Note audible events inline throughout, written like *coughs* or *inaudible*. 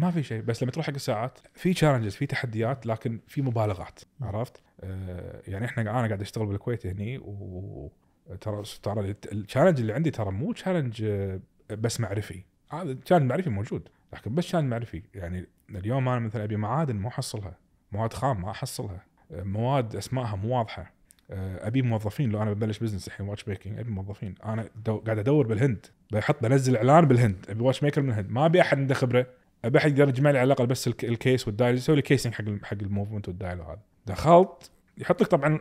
ما في شيء بس لما تروح حق الساعات في تشالنجز في تحديات لكن في مبالغات عرفت؟ آه، يعني احنا انا قاعد اشتغل بالكويت هني وترى ترى التشالنج اللي عندي ترى مو تشالنج آه، بس معرفي هذا تشالنج معرفي موجود لكن بس تشالنج معرفي يعني اليوم انا مثلا ابي معادن ما احصلها مواد خام ما احصلها آه، مواد اسمائها مو واضحه ابي موظفين لو انا ببلش بزنس الحين واتش ميكنج ابي موظفين انا دو... قاعد ادور بالهند بحط بنزل اعلان بالهند ابي واتش ميكر من الهند ما ابي احد عنده خبره احد يقدر يجمع لي على الاقل بس الكيس والدايل يسوي لي كيسنج حق حق الموفمنت والدايل وهذا دخلت يحط لك طبعا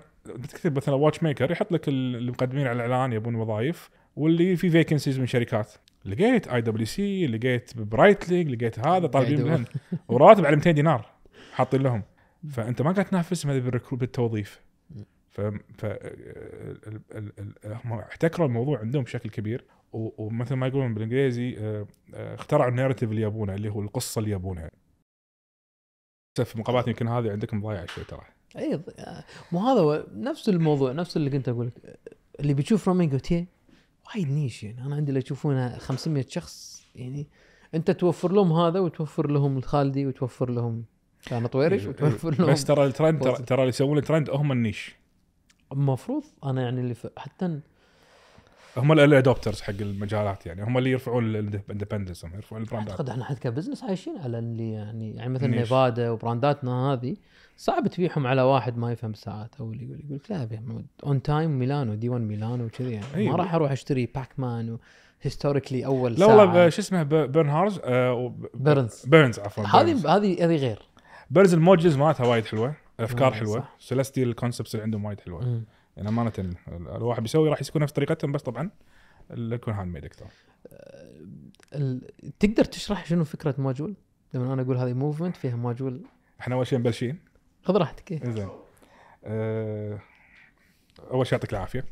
تكتب مثلا واتش ميكر يحط لك اللي مقدمين على الاعلان يبون وظائف واللي في فيكنسيز من شركات لقيت اي دبليو سي لقيت برايتلينج لقيت هذا *laughs* طالبين منهم *laughs* وراتب على 200 دينار حاطين لهم فانت ما قاعد تنافسهم هذا بالتوظيف ف ف هم احتكروا الموضوع عندهم بشكل كبير ومثل ما يقولون بالانجليزي آه، آه، اخترعوا النيرتيف يبونه اللي هو القصه اللي يبونها في مقابلات يمكن هذه عندكم ضايعه شوي ترى اي آه، مو هذا نفس الموضوع نفس اللي كنت اقول لك اللي بيشوف رومين جوتيه وايد نيش يعني انا عندي اللي يشوفونه 500 شخص يعني انت توفر لهم هذا وتوفر لهم الخالدي وتوفر لهم كان طويرش إيه، وتوفر إيه، لهم بس ترى الترند ترى اللي يسوون الترند هم النيش المفروض انا يعني اللي حتى هم الايرلي ادوبترز حق المجالات يعني هم اللي يرفعون الاندبندنس هم يرفعون البراندات اعتقد احنا حتى كبزنس عايشين على اللي يعني يعني مثلا نيفادا وبرانداتنا هذه صعب تبيعهم على واحد ما يفهم الساعات او اللي يقول لك لا اون تايم ميلانو دي 1 ميلانو وكذي يعني أيوه. ما راح اروح اشتري باك مان و... هيستوريكلي اول لا والله شو اسمه بيرن هارز بيرنز بيرنز عفوا هذه هذه هذه غير بيرنز الموجز مالتها وايد حلوه افكار آه، حلوه سلستي الكونسبتس اللي عندهم وايد حلوه يعني امانه الواحد بيسوي راح يسوي نفس طريقتهم بس طبعا يكون هاند ميد اكثر تقدر تشرح شنو فكره ماجول؟ لما انا اقول هذه موفمنت فيها ماجول احنا اول شيء مبلشين خذ راحتك إيه. إيه، زين أه... اول شيء يعطيك العافيه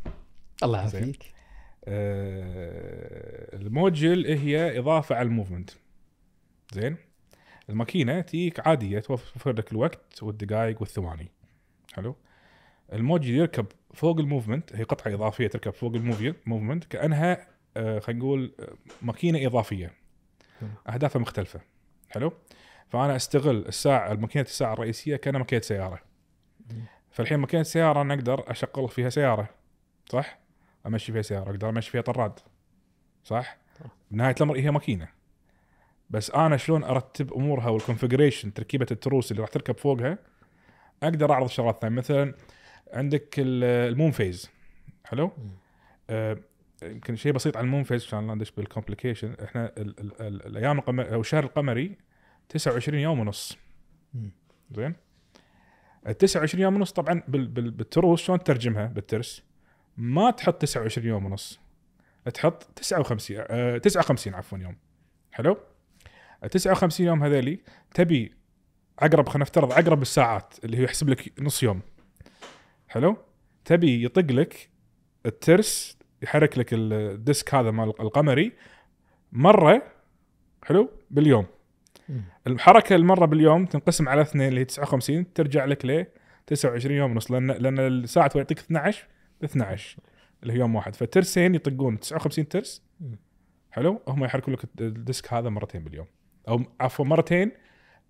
الله يعافيك أه... الموجل هي اضافه على الموفمنت زين الماكينه تجيك عاديه توفر لك الوقت والدقائق والثواني حلو الموجل يركب فوق الموفمنت هي قطعه اضافيه تركب فوق الموفمنت كانها آه، خلينا نقول آه، ماكينه اضافيه اهدافها مختلفه حلو فانا استغل الساعه ماكينه الساعه الرئيسيه كانها ماكينه سياره فالحين ماكينه سياره انا اقدر اشغل فيها سياره صح امشي فيها سياره اقدر امشي فيها طراد صح نهايه الامر هي ماكينه بس انا شلون ارتب امورها والكونفجريشن تركيبه التروس اللي راح تركب فوقها اقدر اعرض شغلات ثانيه مثلا عندك المون فيز حلو آه، يمكن شيء بسيط عن المون فيز عشان لا ندش بالكومبليكيشن احنا الايام القمر او الشهر القمري 29 يوم ونص زين ال آه، 29 يوم ونص طبعا بالتروس شلون تترجمها بالترس ما تحط 29 يوم ونص تحط 59 59 آه، عفوا يوم حلو 59 يوم هذولي تبي عقرب خلينا نفترض عقرب الساعات اللي هو يحسب لك نص يوم حلو تبي يطق لك الترس يحرك لك الديسك هذا مال القمري مره حلو باليوم الحركه المره باليوم تنقسم على اثنين اللي هي 59 ترجع لك ل 29 يوم ونص لان لان الساعه يعطيك 12 ب 12 اللي هي يوم واحد فترسين يطقون 59 ترس حلو هم يحركون لك الديسك هذا مرتين باليوم او عفوا مرتين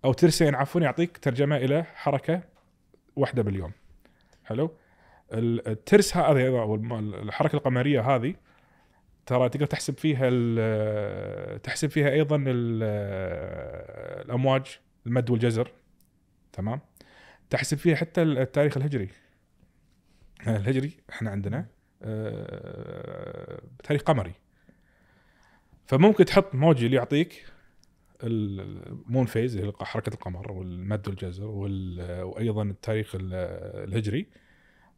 او ترسين عفوا يعطيك ترجمه الى حركه واحده باليوم حلو الترس هذا او الحركه القمريه هذه ترى تقدر تحسب فيها تحسب فيها ايضا الامواج المد والجزر تمام تحسب فيها حتى التاريخ الهجري *laughs* الهجري احنا عندنا آه، تاريخ قمري فممكن تحط موجل يعطيك المون فيز اللي هي حركه القمر والمد والجزر وايضا التاريخ الهجري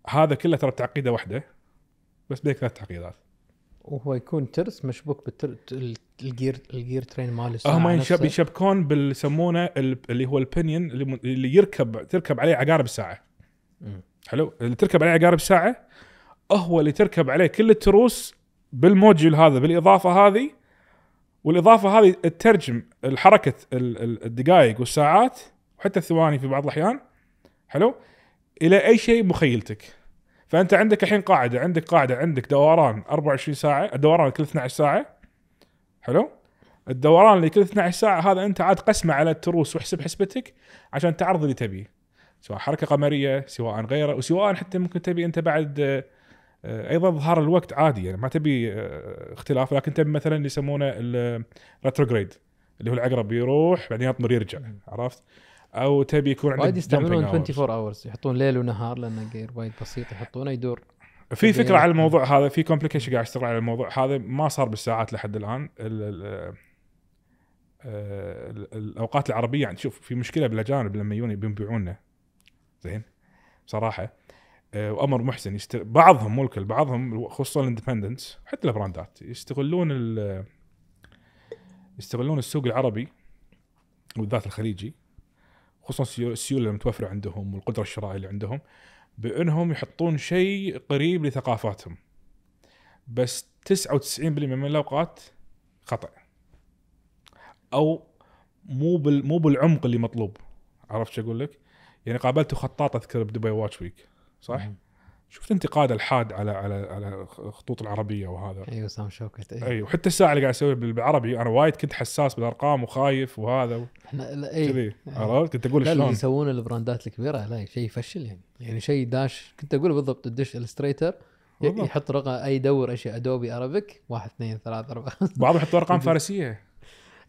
هذا كله ترى تعقيده واحده بس بيك ثلاث تعقيدات وهو يكون ترس مشبوك بالجير الجير ترين مال الساعه هم ينشبكون يشبكون يسمونه اللي هو البنيون اللي يركب تركب عليه عقارب الساعه حلو اللي تركب عليه عقارب الساعه هو اللي تركب عليه كل التروس بالموجل هذا بالاضافه هذه والاضافه هذه تترجم حركه الدقائق والساعات وحتى الثواني في بعض الاحيان حلو الى اي شيء بمخيلتك فانت عندك الحين قاعده عندك قاعده عندك دوران 24 ساعه الدوران كل 12 ساعه حلو الدوران اللي كل 12 ساعه هذا انت عاد قسمه على التروس واحسب حسبتك عشان تعرض اللي تبيه سواء حركه قمريه سواء غيره وسواء حتى ممكن تبي انت بعد آه، ايضا ظهر الوقت عادي يعني ما تبي آه، اختلاف لكن تبي مثلا اللي يسمونه الريتروجريد آه، اللي هو العقرب يروح بعدين يطمر يرجع عرفت؟ او تبي يكون عندك وايد يستعملون 24 اورز يحطون ليل ونهار لان جير وايد بسيط يحطونه يدور في فكره على الموضوع هذا في كومبليكيشن قاعد يشتغل على الموضوع هذا ما صار بالساعات لحد الان الـ الـ الاوقات العربيه يعني شوف في مشكله بالاجانب لما يجون يبيعوننا زين بصراحه آه، وامر محسن يشتغل بعضهم مو الكل بعضهم خصوصا الاندبندنتس حتى البراندات يستغلون ال... يستغلون السوق العربي وبالذات الخليجي خصوصا السيوله المتوفره عندهم والقدره الشرائيه اللي عندهم بانهم يحطون شيء قريب لثقافاتهم بس 99% من الاوقات خطا او مو مو بالعمق اللي مطلوب عرفت شو اقول لك؟ يعني قابلت خطاط اذكر بدبي واتش ويك صح؟ مم. شفت انتقاد الحاد على على على الخطوط العربيه وهذا ايوه سام شوكت ايوه ايوه وحتى الساعه اللي قاعد اسويها بالعربي انا وايد كنت حساس بالارقام وخايف وهذا و... احنا اي عرفت كنت اقول شلون اللي يسوون البراندات الكبيره لا شيء يفشل يعني يعني شيء داش كنت اقول بالضبط الدش الستريتر يحط رقم اي دور اشياء ادوبي ارابيك واحد اثنين ثلاث اربعه بعضهم يحطوا ارقام *laughs* فارسيه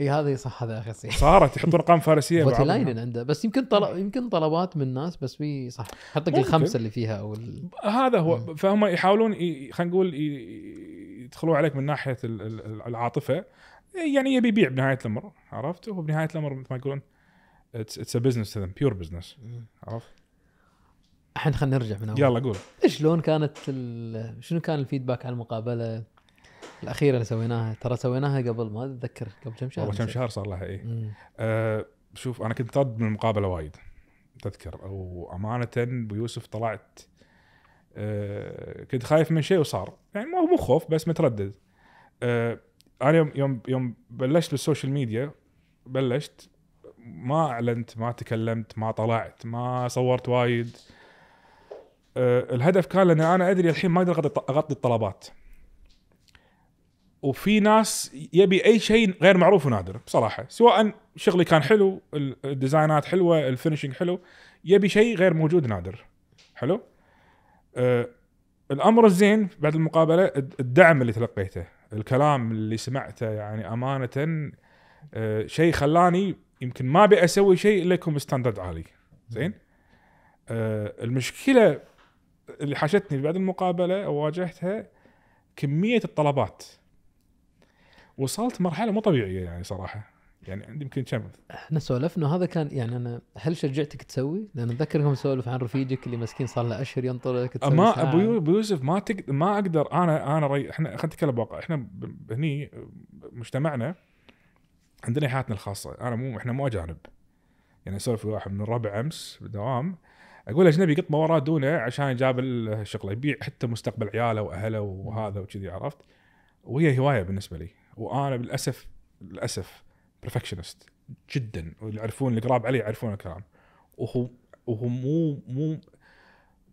اي هذه صح هذا اخر شيء صارت يحطون ارقام فارسيه *laughs* بوتلاينن عنده بس يمكن طلب يمكن طلبات من الناس بس في صح حط الخمسه اللي فيها او ال... هذا هو مم. فهم يحاولون ي... خلينا نقول ي... يدخلون عليك من ناحيه العاطفه يعني يبي يبيع بنهايه الامر عرفت وبنهايه بنهايه الامر مثل ما يقولون اتس ا بزنس بيور بزنس عرفت الحين خلينا نرجع من اول يلا قول شلون كانت شنو كان الفيدباك على المقابله الاخيره اللي سويناها ترى سويناها قبل ما اتذكر قبل كم شهر كم شهر صار لها اي أه شوف انا كنت طرد من المقابله وايد تذكر وامانه ابو يوسف طلعت أه كنت خايف من شيء وصار يعني مو مو خوف بس متردد أه انا يوم يوم يوم بلشت بالسوشيال ميديا بلشت ما اعلنت ما تكلمت ما طلعت ما صورت وايد أه الهدف كان لان انا ادري الحين ما اقدر اغطي الطلبات وفي ناس يبي اي شيء غير معروف ونادر بصراحه سواء شغلي كان حلو الديزاينات حلوه الفينشنج حلو يبي شيء غير موجود نادر حلو أه الامر الزين بعد المقابله الدعم اللي تلقيته الكلام اللي سمعته يعني امانه أه شيء خلاني يمكن ما ابي اسوي شيء الا يكون بستاندرد عالي زين أه المشكله اللي حاشتني بعد المقابله واجهتها كميه الطلبات وصلت مرحله مو طبيعيه يعني صراحه يعني عندي يمكن كم احنا سولفنا هذا كان يعني انا هل شجعتك تسوي؟ لان اتذكرهم سولف عن رفيجك اللي مسكين صار له اشهر ينطرك لك ما ابو يوسف ما ما اقدر انا انا ري... احنا خلينا نتكلم بواقع احنا هني مجتمعنا عندنا حياتنا الخاصه انا مو احنا مو اجانب يعني اسولف واحد من الربع امس بالدوام اقول اجنبي قط ما وراه دونه عشان جاب الشغله يبيع حتى مستقبل عياله واهله وهذا وكذي عرفت وهي هوايه بالنسبه لي وانا للاسف للاسف برفكشنست جدا واللي اللي القراب علي يعرفون الكلام وهو وهو مو مو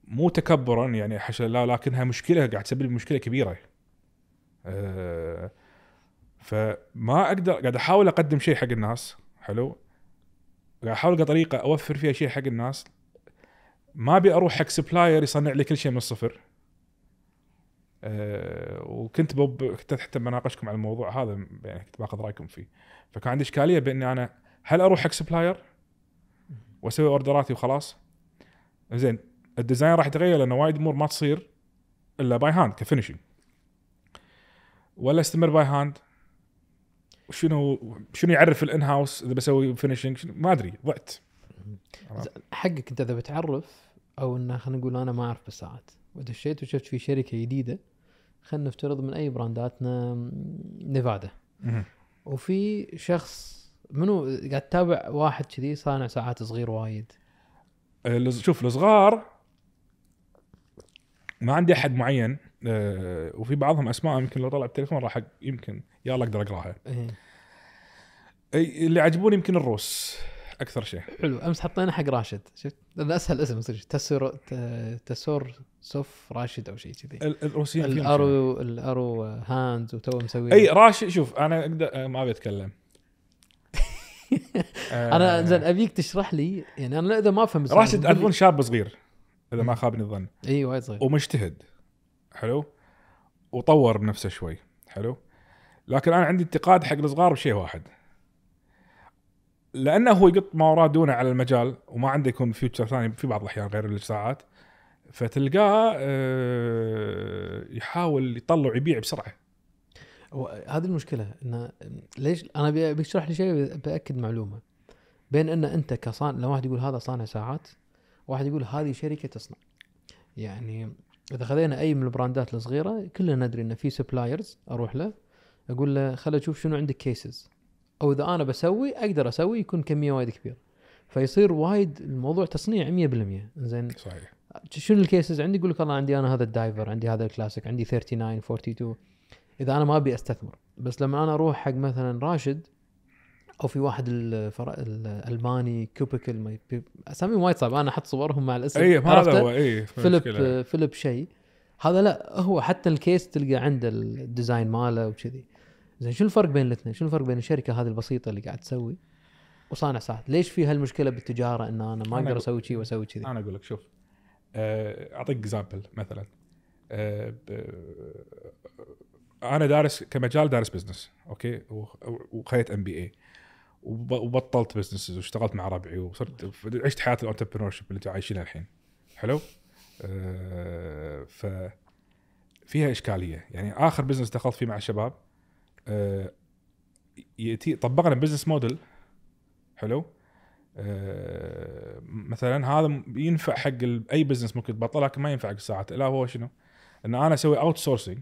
مو تكبرا يعني حش لا لكنها مشكله قاعد تسبب لي مشكله كبيره أه فما اقدر قاعد احاول اقدم شيء حق الناس حلو قاعد احاول طريقه اوفر فيها شيء حق الناس ما ابي اروح حق سبلاير يصنع لي كل شيء من الصفر آه، وكنت بوب كنت حتى بناقشكم على الموضوع هذا يعني كنت باخذ رايكم فيه فكان عندي اشكاليه باني انا هل اروح حق سبلاير واسوي اوردراتي وخلاص زين الديزاين راح يتغير لانه وايد امور ما تصير الا باي هاند كفينشنج ولا استمر باي هاند شنو شنو يعرف الان هاوس اذا بسوي فينشنج ما ادري ضعت حقك انت اذا بتعرف او انه خلينا نقول انا ما اعرف بالساعات ودشيت وشفت في شركه جديده خلينا نفترض من اي برانداتنا نيفادا وفي شخص منو قاعد تتابع واحد كذي صانع ساعات صغير وايد آه، شوف الصغار ما عندي احد معين آه، وفي بعضهم اسماء يمكن لو طلع بالتليفون راح يمكن يلا اقدر اقراها إيه. اللي عجبوني يمكن الروس اكثر شيء حلو امس حطينا حق راشد شفت لان اسهل اسم صدق تسور تسور سوف راشد او شيء كذي الروسيين الارو الارو هاند وتو مسوي اي راشد شوف انا اقدر أه، ما ابي اتكلم *laughs* انا أه، زين ابيك تشرح لي يعني انا اذا ما فهمت راشد اظن شاب صغير اذا ما خابني الظن اي وايد صغير ومجتهد حلو وطور بنفسه شوي حلو لكن انا عندي انتقاد حق الصغار بشيء واحد لانه هو يقط ما وراه دونه على المجال وما عنده يكون فيوتشر ثاني في بعض الاحيان غير الاجتماعات فتلقاه آه، يحاول يطلع يبيع بسرعه هذه المشكله ان ليش انا بشرح لي شيء باكد معلومه بين ان انت كصانع لو واحد يقول هذا صانع ساعات واحد يقول هذه شركه تصنع يعني اذا خذينا اي من البراندات الصغيره كلنا ندري ان في سبلايرز اروح له اقول له خل اشوف شنو عندك كيسز او اذا انا بسوي اقدر اسوي يكون كميه وايد كبيره فيصير وايد الموضوع تصنيع 100% زين صحيح شنو الكيسز عندي يقول لك والله عندي انا هذا الدايفر عندي هذا الكلاسيك عندي 39 42 اذا انا ما ابي استثمر بس لما انا اروح حق مثلا راشد او في واحد الفر... الالماني كوبيكل اساميهم وايد صعب انا احط صورهم مع الاسم اي هذا هو اي فيليب فيليب شيء هذا لا هو حتى الكيس تلقى عنده الديزاين ماله وكذي زين شو الفرق بين الاثنين؟ شو الفرق بين الشركه هذه البسيطه اللي قاعد تسوي وصانع ساعات؟ ليش في هالمشكله بالتجاره ان انا ما اقدر اسوي شيء واسوي كذي؟ انا اقول لك شوف آه، اعطيك اكزامبل مثلا آه، انا دارس كمجال دارس بزنس اوكي وخذيت ام بي اي وبطلت بزنس واشتغلت مع ربعي وصرت عشت حياه الانتربرنور شيب اللي انتم عايشينها الحين حلو آه، ف فيها اشكاليه يعني اخر بزنس دخلت فيه مع الشباب آه، يأتي طبقنا بزنس موديل حلو آه، مثلا هذا ينفع حق اي بزنس ممكن تبطله لكن ما ينفع حق الساعات لا هو شنو؟ ان انا اسوي اوت سورسنج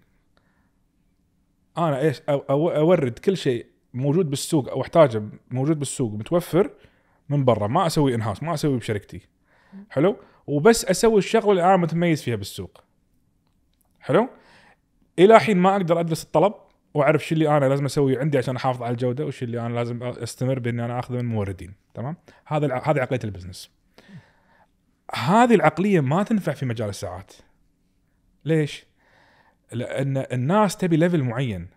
انا ايش اورد كل شيء موجود بالسوق او احتاجه موجود بالسوق متوفر من برا ما اسوي ان ما اسوي بشركتي حلو وبس اسوي الشغله اللي انا متميز فيها بالسوق حلو الى حين ما اقدر ادرس الطلب واعرف شو اللي انا لازم اسويه عندي عشان احافظ على الجوده وش اللي انا لازم استمر باني انا اخذه من موردين تمام هذا هذه عقليه البزنس هذه العقليه ما تنفع في مجال الساعات ليش لان الناس تبي ليفل معين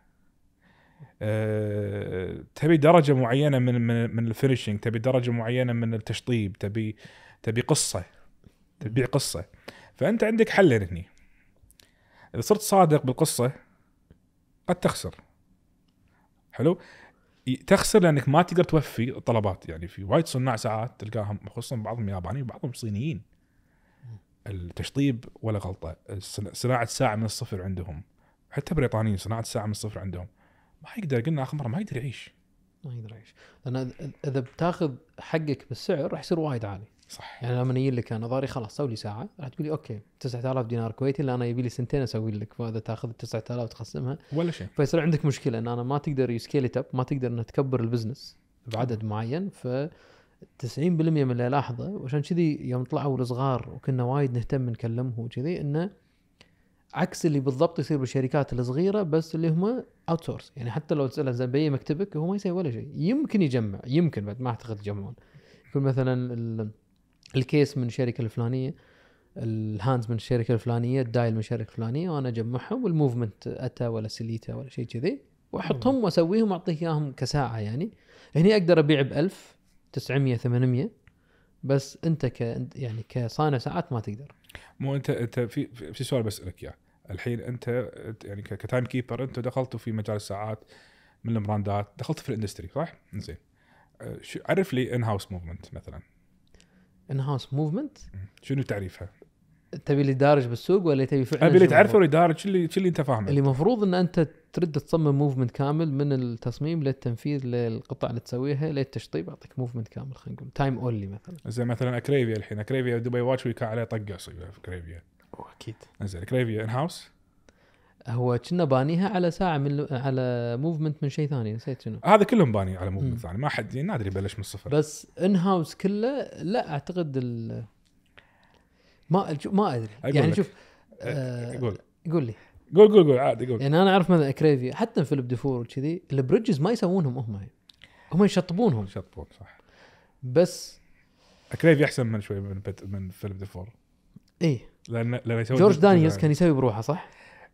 أه، تبي درجه معينه من من, من الفينشنج تبي درجه معينه من التشطيب تبي تبي قصه تبيع قصه فانت عندك حلين هني اذا صرت صادق بالقصه قد تخسر حلو تخسر لانك ما تقدر توفي الطلبات يعني في وايد صناع ساعات تلقاهم خصوصا بعضهم يابانيين وبعضهم صينيين التشطيب ولا غلطه صناعه ساعه من الصفر عندهم حتى بريطانيين صناعه ساعه من الصفر عندهم ما يقدر قلنا اخر مره ما يقدر يعيش ما يقدر يعيش لان اذا بتاخذ حقك بالسعر راح يصير وايد عالي صح يعني لما يجي لك انا ضاري خلاص سوي لي ساعه راح تقول لي اوكي 9000 دينار كويتي لان انا يبي لي سنتين اسوي لك فاذا تاخذ 9000 تقسمها ولا شيء فيصير عندك مشكله ان انا ما تقدر يسكيل اب ما تقدر انك تكبر البزنس بعدد معين ف 90% من اللي الاحظه وعشان كذي يوم طلعوا الصغار وكنا وايد نهتم نكلمهم وكذي انه عكس اللي بالضبط يصير بالشركات الصغيره بس اللي هم اوت سورس يعني حتى لو تساله زين بي مكتبك هو ما يسوي ولا شيء يمكن يجمع يمكن بعد ما اعتقد يجمعون يكون مثلا الكيس من الشركه الفلانيه الهاندز من الشركه الفلانيه الدايل من الشركه الفلانيه وانا اجمعهم والموفمنت اتى ولا سليتا ولا شيء كذي واحطهم واسويهم واعطيه اياهم كساعه يعني هني اقدر ابيع ب 1000 900 800 بس انت ك يعني كصانع ساعات ما تقدر مو انت انت في في سؤال بسالك اياه الحين انت يعني كتايم كيبر انت دخلتوا في مجال الساعات من البراندات دخلت في الاندستري صح؟ زين أه، عرف لي ان هاوس موفمنت مثلا انهاوس موفمنت شنو تعريفها؟ تبي اللي دارج بالسوق ولا تبي فعلا ابي اللي تعرفه اللي دارج اللي شو اللي انت فاهمه اللي المفروض ان انت ترد تصمم موفمنت كامل من التصميم للتنفيذ للقطع اللي تسويها للتشطيب اعطيك موفمنت كامل خلينا نقول تايم اونلي مثلا زي مثلا اكريفيا الحين اكريفيا دبي واتش كان عليه طقه يصيبها في اكريفيا اكيد زين اكريفيا ان هاوس هو كنا بانيها على ساعه من على موفمنت من شيء ثاني نسيت شنو هذا كلهم باني على موفمنت ثاني ما حد نادري بلش من الصفر بس ان هاوس كله لا اعتقد ال... ما ما ادري يعني شوف آه، قول قول لي قول قول قول عادي قول يعني انا اعرف مثلا كريفي حتى فيليب ديفور وكذي البريدجز ما يسوونهم هم هم يشطبونهم يشطبون صح بس كريفي احسن من شوي من من فيليب ديفور اي لان لما يسوي جورج دانييلز كان يسوي بروحه صح؟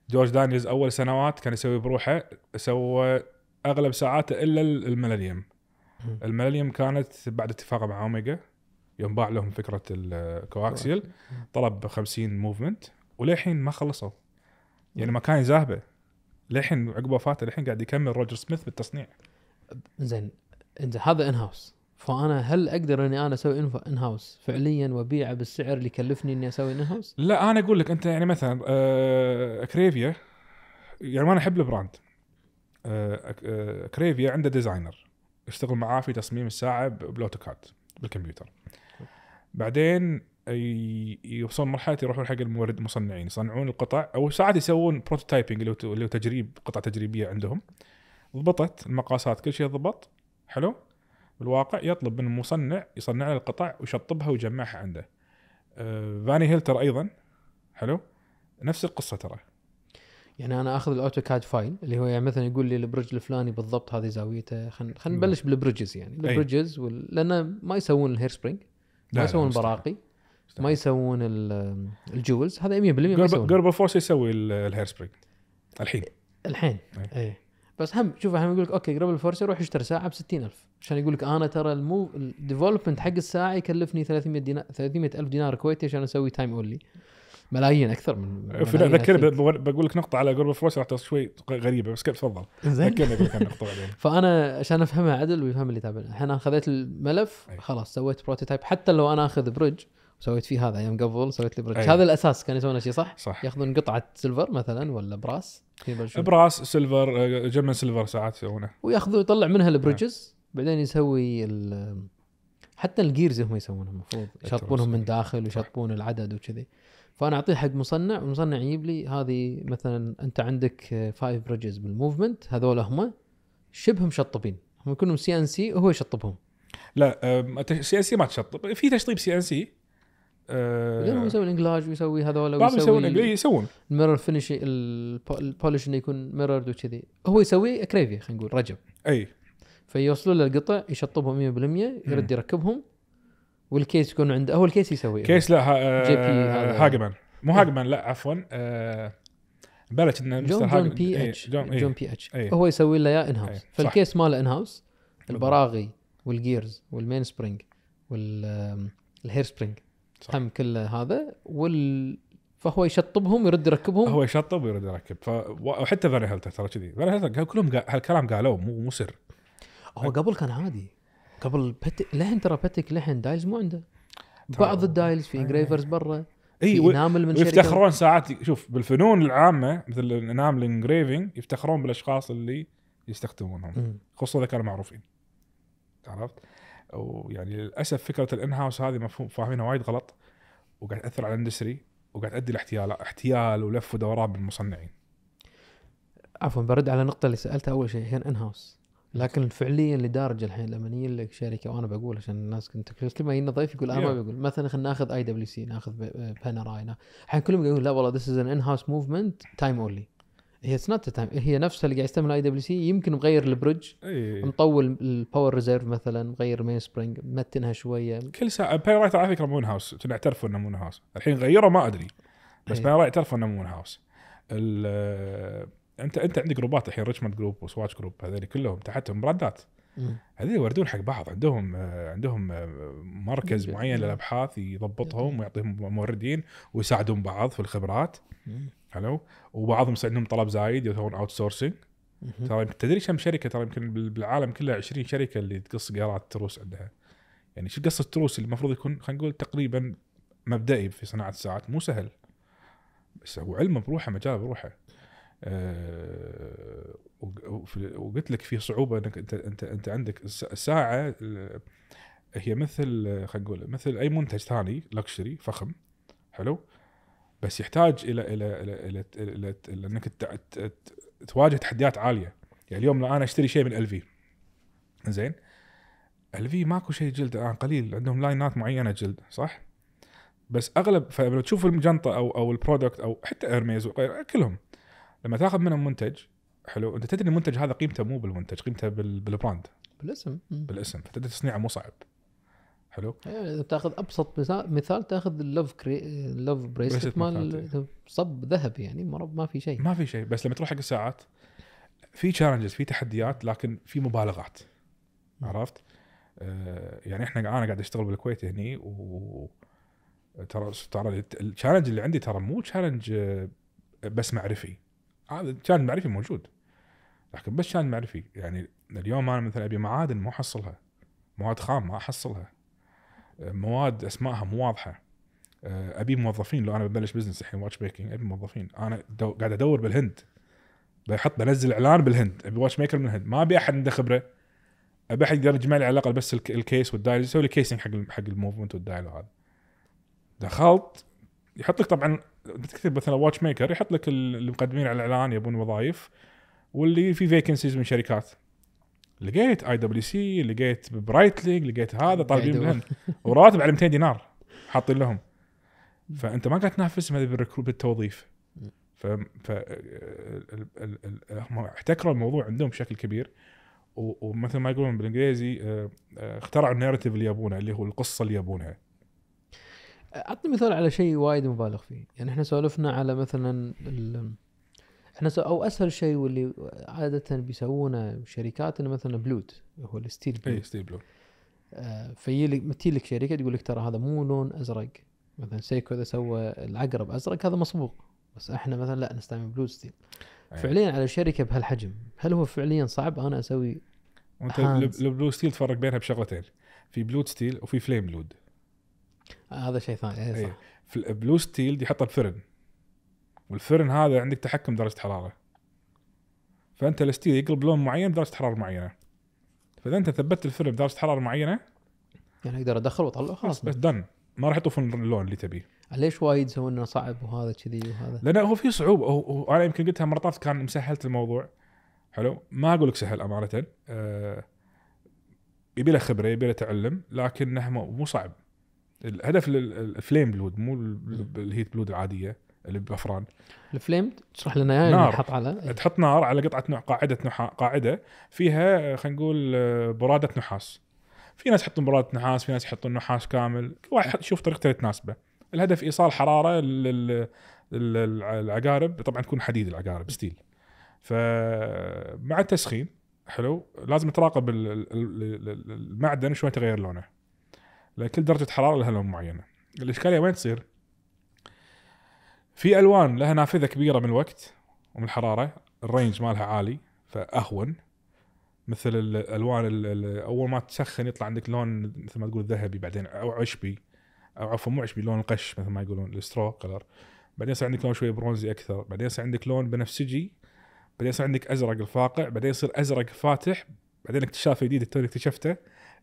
جورج دانيز اول سنوات كان يسوي بروحه سوى اغلب ساعاته الا الميلينيوم الميلينيوم كانت بعد اتفاق مع اوميجا يوم باع لهم فكره الكواكسيل طلب 50 موفمنت وللحين ما خلصوا يعني ما كان زاهبه للحين عقب وفاته للحين قاعد يكمل روجر سميث بالتصنيع زين انت هذا ان هاوس فانا هل اقدر اني انا اسوي ان هاوس فعليا وابيعه بالسعر اللي كلفني اني اسوي ان هاوس؟ لا انا اقول لك انت يعني مثلا آه كريفيا يعني انا احب البراند آه آه كريفيا عنده ديزاينر يشتغل معاه في تصميم الساعه بلوتوكات بالكمبيوتر بعدين يوصلون مرحله يروحون حق المورد المصنعين يصنعون القطع او ساعات يسوون بروتوتايبنج اللي هو تجريب قطع تجريبيه عندهم ضبطت المقاسات كل شيء ضبط حلو بالواقع يطلب من المصنع يصنع له القطع ويشطبها ويجمعها عنده آه، فاني هيل ترى ايضا حلو نفس القصه ترى يعني انا اخذ الاوتوكاد فايل اللي هو يعني مثلا يقول لي البرج الفلاني بالضبط هذه زاويته خلينا خل نبلش نعم. بالبرجز يعني البرجز وال... لان ما يسوون الهير سبرينج ما يسوون البراقي ما يسوون الجولز هذا 100% ما يسوون جربل فورس يسوي الهير سبرينج الحين الحين اي إيه. بس هم شوف هم يقول لك اوكي قرب الفرصه روح اشتري ساعه ب 60000 عشان يقول لك انا ترى المو الديفلوبمنت حق الساعه يكلفني 300 دينار 300000 دينار كويتي عشان اسوي تايم اونلي ملايين اكثر من ذكرني بقول لك نقطه على قرب فويس راح شوي غريبه بس كيف تفضل زين *laughs* فانا عشان افهمها عدل ويفهم اللي تابعنا الحين انا خذيت الملف خلاص سويت بروتوتايب حتى لو انا اخذ بريدج سويت فيه هذا ايام قبل سويت لي أيه. هذا الاساس كانوا يسوون شيء صح؟ صح ياخذون قطعه سيلفر مثلا ولا براس براس سيلفر آه، جمن سيلفر ساعات يسوونه وياخذون يطلع منها البريدجز أيه. بعدين يسوي حتى الجيرز هم يسوونها المفروض يشطبونهم من داخل ويشطبون العدد وكذي فانا اعطيه حق مصنع والمصنع يجيب لي هذه مثلا انت عندك فايف بريدجز بالموفمنت هذول هم شبه مشطبين هم كلهم سي ان سي وهو يشطبهم لا سي ان سي ما تشطب في تشطيب سي ان سي آه هو يسوي الانجلاج ويسوي هذول بعضهم يسوون انجلاج يسوون الميرور فينش البولش انه يكون ميرورد وكذي هو يسوي كريفي خلينا نقول رجب اي فيوصلوا له القطع يشطبهم 100% يرد يركبهم والكيس يكون عنده هو الكيس يسوي كيس لا ها جي بي هاجمان مو هاجمان إيه. لا عفوا آه بلا كنا جون جون بي اتش إيه، جون بي إيه. اتش هو يسوي له اياه ان هاوس فالكيس ماله ان هاوس البراغي والجيرز والمين سبرينج والهير سبرينج صح. هم كله هذا وال فهو يشطبهم يرد يركبهم هو يشطب ويرد يركب ف... وحتى فان هيلتر ترى كذي فان هيلتر كلهم قا... هالكلام قالوه مو مو سر هو قبل كان عادي قبل بتك لحن ترى بتك لحن دايلز مو عنده بعض الدايلز في انجريفرز برا اي انامل من يفتخرون ساعات شوف بالفنون العامه مثل الانامل انجريفنج يفتخرون بالاشخاص اللي يستخدمونهم خصوصا اذا كانوا معروفين عرفت؟ ويعني للاسف فكره الان هاوس هذه مفهوم فاهمينها وايد غلط وقاعد تاثر على الاندستري وقاعد تؤدي لاحتيال احتيال ولف ودوران بالمصنعين عفوا برد على النقطه اللي سالتها اول شيء هي انهاوس هاوس لكن فعليا اللي دارج الحين لما يجي لك شركه وانا بقول عشان الناس كنت كل ما يجينا ضيف يقول انا ما بقول مثلا خلينا ناخذ اي دبليو سي ناخذ باناراينا الحين كلهم يقولون لا والله ذيس از ان هاوس موفمنت تايم اونلي هي اتس نوت هي نفسها اللي قاعد يستعملها اي دبليو سي يمكن مغير البرج أي. مطول الباور ريزيرف مثلا مغير مين سبرينج متنها شويه كل ساعه باي رايت على فكره مون هاوس اعترفوا انه مون هاوس الحين غيره ما ادري بس باي رايت اعترفوا انه مون هاوس آه، انت انت عندك جروبات الحين ريتشموند جروب وسواتش جروب هذول كلهم تحتهم براندات إيه. هذول يوردون حق بعض عندهم آه، عندهم آه، مركز إيه. معين للابحاث يضبطهم إيه. ويعطيهم موردين ويساعدون بعض في الخبرات حلو وبعضهم عندهم طلب زايد يسوون اوت سورسنج ترى تدري كم شركه ترى يمكن بالعالم كله 20 شركه اللي تقص قيارات تروس عندها يعني شو قص التروس اللي المفروض يكون خلينا نقول تقريبا مبدئي في صناعه الساعات مو سهل بس هو علم بروحه مجال بروحه أه وقلت لك في صعوبه انك انت انت انت عندك الساعه آه، هي مثل آه، خلينا نقول مثل اي منتج ثاني لكشري فخم حلو بس يحتاج الى الى الى, إلى, إلى انك تواجه تحديات عاليه يعني اليوم لو انا اشتري شيء من ال في زين ال في ماكو شيء جلد الان قليل عندهم لاينات معينه جلد صح بس اغلب فلو تشوف الجنطه او او البرودكت او حتى ارميز وغيره كلهم لما تاخذ منهم منتج حلو انت تدري المنتج هذا قيمته مو بالمنتج قيمته بالبراند بالاسم بالاسم فتدري تصنيعه مو صعب حلو يعني اذا بتاخذ ابسط مثال مثال تاخذ اللوف كري... اللوف بريسلت مال صب ذهب يعني ما في شيء ما في شيء بس لما تروح حق الساعات في تشالنجز في تحديات لكن في مبالغات عرفت؟ آه، يعني احنا انا قاعد اشتغل بالكويت هني و ترى ترى التشالنج اللي عندي ترى مو تشالنج آه، بس معرفي هذا تشالنج معرفي موجود لكن بس تشالنج معرفي يعني اليوم انا مثلا ابي معادن ما احصلها مواد خام ما احصلها مواد اسمائها مو واضحه آه، ابي موظفين لو انا ببلش بزنس الحين واتش ميكنج ابي موظفين انا دو... قاعد ادور بالهند بحط بنزل اعلان بالهند ابي واتش ميكر من الهند ما ابي احد عنده خبره ابي احد يقدر يجمع لي على الاقل بس الكيس والدايل يسوي لي كيسنج حق حق الموفمنت والدايل وهذا دخلت يحط لك طبعا تكتب مثلا واتش ميكر يحط لك المقدمين على الاعلان يبون وظائف واللي في فيكنسيز من شركات لقيت اي دبليو سي لقيت برايتلينج لقيت هذا طالبين منهم *laughs* وراتب على 200 دينار حاطين لهم فانت ما قاعد تنافسهم بالتوظيف ف هم احتكروا الموضوع عندهم بشكل كبير ومثل ما يقولون بالانجليزي آه، آه، اخترعوا النيرتيف اللي يبونه اللي هو القصه اللي يبونها اعطني مثال على شيء وايد مبالغ فيه يعني احنا سولفنا على مثلا احنا او اسهل شيء واللي عاده بيسوونه شركات انه مثلا بلوت هو الستيل بلوت اي ستيل بلوت آه فيجي لك شركه تقول لك ترى هذا مو لون ازرق مثلا سيكو اذا سوى العقرب ازرق هذا مسبوق بس احنا مثلا لا نستعمل بلوت ستيل إيه. فعليا على شركه بهالحجم هل هو فعليا صعب انا اسوي انت البلو ستيل تفرق بينها بشغلتين في بلود ستيل وفي فليم بلود هذا شيء ثاني اي إيه. صح. أيه. في ستيل يحطها بفرن والفرن هذا عندك تحكم درجه حراره فانت الستيل يقلب لون معين بدرجه حراره معينه فاذا انت ثبتت الفرن بدرجه حراره معينه يعني اقدر ادخل واطلع خلاص بس دن ما راح يطوفون اللون اللي تبيه ليش وايد يسوونه صعب وهذا كذي وهذا؟ لانه هو في صعوبه وانا يمكن قلتها مره طافت كان مسهلت الموضوع حلو ما اقول لك سهل امانه أه يبي له خبره يبي له تعلم لكنه مو صعب الهدف الفليم بلود مو الهيت بلود العاديه اللي بفران الفليم تشرح لنا اياها نحط على إيه؟ تحط نار على قطعه نوع قاعده نحا... قاعده فيها خلينا نقول آه، براده نحاس في ناس يحطون براده نحاس في ناس يحطون نحاس كامل كل واحد يشوف طريقته اللي تناسبه الهدف ايصال حراره للعقارب طبعا تكون حديد العقارب ستيل فمع التسخين حلو لازم تراقب المعدن شوي تغير لونه لكل درجه حراره لها لون معينه الاشكاليه وين تصير؟ في الوان لها نافذه كبيره من الوقت ومن الحراره الرينج مالها عالي فاهون مثل الالوان اول ما تسخن يطلع عندك لون مثل ما تقول ذهبي بعدين او عشبي او عفوا مو عشبي لون القش مثل ما يقولون السترو كلر بعدين يصير عندك لون شوي برونزي اكثر بعدين يصير عندك لون بنفسجي بعدين يصير عندك ازرق الفاقع بعدين يصير ازرق فاتح بعدين اكتشاف جديد توني اكتشفته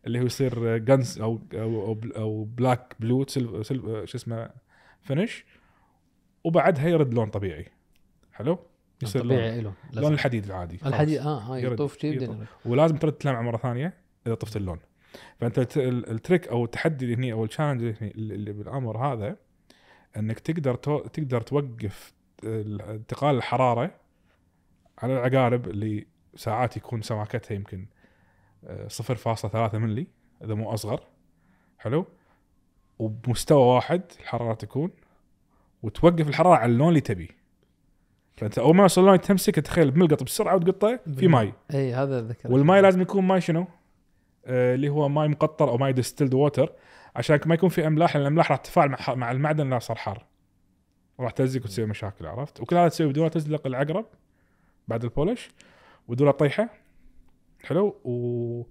اللي هو يصير جنز او او او, أو بلاك بلو شو اسمه فينش وبعدها يرد لون طبيعي حلو يصير طبيعي له لون الحديد العادي الحديد اه اه يطوف شيء ولازم ترد تلمع مره ثانيه اذا طفت اللون فانت التريك او التحدي اللي هني او التشالنج اللي, اللي بالامر هذا انك تقدر تو... تقدر توقف انتقال الحراره على العقارب اللي ساعات يكون سماكتها يمكن 0.3 آه، ملي اذا مو اصغر حلو وبمستوى واحد الحراره تكون وتوقف الحراره على اللون اللي تبيه فانت اول ما يوصل اللون تمسك تخيل بملقط بسرعه وتقطه في ماي اي هذا ذكر والماي لازم يكون ماي شنو؟ آه اللي هو ماي مقطر او ماي ديستلد ووتر عشان ما يكون في املاح لان الاملاح راح تتفاعل مع, مع المعدن لا صار حار راح تلزق وتسوي مشاكل عرفت وكل هذا تسوي بدون تزلق العقرب بعد البولش ودورة طيحه حلو و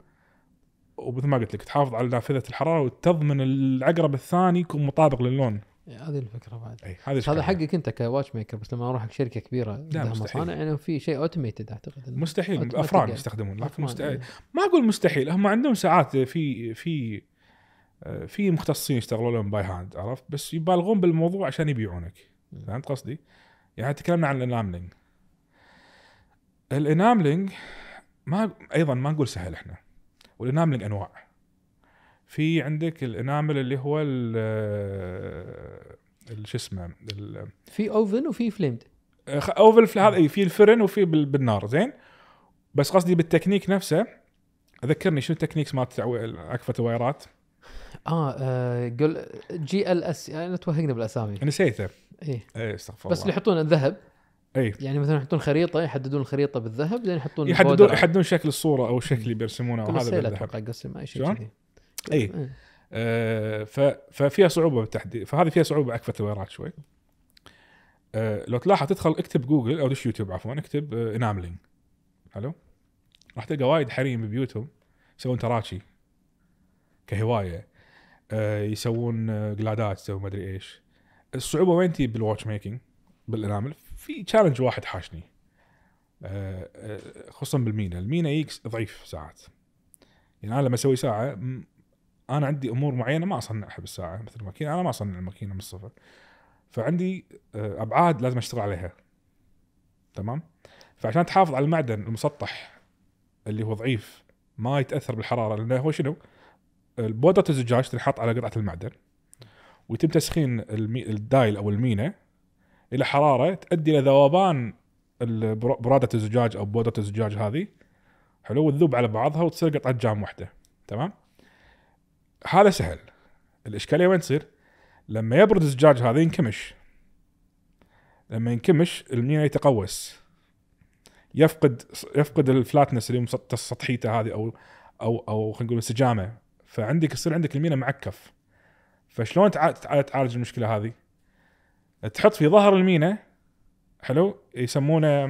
ومثل ما قلت لك تحافظ على نافذه الحراره وتضمن العقرب الثاني يكون مطابق للون إيه، هذه الفكره بعد إيه، هذا, هذا حقك انت كواتش ميكر بس لما اروح حق شركه كبيره لا مستحيل مصانع يعني في شيء اوتوميتد اعتقد مستحيل افراد يعني. يستخدمون لكن مستحيل يعني. ما اقول مستحيل هم عندهم ساعات في في في مختصين يشتغلون لهم باي هاند عرفت بس يبالغون بالموضوع عشان يبيعونك فهمت قصدي؟ يعني تكلمنا عن الاناملينج الاناملينج ما ايضا ما نقول سهل احنا والاناملينج انواع في عندك الانامل اللي هو ال آه، شو اسمه في اوفن وفي فليمد اوفن آه، هذا اي في الفرن وفي بالنار زين بس قصدي بالتكنيك نفسه ذكرني شنو التكنيكس مالت عكفه الوايرات آه،, اه, قل جي ال اس يعني توهقنا بالاسامي نسيته اي استغفر استغفر بس اللي يحطون الذهب اي يعني مثلا يحطون خريطه يحددون الخريطه بالذهب بعدين يحطون يحددون يحددون شكل الصوره او الشكل اللي بيرسمونه او هذا بالذهب اي شيء اي إيه. آه، ف... ففيها صعوبه بالتحديد فهذه فيها صعوبه اكفت الويرات شوي آه، لو تلاحظ تدخل اكتب جوجل او دش يوتيوب عفوا اكتب آه، اناملينج حلو راح تلقى وايد حريم ببيوتهم يسوون تراشي كهوايه يسوون جلادات يسوون ما ادري ايش الصعوبه وين تجي بالواتش ميكنج بالانامل في تشالنج واحد حاشني خصوصا بالمينا المينا يجيك ضعيف ساعات يعني انا لما اسوي ساعه انا عندي امور معينه ما اصنعها بالساعه مثل الماكينه انا ما اصنع الماكينه من الصفر فعندي آه، ابعاد لازم اشتغل عليها تمام فعشان تحافظ على المعدن المسطح اللي هو ضعيف ما يتاثر بالحراره لانه هو شنو بودره الزجاج تنحط على قطعه المعدن ويتم تسخين الدايل او المينا الى حراره تؤدي الى ذوبان براده الزجاج او بودره الزجاج هذه حلو وتذوب على بعضها وتصير قطعه جام واحده تمام هذا سهل الاشكاليه وين تصير؟ لما يبرد الزجاج هذا ينكمش لما ينكمش المينا يتقوس يفقد يفقد الفلاتنس اللي سطحيته هذه او او او خلينا نقول انسجامه فعندك يصير عندك المينا معكف فشلون تعالج المشكله هذه؟ تحط في ظهر المينا حلو يسمونه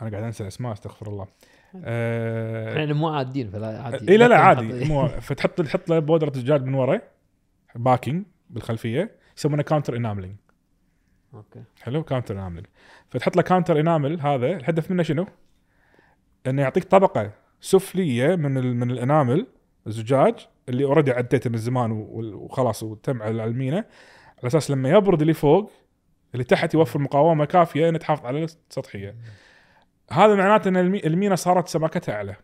انا قاعد انسى الاسماء استغفر الله آه يعني مو عادين فلا عادي اي لا لا عادي مو فتحط تحط له بودره زجاج من ورا باكينج بالخلفيه يسمونه كاونتر اناملينج اوكي حلو كاونتر اناملينج فتحط له كاونتر انامل هذا الهدف منه شنو؟ انه يعطيك طبقه سفليه من من الانامل الزجاج اللي اوريدي عديته من زمان وخلاص وتم على المينا على اساس لما يبرد اللي فوق اللي تحت يوفر مقاومه كافيه انه تحافظ على السطحيه هذا معناته ان المينا صارت سماكتها اعلى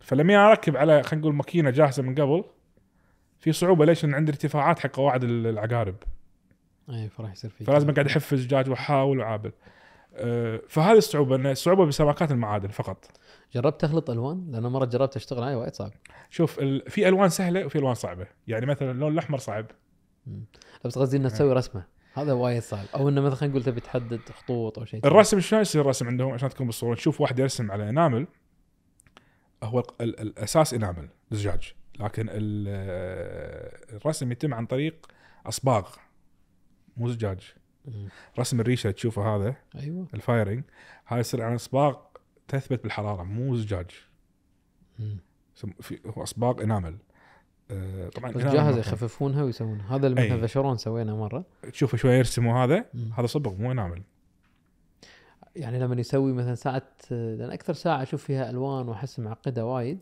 فلما اركب على خلينا نقول ماكينه جاهزه من قبل في صعوبه ليش؟ لان عندي ارتفاعات حق قواعد العقارب. اي فراح يصير في فلازم اقعد احف الزجاج واحاول واعابل. أه، فهذه الصعوبه ان الصعوبه بسماكات المعادن فقط. جربت تخلط الوان؟ لان مره جربت اشتغل عليه وايد صعب. شوف ال... في الوان سهله وفي الوان صعبه، يعني مثلا اللون الاحمر صعب. بس قصدي انك تسوي رسمه. هذا وايد صعب او انه مثلا خلينا نقول تبي تحدد خطوط او شيء الرسم شلون يصير الرسم عندهم عشان تكون بالصوره نشوف واحد يرسم على انامل هو الاساس انامل زجاج لكن الرسم يتم عن طريق اصباغ مو زجاج رسم الريشه تشوفه هذا ايوه الفايرنج هذا يصير عن اصباغ تثبت بالحراره مو زجاج في هو اصباغ انامل آه، طبعا جاهزه يخففونها ويسوونها هذا اللي مثلا فشرون سوينا مره تشوفه شويه يرسموا هذا هذا صبغ مو انامل يعني لما يسوي مثلا ساعه لان اكثر ساعه اشوف فيها الوان واحس معقده وايد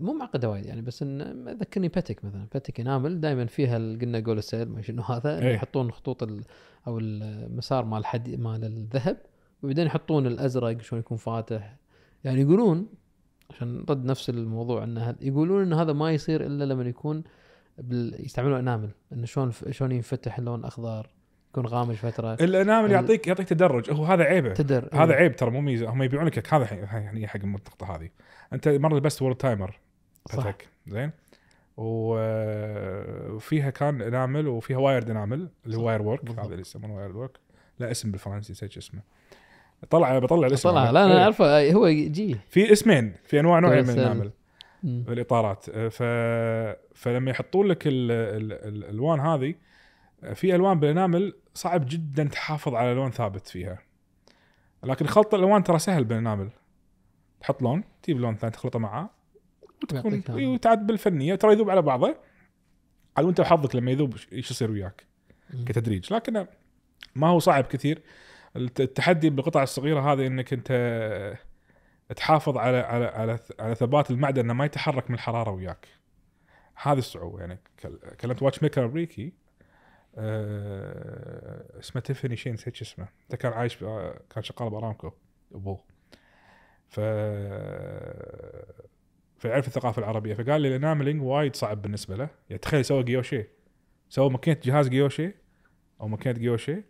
مو معقده وايد يعني بس انه ذكرني باتيك مثلا باتيك انامل دائما فيها قلنا جول السيل ما شنو هذا يحطون خطوط او المسار مال الحديد مال الذهب وبعدين يحطون الازرق شلون يكون فاتح يعني يقولون عشان نرد نفس الموضوع ان يقولون ان هذا ما يصير الا لما يكون بال... يستعملون انامل انه شلون شلون ينفتح اللون اخضر يكون غامج فتره الانامل يعطيك يعطيك تدرج هو هذا عيبه تدر هذا إيه. عيب ترى مو ميزه هم يبيعون لك هذا يعني حق النقطه هذه انت مره لبست وورد تايمر فتك زين وفيها كان انامل وفيها وايرد انامل اللي هو واير وورك هذا اللي يسمونه واير وورك لا اسم بالفرنسي نسيت اسمه طلع انا بطلع الاسم طلع لا انا إيه. اعرفه هو جي في اسمين في انواع نوعين من النعمل الاطارات ف... فلما يحطون لك ال... ال... الالوان هذه في الوان بالانامل صعب جدا تحافظ على لون ثابت فيها لكن خلط الالوان ترى سهل بالانامل تحط لون تجيب لون ثاني تخلطه معاه وتكون إيه، وتعد بالفنيه ترى يذوب على بعضه على وانت وحظك لما يذوب ايش يصير وياك كتدريج لكن ما هو صعب كثير التحدي بالقطع الصغيره هذه انك انت تحافظ على على على على ثبات المعدن انه ما يتحرك من الحراره وياك هذه الصعوبه يعني كلمت واتش ميكر امريكي أه اسمه تيفاني شين نسيت اسمه انت كان عايش كان شغال بارامكو ابوه ف فيعرف الثقافه العربيه فقال لي الاناملينج وايد صعب بالنسبه له يعني تخيل سوى جيوشي سوى ماكينه جهاز جيوشي او ماكينه جيوشي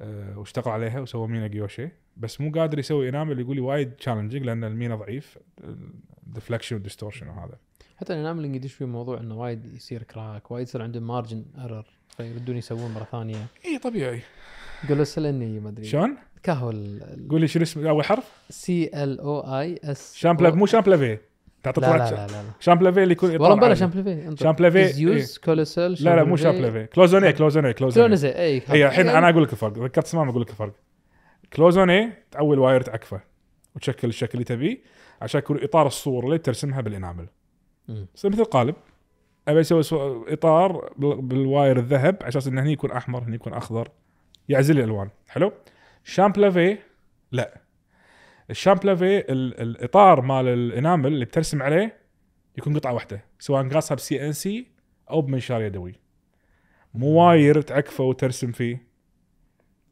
آه، واشتغل عليها وسوى مينا جيوشي بس مو قادر يسوي انامل يقول لي وايد تشالنجينج لان المينا ضعيف الديفلكشن والديستورشن وهذا حتى الاناملينج يدش في موضوع انه وايد يصير كراك وايد يصير عندهم مارجن ايرور فيردون يسوون مره ثانيه اي طبيعي قول سلني ما ادري شلون؟ كهو قول لي شنو اسم اول حرف؟ سي ال او اي اس شامبلاف مو شامبلافي تعطي لا, لا لا لا شامبلافي اللي يكون والله مبلا شامبلافي شامبلافي زيوس كولوسل لا لا مو شامبلافي كلوزوني كلوزوني كلوزوني اي الحين انا اقول لك الفرق ذكرت اسمه اقول لك الفرق كلوزوني تعوي الواير تعكفه وتشكل الشكل اللي تبيه عشان يكون اطار الصور اللي ترسمها بالانامل يصير مثل قالب ابي اسوي اطار بالواير الذهب على اساس انه هني يكون احمر هني يكون اخضر يعزل الالوان حلو شامبلافي لا الشامبلافي الاطار مال الانامل اللي بترسم عليه يكون قطعه واحده سواء قاصها بسي ان سي او بمنشار يدوي مو واير تعكفه وترسم فيه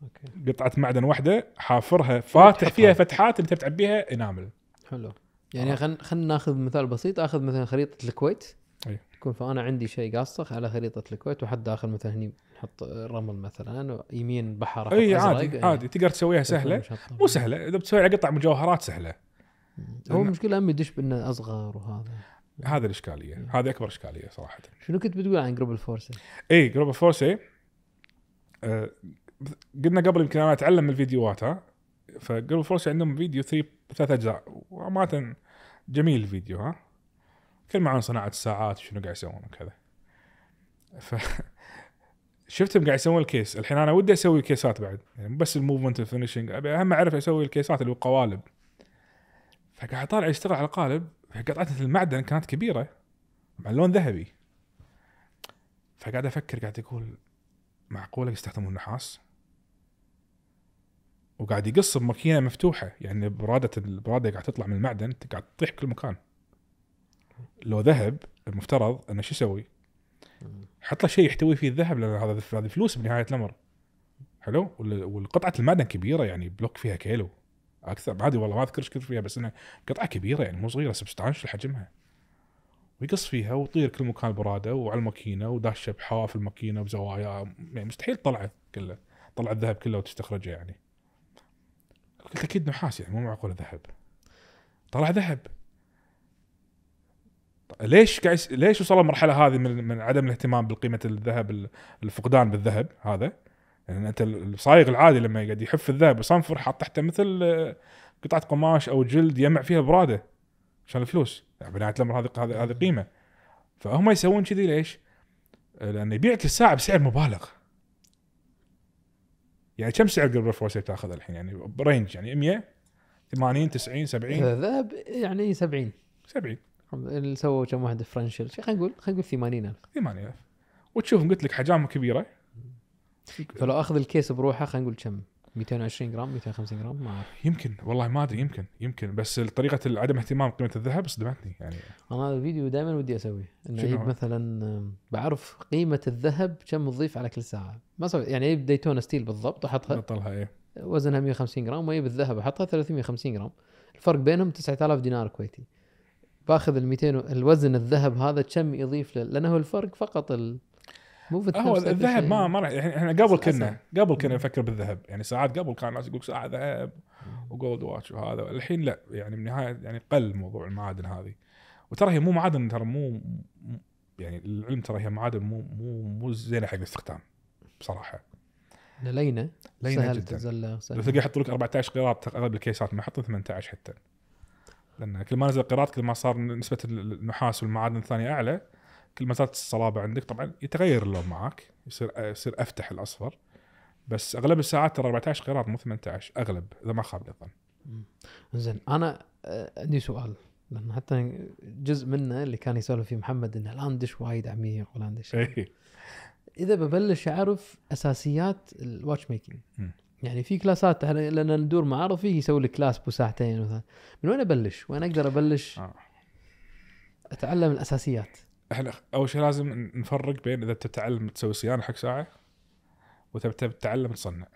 أوكي. قطعه معدن واحده حافرها فاتح فيها فتحات اللي بتعبيها انامل حلو يعني خلينا ناخذ مثال بسيط اخذ مثلا خريطه الكويت يكون طيب. فانا عندي شيء قاصخ على خريطه الكويت وحد داخل مثلا هني نحط رمل مثلا يمين بحر اي عادي عادي تقدر تسويها سهله مو سهله اذا بتسوي على قطع مجوهرات سهله هو المشكله امي دش بانه اصغر وهذا هذا الاشكاليه هذه اكبر اشكاليه صراحه شنو كنت بتقول عن جروب الفورسي؟ اي جروب الفورسي أه قلنا قبل يمكن انا اتعلم من الفيديوهات ها فجروب الفورسي عندهم فيديو ثري ثلاث اجزاء وعامه جميل الفيديو ها كلمة عن صناعة الساعات وشنو قاعد يسوون وكذا ف *laughs* شفتهم قاعد يسوون الكيس الحين انا ودي اسوي كيسات بعد يعني مو بس الموفمنت الفينشنج ابي اهم اعرف اسوي الكيسات اللي هو قوالب فقاعد طالع يشتغل على القالب مثل المعدن كانت كبيرة مع لون ذهبي فقاعد افكر قاعد يقول معقوله يستخدمون النحاس وقاعد يقص بماكينه مفتوحه يعني براده البراده قاعد تطلع من المعدن قاعد تطيح كل مكان لو ذهب المفترض انه شو يسوي؟ حط له شيء يحتوي فيه الذهب لان هذا هذه فلوس بنهايه الامر حلو والقطعه المعدن كبيره يعني بلوك فيها كيلو اكثر عادي والله ما اذكر ايش كثر فيها بس انها قطعه كبيره يعني مو صغيره سبستانشل حجمها ويقص فيها ويطير كل مكان براده وعلى الماكينه وداشه بحواف الماكينه وزوايا يعني مستحيل تطلعه كله طلع الذهب كله وتستخرجه يعني قلت اكيد نحاس يعني مو معقول ذهب طلع ذهب ليش قاعد ليش وصل المرحله هذه من, من عدم الاهتمام بقيمه الذهب الفقدان بالذهب هذا يعني انت الصايغ العادي لما يقعد يحف الذهب يصنفر حاط تحته مثل آه، قطعه قماش او جلد يجمع فيها براده عشان الفلوس يعني بنهايه الامر هذه هذه قيمه فهم يسوون كذي ليش؟ آه، لانه يبيعك الساعه بسعر مبالغ يعني كم سعر قبل الفوسيل تاخذ الحين يعني برينج يعني 100 80 90 70 ذهب يعني 70 70 اللي سووا كم واحد فرنشل خلينا نقول خلينا نقول 80000 80000 وتشوفهم قلت لك حجامه كبيره فلو اخذ الكيس بروحه خلينا نقول كم 220 جرام 250 جرام ما اعرف يمكن والله ما ادري يمكن يمكن بس طريقه عدم اهتمام قيمه الذهب صدمتني يعني انا هذا الفيديو دائما ودي اسويه انه اجيب مثلا بعرف قيمه الذهب كم تضيف على كل ساعه ما سوي يعني اجيب ديتونا ستيل بالضبط واحطها احطها ايه وزنها 150 جرام واجيب الذهب احطها 350 جرام الفرق بينهم 9000 دينار كويتي باخذ ال 200 الوزن الذهب هذا كم يضيف له لانه الفرق فقط ال... مو هو الذهب ما ما راح يعني احنا قبل كنا قبل كنا نفكر بالذهب يعني ساعات قبل كان الناس يقول ساعه ذهب وجولد واتش وهذا الحين لا يعني بالنهايه يعني قل موضوع المعادن هذه وترى هي مو معادن ترى مو يعني العلم ترى هي معادن مو مو مو زينه حق الاستخدام بصراحه لينه لينه سهل جدا لو تلقى يحط لك 14 قراط اغلب الكيسات ما يحطون 18 حتى لان كل ما نزل القيراط كل ما صار نسبه النحاس والمعادن الثانيه اعلى كل ما زادت الصلابه عندك طبعا يتغير اللون معك يصير آه، يصير افتح الاصفر بس اغلب الساعات ترى 14 قيراط مو 18 اغلب اذا ما خاب الظن. زين انا آه، عندي سؤال لان حتى جزء منه اللي كان يسولف فيه محمد انه الان دش وايد عميق ولا دش إيه. إيه. اذا ببلش اعرف اساسيات الواتش ميكنج يعني في كلاسات احنا لان ندور معارض فيه يسوي لك كلاس بساعتين مثلا من وين ابلش؟ وين اقدر ابلش؟ آه. اتعلم الاساسيات احنا اول شيء لازم نفرق بين اذا تتعلم تسوي صيانه حق ساعه وتبي تتعلم تصنع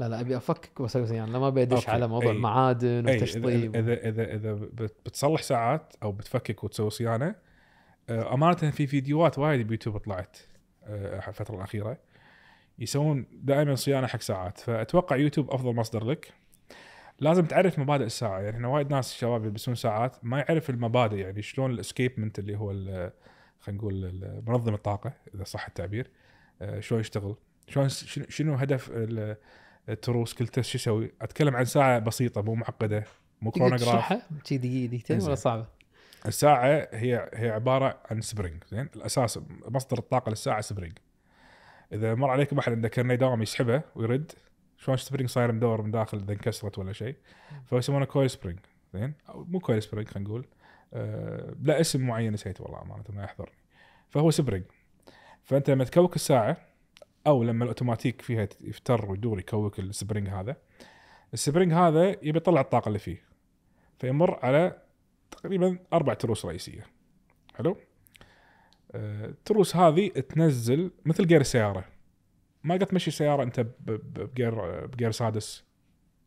لا لا ابي افكك واسوي صيانه لا ما بيدش على موضوع أي. والتشطيب وتشطيب إذا, اذا اذا اذا بتصلح ساعات او بتفكك وتسوي صيانه آه، امانه في فيديوهات وايد بيوتيوب طلعت آه، الفتره الاخيره يسوون دائما صيانه حق ساعات فاتوقع يوتيوب افضل مصدر لك لازم تعرف مبادئ الساعه يعني احنا وايد ناس الشباب يلبسون ساعات ما يعرف المبادئ يعني شلون الاسكيبمنت اللي هو خلينا نقول منظم الطاقه اذا صح التعبير آه، شلون يشتغل شلون شنو هدف التروس كل تست شو يسوي اتكلم عن ساعه بسيطه مو معقده مو كرونوغراف شي دقيقه دقيقتين ولا صعبه الساعه هي هي عباره عن سبرينج زين الاساس مصدر الطاقه للساعه سبرينج اذا مر عليك واحد عنده كرنيه دوام يسحبه ويرد شلون سبرينج صاير مدور من داخل اذا انكسرت ولا شيء فيسمونه كويل سبرينج زين او مو كويل سبرينج خلينا نقول أه لا اسم معين نسيت والله امانه ما يحضرني فهو سبرينج فانت لما تكوك الساعه او لما الاوتوماتيك فيها يفتر ويدور يكوك السبرينج هذا السبرينج هذا يبي يطلع الطاقه اللي فيه فيمر على تقريبا اربع تروس رئيسيه حلو التروس هذه تنزل مثل جير السياره ما قد تمشي السياره انت بجير بجير سادس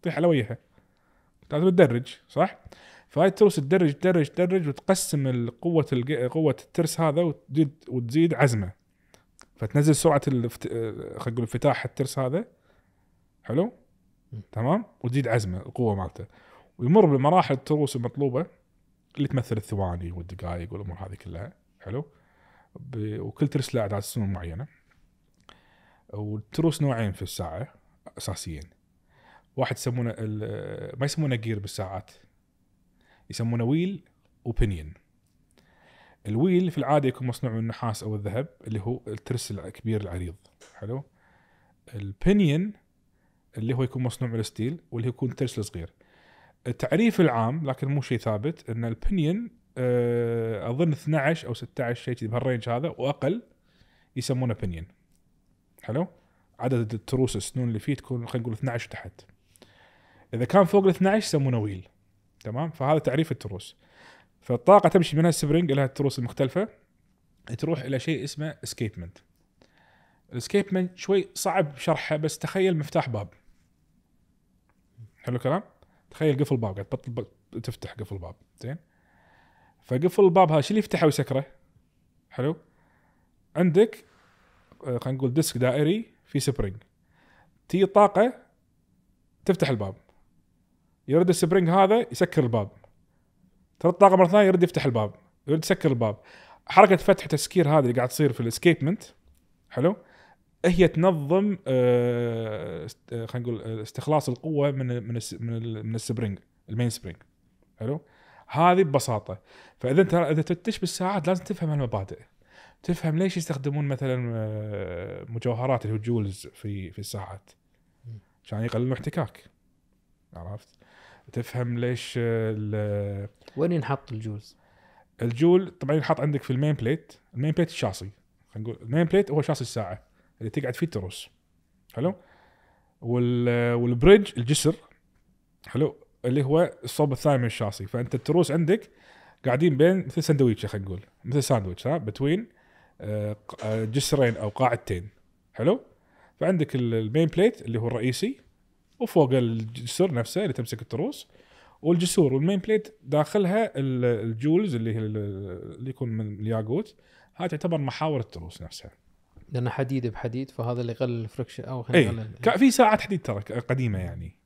تطيح على وجهها لازم تدرج صح؟ فهاي التروس تدرج تدرج تدرج وتقسم قوه قوه الترس هذا وتزيد وتزيد عزمه فتنزل سرعه الفت... خلينا نقول انفتاح الترس هذا حلو؟ تمام؟ وتزيد عزمه القوه مالته ويمر بمراحل التروس المطلوبه اللي تمثل الثواني والدقائق والامور هذه كلها حلو؟ وكل ترس له اعداد سنون معينه والتروس نوعين في الساعه اساسيين واحد يسمونه ما يسمونه جير بالساعات يسمونه ويل وبنين الويل في العاده يكون مصنوع من النحاس او الذهب اللي هو الترس الكبير العريض حلو البنين اللي هو يكون مصنوع من الستيل واللي يكون ترس صغير التعريف العام لكن مو شيء ثابت ان البنين آه، اظن 12 او 16 شيء كذي بهالرينج هذا واقل يسمونه بنين حلو عدد التروس السنون اللي فيه تكون خلينا نقول 12 وتحت اذا كان فوق ال 12 يسمونه ويل تمام فهذا تعريف التروس فالطاقه تمشي من السبرنج لها التروس المختلفه تروح الى شيء اسمه اسكيبمنت الاسكيبمنت شوي صعب شرحه بس تخيل مفتاح باب حلو الكلام تخيل قفل باب قاعد تبطل تفتح قفل باب زين فقفل الباب هذا شو اللي يفتحه ويسكره حلو عندك آه، خلينا نقول ديسك دائري في سبرينج تي طاقه تفتح الباب يرد السبرينج هذا يسكر الباب ترد الطاقه مره ثانيه يرد يفتح الباب يرد يسكر الباب حركه فتح تسكير هذه اللي قاعد تصير في الاسكيبمنت حلو هي تنظم آه، آه، خلينا نقول استخلاص القوه من من من السبرينج المين سبرينج حلو هذه ببساطه فاذا انت اذا تفتش بالساعات لازم تفهم المبادئ تفهم ليش يستخدمون مثلا آه، مجوهرات اللي هو جولز في في الساعات عشان يقللون احتكاك عرفت تفهم ليش وين ينحط الجولز الجول طبعا ينحط عندك في المين بليت المين بليت الشاصي خلينا نقول المين بليت هو شاصي الساعه اللي تقعد فيه التروس حلو وال والبريدج الجسر حلو اللي هو الصوب الثاني من الشاصي فانت التروس عندك قاعدين بين مثل سندويتش خلينا نقول مثل ساندويتش ها بتوين آه، جسرين او قاعدتين حلو فعندك المين بليت اللي هو الرئيسي وفوق الجسر نفسه اللي تمسك التروس والجسور والمين بليت داخلها الجولز اللي هي اللي يكون من الياقوت هاي تعتبر محاور التروس نفسها لانه حديد بحديد فهذا اللي يقلل الفريكشن او اي في ساعات حديد ترى قديمه يعني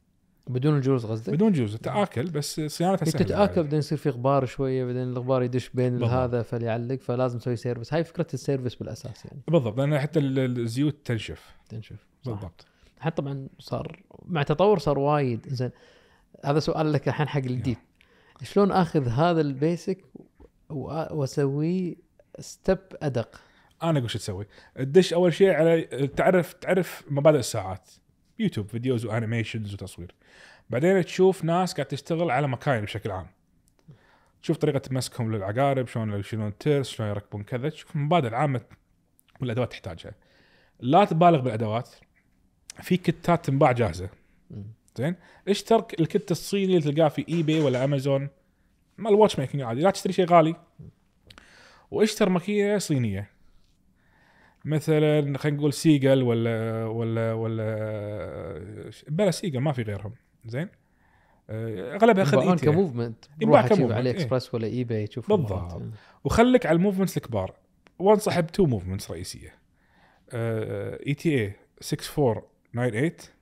بدون الجلوس قصدك؟ بدون جلوس تاكل بس صيانتها سهله تتاكل بعدين يصير في غبار شويه بعدين الغبار يدش بين هذا فليعلق فلازم تسوي سيرفس هاي فكره السيرفس بالاساس يعني بالضبط لان حتى الزيوت تنشف تنشف بالضبط حتى طبعا صار مع تطور صار وايد زين هذا سؤال لك الحين حق الديب شلون اخذ هذا البيسك واسويه ستيب ادق انا اقول شو تسوي تدش اول شيء على تعرف تعرف مبادئ الساعات يوتيوب فيديوز وانيميشنز وتصوير بعدين تشوف ناس قاعد تشتغل على مكاين بشكل عام تشوف طريقه مسكهم للعقارب شلون يشيلون الترس شلون يركبون كذا تشوف المبادئ العامه والادوات تحتاجها لا تبالغ بالادوات في كتات تنباع جاهزه زين اشتر الكت الصيني اللي تلقاه في اي باي ولا امازون مال الواتش ميكنج عادي لا تشتري شيء غالي واشتر ماكينه صينيه مثلا خلينا نقول سيجل ولا ولا ولا بلا سيجل ما في غيرهم زين آه، اغلبها خذ ايتي كموفمنت ينباع كموفمنت على اكسبرس ولا اي باي تشوف بالضبط وخلك على الموفمنتس الكبار وانصح بتو موفمنتس رئيسيه آه، اي تي اي 6498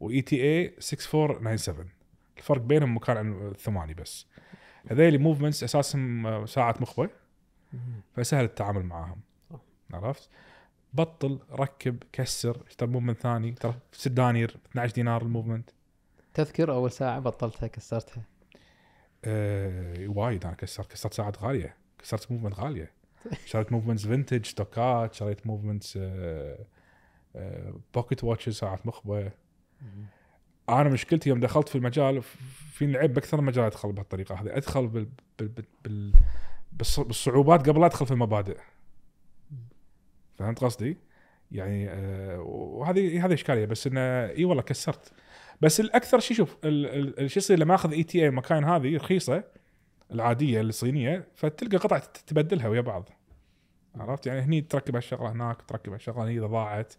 واي تي اي 6497 الفرق بينهم مكان عن الثماني بس هذيل موفمنتس اساسهم آه، ساعات مخبه فسهل التعامل معاهم عرفت؟ بطل ركب كسر اشتري موفمنت ثاني ترى 6 دنانير 12 دينار الموفمنت تذكر اول ساعه بطلتها كسرتها آه، وايد انا كسرت كسرت ساعات غاليه كسرت موفمنت غاليه شريت موفمنتس فينتج ستوكات شريت موفمنتس بوكيت واتش ساعات مخبه انا مشكلتي يوم دخلت في المجال في لعب اكثر من مجال ادخل بهالطريقه هذه ادخل بال بال بال بالصعوبات قبل لا ادخل في المبادئ فهمت قصدي؟ يعني آه، وهذه هذه اشكاليه بس انه اي والله كسرت بس الاكثر شيء شوف شو يصير لما اخذ اي تي اي مكان هذه رخيصه العاديه الصينيه فتلقى قطع تبدلها ويا بعض عرفت يعني هني تركب هالشغله هناك تركب هالشغله هني اذا ضاعت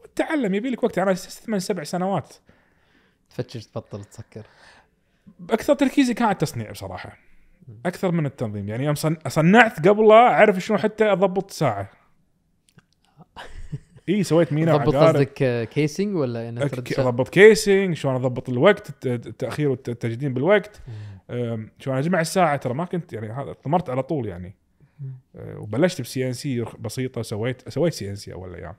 وتتعلم يبي لك وقت يعني انا استثمر سبع سنوات تفتش تبطل تسكر اكثر تركيزي كان على التصنيع بصراحه اكثر من التنظيم يعني يوم صنعت قبل اعرف شنو حتى اضبط ساعه اي سويت مينا ضبط قصدك كيسنج ولا انك ضبط كيسنج شلون اضبط الوقت التاخير والتجديد بالوقت شلون اجمع الساعه ترى ما كنت يعني هذا طمرت على طول يعني أه، وبلشت بسي ان سي بسيطه سويت سويت سي ان سي اول ايام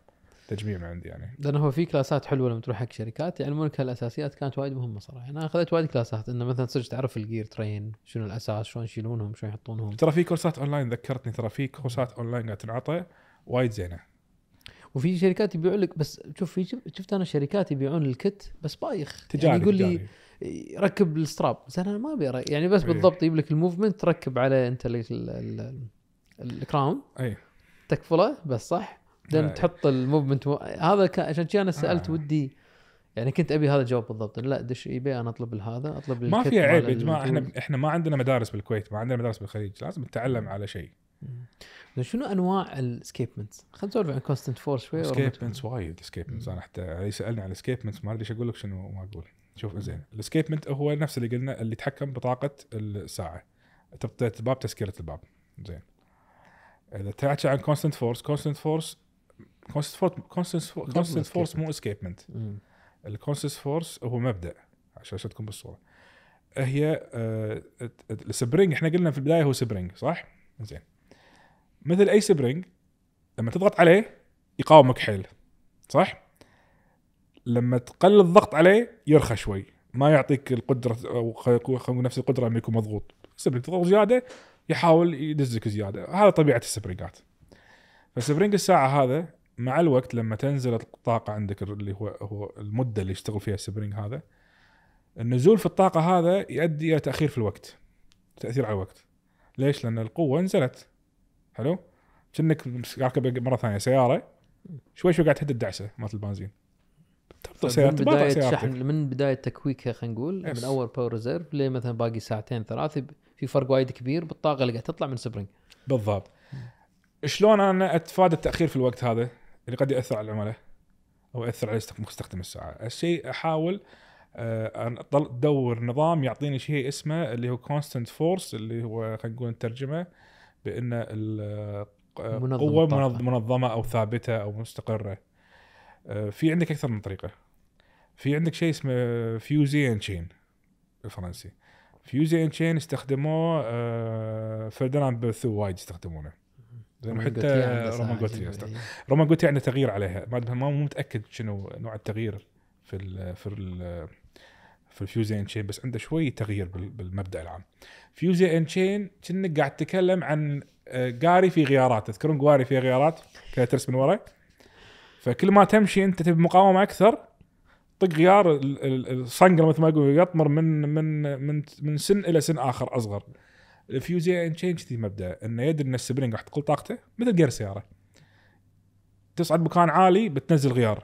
تجميع من عندي يعني لانه هو في كلاسات حلوه لما تروح حق شركات يعلمونك يعني هالاساسيات كانت وايد مهمه صراحه يعني انا اخذت وايد كلاسات انه مثلا صرت تعرف الجير ترين شنو الاساس شلون يشيلونهم شلون يحطونهم ترى في كورسات اونلاين ذكرتني ترى في كورسات اونلاين قاعد تنعطى وايد زينه وفي شركات يبيعوا لك بس شوف في شفت انا شركات يبيعون الكت بس بايخ يعني تجاري يعني يقول لي ركب الستراب بس انا ما ابي يعني بس أيوه. بالضبط يجيب لك الموفمنت تركب عليه انت الكراون اي أيوه. تكفله بس صح لان أيوه. تحط الموفمنت مو... هذا ك... عشان كذا انا سالت آه. ودي يعني كنت ابي هذا الجواب بالضبط لا دش اي بي انا اطلب هذا اطلب ما في عيب يا جماعه احنا احنا ما عندنا مدارس بالكويت ما عندنا مدارس بالخليج لازم نتعلم على شيء شنو انواع الاسكيبمنت؟ خلينا نسولف عن كونستنت فور شوي اسكيبمنت وايد اسكيبمنت انا حتى سالني عن الاسكيبمنت ما ادري ايش اقول لك شنو ما اقول شوف زين الاسكيبمنت هو نفس اللي قلنا اللي يتحكم بطاقه الساعه الباب تسكيره الباب زين اذا تحكي عن كونستنت فورس كونستنت فورس كونستنت فورس مو اسكيبمنت الكونستنت فورس هو مبدا عشان اشدكم بالصوره هي آه، السبرينج احنا قلنا في البدايه هو سبرينج صح؟ زين مثل اي سبرينج لما تضغط عليه يقاومك حيل صح؟ لما تقلل الضغط عليه يرخى شوي ما يعطيك القدره او نفس القدره لما يكون مضغوط سبرينج تضغط زياده يحاول يدزك زياده هذا طبيعه السبرينجات فسبرينج الساعه هذا مع الوقت لما تنزل الطاقه عندك اللي هو هو المده اللي يشتغل فيها السبرينج هذا النزول في الطاقه هذا يؤدي الى تاخير في الوقت تاثير على الوقت ليش لان القوه نزلت حلو كأنك راكب مره ثانيه سياره شوي شوي قاعد تهد الدعسه مالت البنزين تبطئ طيب، سيارتك من بدايه شحن من بدايه تكويكها خلينا نقول من اول باور ريزيرف لمثلا باقي ساعتين ثلاث في فرق وايد كبير بالطاقه اللي قاعد تطلع من سبرينج بالضبط شلون انا اتفادى التاخير في الوقت هذا اللي قد ياثر على العملاء او ياثر على مستخدم الساعه الشيء احاول آه، ادور نظام يعطيني شيء اسمه اللي هو كونستنت فورس اللي هو خلينا نقول الترجمه بان القوه آه، منظمة. منظمه او ثابته او مستقره آه، في عندك اكثر من طريقه في عندك شيء اسمه فيوزي ان تشين بالفرنسي فيوزي ان تشين استخدموه آه، فرديناند بيرثو وايد يستخدمونه زين حتى رومان جوتي رومان جوتي عنده تغيير عليها ما مو متاكد شنو نوع التغيير في الـ في الـ في الفيوزي ان تشين بس عنده شوي تغيير بالمبدا العام فيوزي ان تشين كأنك قاعد تتكلم عن آه، قاري في غيارات تذكرون قواري في غيارات كذا ترس من ورا فكل ما تمشي انت تبي مقاومه اكثر طق غيار الصنقر مثل ما يقول يطمر من من من من سن الى سن اخر اصغر الفيوزي ان تشين كذي مبدا انه يدري ان السبرنج راح تقل طاقته مثل جير سياره تصعد مكان عالي بتنزل غيار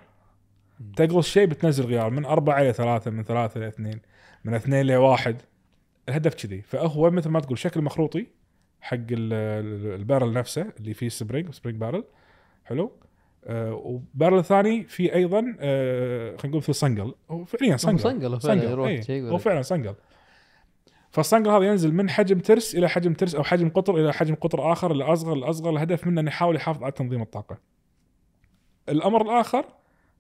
تقلص شيء بتنزل غيار من أربعة إلى ثلاثة من ثلاثة إلى اثنين من اثنين واحد الهدف كذي فهو مثل ما تقول شكل مخروطي حق البارل نفسه اللي فيه سبرينج سبرينج بارل حلو آه وبارل الثاني في ايضا آه خلينا نقول في صنقل هو فعليا صنقل صنقل إيه، هو فعلا صنقل فالصنقل هذا ينزل من حجم ترس الى حجم ترس او حجم قطر الى حجم قطر اخر الاصغر الاصغر الهدف منه انه يحاول يحافظ على تنظيم الطاقه الامر الاخر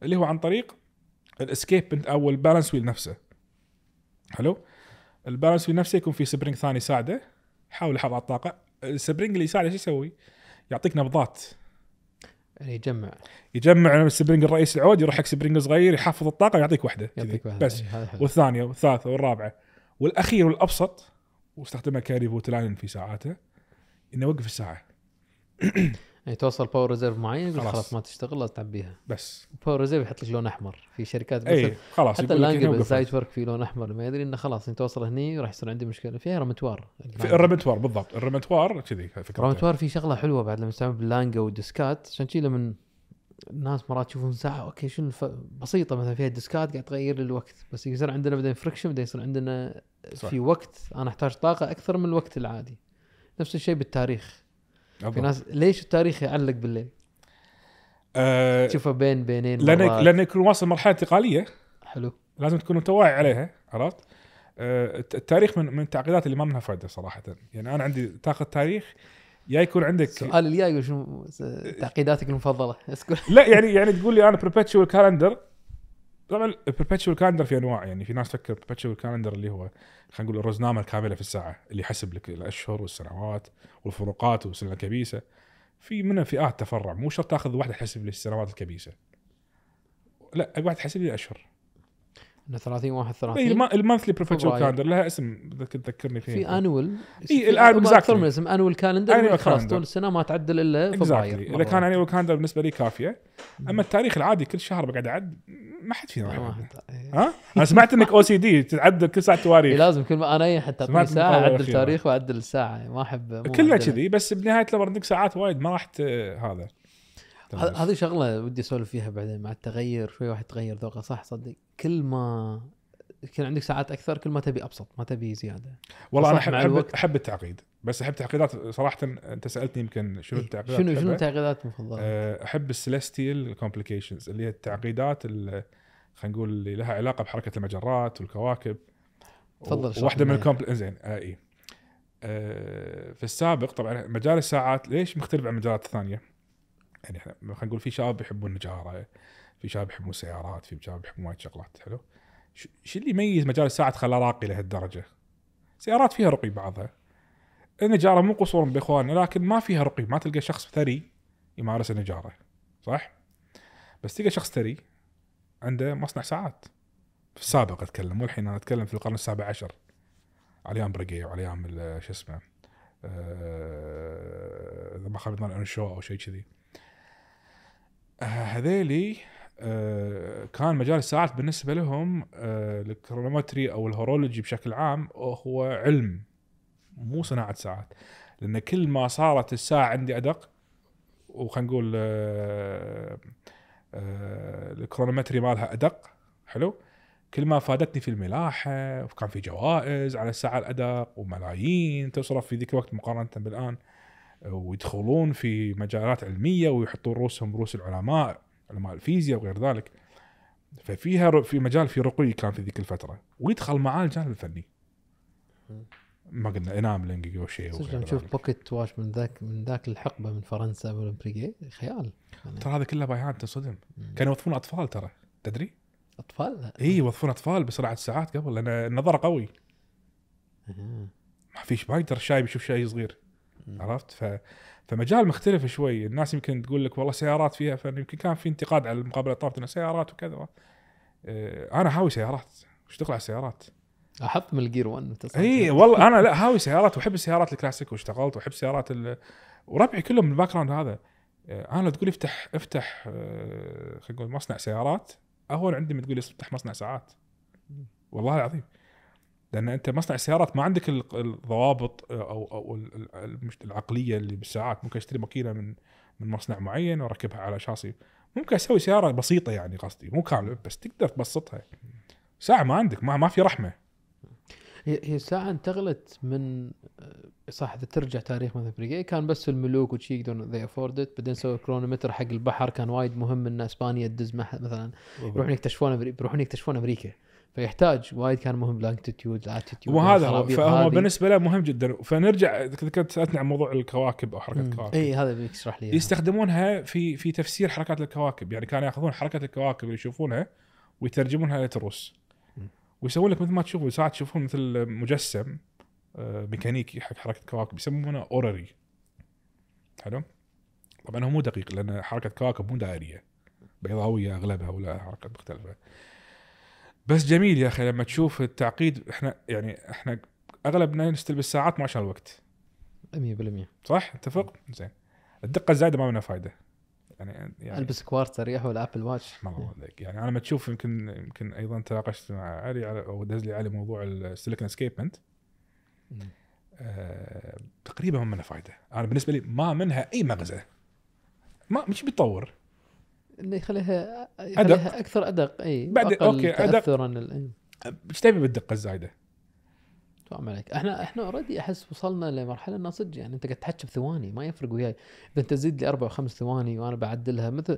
اللي هو عن طريق الاسكيب او البالانس ويل نفسه حلو البالانس ويل نفسه يكون في سبرينج ثاني يساعده يحاول يحافظ على الطاقه السبرينج اللي يساعده شو يسوي؟ يعطيك نبضات يعني يجمع يجمع السبرينج الرئيسي العود يروح حق سبرينج صغير يحفظ الطاقه ويعطيك واحده يعطيك واحده بس والثانيه والثالثه والرابعه والاخير والابسط واستخدمها بوت لاين في ساعاته انه يوقف الساعه *clears throat* يعني توصل باور ريزيرف معين يقول خلاص ما تشتغل لازم تعبيها بس باور ريزيرف يحط لك لون احمر في شركات اي خلاص حتى الان سايت ورك في لون احمر ما يدري انه خلاص انت توصل هني راح يصير عندي مشكله فيها رمتوار في الرمتوار بالضبط الرمتوار كذي فكرة الرمتوار في شغله حلوه بعد لما تستعمل باللانجا والديسكات عشان كذي لما الناس مرات يشوفون ساعه اوكي شنو الف... بسيطه مثلا فيها ديسكات قاعد تغير الوقت بس يصير عندنا بعدين فريكشن بعدين يصير عندنا صح. في وقت انا احتاج طاقه اكثر من الوقت العادي نفس الشيء بالتاريخ في ناس ليش التاريخ يعلق بالليل؟ أه تشوفه بين بينين لان لان يكون واصل مرحله انتقاليه حلو لازم تكون انت واعي عليها عرفت؟ أه التاريخ من من التعقيدات اللي ما منها فائده صراحه يعني انا عندي تاخذ تاريخ يا يكون عندك سؤال الجاي شو تعقيداتك المفضله؟ *laughs* لا يعني يعني تقول لي انا بربتشوال كالندر طبعا البربتشوال كالندر في انواع يعني في ناس تفكر البربتشوال كالندر اللي هو خلينا نقول الرزنامه الكامله في الساعه اللي يحسب لك الاشهر والسنوات والفروقات والسنه الكبيسه في منها فئات تفرع مو شرط تاخذ واحده تحسب لي السنوات الكبيسه لا واحده تحسب لي الاشهر 30 31 اي المانثلي بروفيشنال كالندر لها اسم تذكرني فيه في انول اي الان اكثر من اسم انول يعني كالندر خلاص طول السنه ما تعدل الا فبراير اذا كان انول كالندر بالنسبه لي كافيه اما التاريخ العادي كل شهر بقعد اعد ما حد فينا راح إيه. ها؟ انا سمعت انك او سي دي تعدل كل ساعه تواريخ إيه، لازم كل ما اي حتى اعطيني ساعه اعدل تاريخ واعدل الساعه ما احب كلنا كذي بس بنهايه الامر عندك ساعات وايد ما راح هذا هذه شغله ودي اسولف فيها بعدين مع التغير شوي واحد تغير ذوقه صح صدق كل ما كان عندك ساعات اكثر كل ما تبي ابسط ما تبي زياده والله انا احب احب التعقيد بس احب تعقيدات صراحه انت سالتني يمكن شنو إيه، التعقيدات شنو شنو التعقيدات المفضله؟ آه، احب السليستيال كومبليكيشنز اللي هي التعقيدات خلينا نقول اللي لها علاقه بحركه المجرات والكواكب تفضل واحده من إيه. الكومبل زين آه اي آه في السابق طبعا مجال الساعات ليش مختلف عن المجالات الثانيه؟ يعني احنا خلينا نقول في شباب يحبون النجاره في شباب يحبون السيارات في شباب يحبون وايد شغلات حلو شو اللي يميز مجال الساعات خلاه راقي لهالدرجه؟ سيارات فيها رقي بعضها النجاره مو قصورا باخواننا لكن ما فيها رقي ما تلقى شخص ثري يمارس النجاره صح؟ بس تلقى شخص ثري عنده مصنع ساعات في السابق اتكلم مو الحين انا اتكلم في القرن السابع عشر على ايام برقي وعلى ايام شو اسمه آه، اذا ما خاب انشو او شيء كذي آه، هذيلي آه، كان مجال الساعات بالنسبه لهم الكرونومتري او الهورولوجي بشكل عام هو علم مو صناعه ساعات لان كل ما صارت الساعه عندي ادق وخلينا نقول آه، آه، الكرونومتري مالها ادق حلو كل ما فادتني في الملاحه وكان في جوائز على الساعه الادق وملايين تصرف في ذيك الوقت مقارنه بالان ويدخلون في مجالات علميه ويحطون رؤوسهم رؤوس العلماء علماء الفيزياء وغير ذلك ففيها في مجال في رقي كان في ذيك الفتره ويدخل معاه الجانب الفني ما قلنا اناملنج او شيء نشوف بوكيت واش من ذاك من ذاك الحقبه من فرنسا والاولمبيكيه خيال يعني ترى هذا كله باي تصدم كانوا يوظفون اطفال ترى تدري؟ اطفال؟ اي يوظفون اطفال بسرعه ساعات قبل لان النظر قوي ما فيش ما يقدر الشايب يشوف شيء صغير عرفت ف فمجال مختلف شوي الناس يمكن تقول لك والله سيارات فيها فيمكن كان في انتقاد على المقابله طافت سيارات وكذا آه، انا هاوي سيارات اشتغل على السيارات احط من الجير 1 اي والله انا لا هاوي سيارات واحب السيارات الكلاسيك واشتغلت واحب سيارات ال... وربعي كلهم من الباك جراوند هذا آه، انا لو تقول افتح افتح آه، خلينا نقول مصنع سيارات اهون عندي ما تقول افتح مصنع ساعات والله العظيم لان انت مصنع السيارات ما عندك الضوابط آه، او او العقليه اللي بالساعات ممكن اشتري ماكينه من من مصنع معين واركبها على شاصي ممكن اسوي سياره بسيطه يعني قصدي مو كامله بس تقدر تبسطها ساعه ما عندك ما, ما في رحمه هي هي الساعه انتقلت من آه، صح اذا ترجع تاريخ مثلا فريقي كان بس الملوك وشي يقدرون ذي افورد بعدين سووا كرونومتر حق البحر كان وايد مهم ان اسبانيا تدز مثلا يروحون يكتشفون يروحون يكتشفون امريكا فيحتاج وايد كان مهم لانجتيتيود لاتيتيود وهذا هو فهو بالنسبه له مهم جدا فنرجع ذكرت سالتني عن موضوع الكواكب او حركه الكواكب اي هذا بيشرح لي يستخدمونها في في تفسير حركات الكواكب يعني كانوا ياخذون حركه الكواكب اللي يشوفونها ويترجمونها لتروس ويسوون لك مثل ما تشوفوا ساعات تشوفون مثل مجسم آه، ميكانيكي حق حركه كواكب يسمونه اورري حلو طبعا هو مو دقيق لان حركه كواكب مو دائريه بيضاويه اغلبها ولا حركات مختلفه بس جميل يا اخي لما تشوف التعقيد احنا يعني احنا اغلبنا نستلبس ساعات ما عشان الوقت 100% صح اتفق؟ زين الدقه الزايده ما منها فائده يعني, يعني البس كوارتز اريح ولا ابل واتش ما عليك يعني انا ما تشوف يمكن يمكن ايضا تناقشت مع علي على او دز لي علي موضوع السيليكون اسكيبمنت آه، تقريبا ما منها فائده انا بالنسبه لي ما منها اي مغزى ما مش بيتطور انه يخليها يخليها أدق. اكثر ادق اي بعد اوكي ادق ايش تبي بالدقه الزايده؟ توام عليك احنا احنا اوريدي احس وصلنا لمرحله انه صدق يعني انت قاعد تحكي بثواني ما يفرق وياي اذا انت تزيد لي اربع وخمس ثواني وانا بعدلها مثل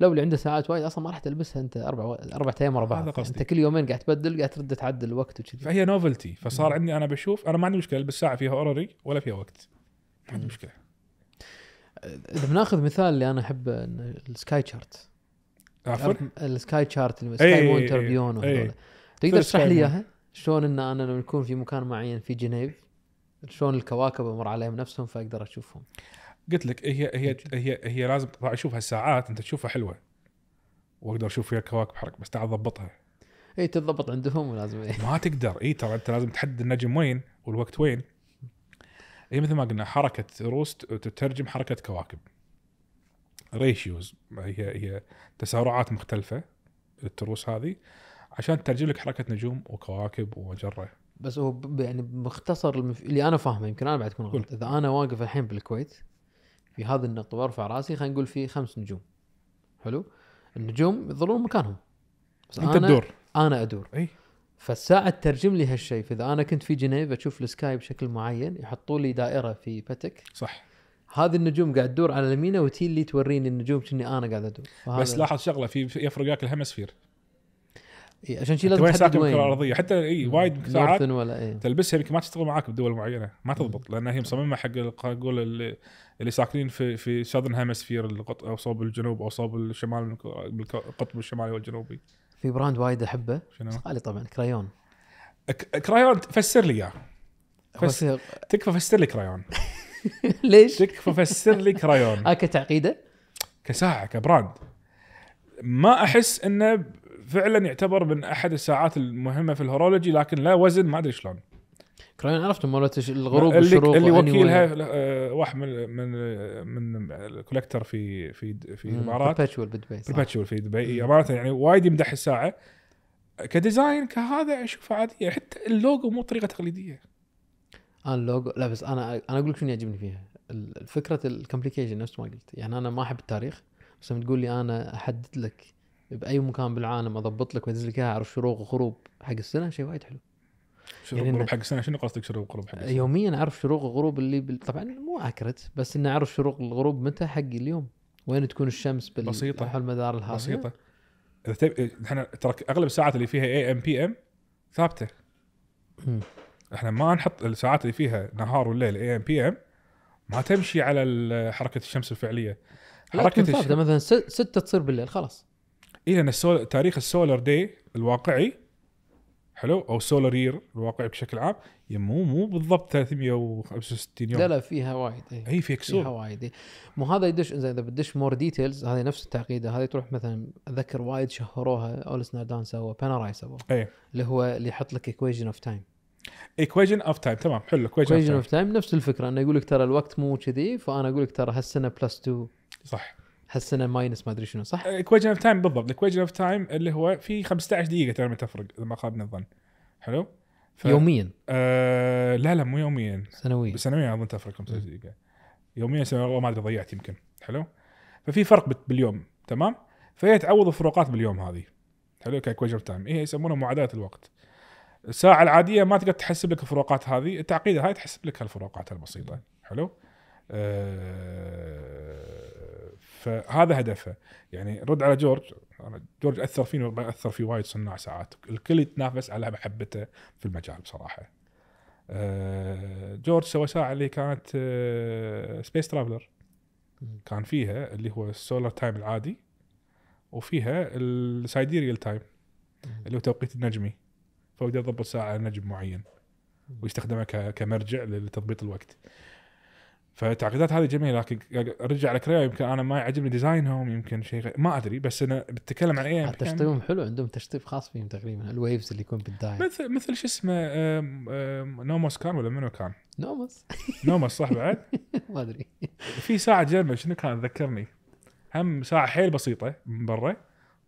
لو اللي عنده ساعات وايد اصلا ما راح تلبسها انت اربع اربع ايام ورا بعض يعني انت كل يومين قاعد تبدل قاعد ترد تعدل الوقت وكذي فهي نوفلتي فصار عندي انا بشوف انا ما عندي مشكله البس ساعه فيها اوري ولا فيها وقت ما عندي مشكله اذا بناخذ مثال اللي انا احب السكاي تشارت عفوا السكاي تشارت السكاي إيه، مونتر إيه، بيون إيه. تقدر تشرح لي اياها؟ شلون ان انا لما يكون في مكان معين في جنيف شلون الكواكب امر عليهم نفسهم فاقدر اشوفهم قلت لك هي هي هي هي لازم طبعا اشوفها الساعات انت تشوفها حلوه واقدر اشوف فيها كواكب حرك بس تعال ضبطها اي تضبط عندهم ولازم إيه. ما تقدر اي ترى انت لازم تحدد النجم وين والوقت وين هي مثل ما قلنا حركه روس تترجم حركه كواكب ريشيوز هي هي تسارعات مختلفه التروس هذه عشان تترجم لك حركه نجوم وكواكب ومجره بس هو يعني بمختصر المف... اللي انا فاهمه يمكن انا بعد اكون غلط اذا انا واقف الحين بالكويت في هذه النقطه وارفع راسي خلينا نقول في خمس نجوم حلو النجوم يظلون مكانهم بس انت انا تدور انا ادور اي فالساعه تترجم لي هالشيء فاذا انا كنت في جنيف اشوف السكاي بشكل معين يحطوا لي دائره في فتك. صح هذه النجوم قاعد تدور على اليمين وتي اللي توريني النجوم كني انا قاعد ادور بس لاحظ شغله في في- يفرق وياك الهيمسفير إيه عشان شي لازم وين ساكن بالكره الارضيه حتى اي وايد ساعات ولا إيه. تلبسها يمكن ما تشتغل معاك بدول معينه ما تضبط لان هي مصممه حق اقول اللي ساكنين في في ساذن هيمسفير او صوب الجنوب او صوب الشمال القطب الشمالي والجنوبي في براند وايد احبه شنو؟ غالي طبعا كرايون كرايون فسر لي اياه فس... تكفى فسر لي كرايون *laughs* ليش؟ تكفى فسر لي كرايون *laughs* اه كتعقيده؟ كساعه كبراند ما احس انه فعلا يعتبر من احد الساعات المهمه في الهورولوجي لكن لا وزن ما ادري شلون كراين عرفت مالت الغروب اللي والشروق اللي وكيلها آه، واحد من من من الكولكتر في في في الامارات برباتشول بدبي برباتشول في دبي امانه يعني وايد يمدح الساعه كديزاين كهذا اشوفه عاديه حتى اللوجو مو طريقه تقليديه انا آه، اللوجو لا بس انا انا اقول لك شنو يعجبني فيها الفكره الكومبليكيشن نفس ما قلت يعني انا ما احب التاريخ بس لما تقول لي انا احدد لك باي مكان بالعالم اضبط لك وانزل لك اياها اعرف شروق وغروب حق السنه شيء وايد حلو شروق يعني غروب حق السنه شنو قصدك شروق وغروب حق السنه؟ يوميا اعرف شروق وغروب اللي بال... طبعا مو اكرت بس اني اعرف شروق الغروب متى حق اليوم وين تكون الشمس بال... بسيطه حول المدار الهواء بسيطه اذا تب... إيه، احنا ترى اغلب الساعات اللي فيها اي ام بي ام ثابته احنا ما نحط الساعات اللي فيها نهار وليل اي ام بي ام ما تمشي على حركه الشمس الفعليه حركه الشمس مثلا سته تصير بالليل خلاص اذا إيه، السول... تاريخ السولار داي الواقعي حلو او سولر يير الواقعي بشكل عام مو مو بالضبط 365 يوم لا لا فيها وايد اي هي إيه، في كسور فيها وايد اي مو هذا يدش اذا بتدش مور ديتيلز هذه نفس التعقيده هذه تروح مثلا اذكر وايد شهروها اول سنار دان سوى بانراي سوى اي اللي هو اللي يحط لك ايكويجن اوف تايم ايكويجن اوف تايم تمام حلو ايكويجن اوف تايم نفس الفكره انه يقول لك ترى الوقت مو كذي فانا اقول لك ترى هالسنه بلس 2 صح هالسنه ماينس ما ادري شنو صح؟ ايكويجن اوف تايم بالضبط الايكويجن اوف تايم اللي هو في 15 دقيقه ترى تفرق اذا ما خابني الظن حلو؟ ف... يوميا آه لا لا مو يوميا سنويا سنويا اظن تفرق 15 دقيقه يوميا سنويا ما ادري ضيعت يمكن حلو؟ ففي فرق باليوم تمام؟ فهي تعوض الفروقات باليوم هذه حلو كويجن اوف تايم هي يسمونها معادله الوقت الساعه العاديه ما تقدر تحسب لك الفروقات هذه التعقيده هاي تحسب لك هالفروقات البسيطه حلو؟ آه، فهذا هدفها يعني رد على جورج جورج اثر فيني اثر في وايد صناع ساعات الكل يتنافس على محبته في المجال بصراحه آه، جورج سوى ساعه اللي كانت سبيس آه، ترافلر كان فيها اللي هو السولار تايم العادي وفيها السايديريال تايم اللي هو توقيت النجمي فهو اضبط ساعه على نجم معين ويستخدمها كمرجع لتضبيط الوقت فالتعقيدات هذه جميله لكن ارجع على كريو يمكن انا ما يعجبني ديزاينهم يمكن شيء غير ما ادري بس انا بتكلم عن اي ام تشطيبهم حلو عندهم تشطيب خاص فيهم تقريبا الويفز اللي يكون بالدايم مثل مثل شو اسمه نوموس كان ولا منو كان؟ نوموس نوموس صح بعد؟ *laughs* ما ادري في ساعه جنبه شنو كان ذكرني هم ساعه حيل بسيطه من برا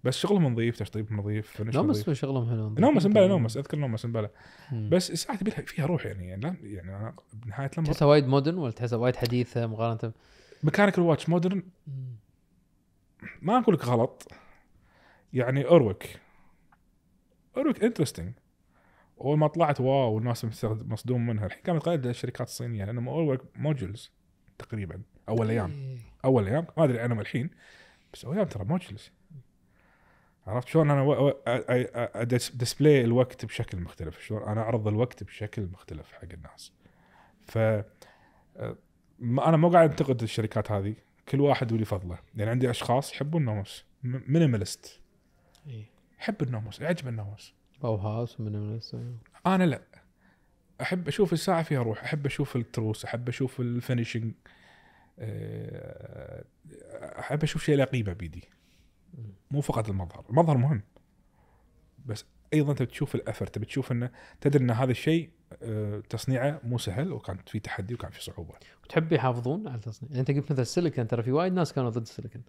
بس شغلهم نظيف تشطيب نظيف نومس شغلهم حلو نومس امبلا يعني. نومس اذكر نومس امبلا بس ساعات فيها روح يعني يعني, يعني انا بنهايه لما تحسها وايد مودرن ولا تحسها وايد حديثه مقارنه ميكانيكال واتش مودرن ما اقول لك غلط يعني اروك اروك انترستنج اول ما طلعت واو الناس مصدوم منها الحين كانت قائد الشركات الصينيه لان اروك موجلز تقريبا اول ايام إيه. اول ايام ما ادري عنهم الحين بس اول ايام ترى موجلز عرفت شلون انا و... ديسبلاي الوقت بشكل مختلف شلون انا اعرض الوقت بشكل مختلف حق الناس ف انا مو قاعد انتقد الشركات هذه كل واحد ولي فضله يعني عندي اشخاص يحبوا النوموس مينيمالست يحب النوموس يعجب النوموس باو هاوس انا لا احب اشوف الساعه فيها روح احب اشوف التروس احب اشوف الفينيشنج احب اشوف شيء له قيمه بيدي مو فقط المظهر المظهر مهم بس ايضا تبي تشوف الاثر تبي تشوف انه تدري ان هذا الشيء آه، تصنيعه مو سهل وكان في تحدي وكان في صعوبه. وتحب يحافظون على التصنيع، يعني انت قلت مثلا السيليكون ترى في وايد ناس كانوا ضد السيليكون.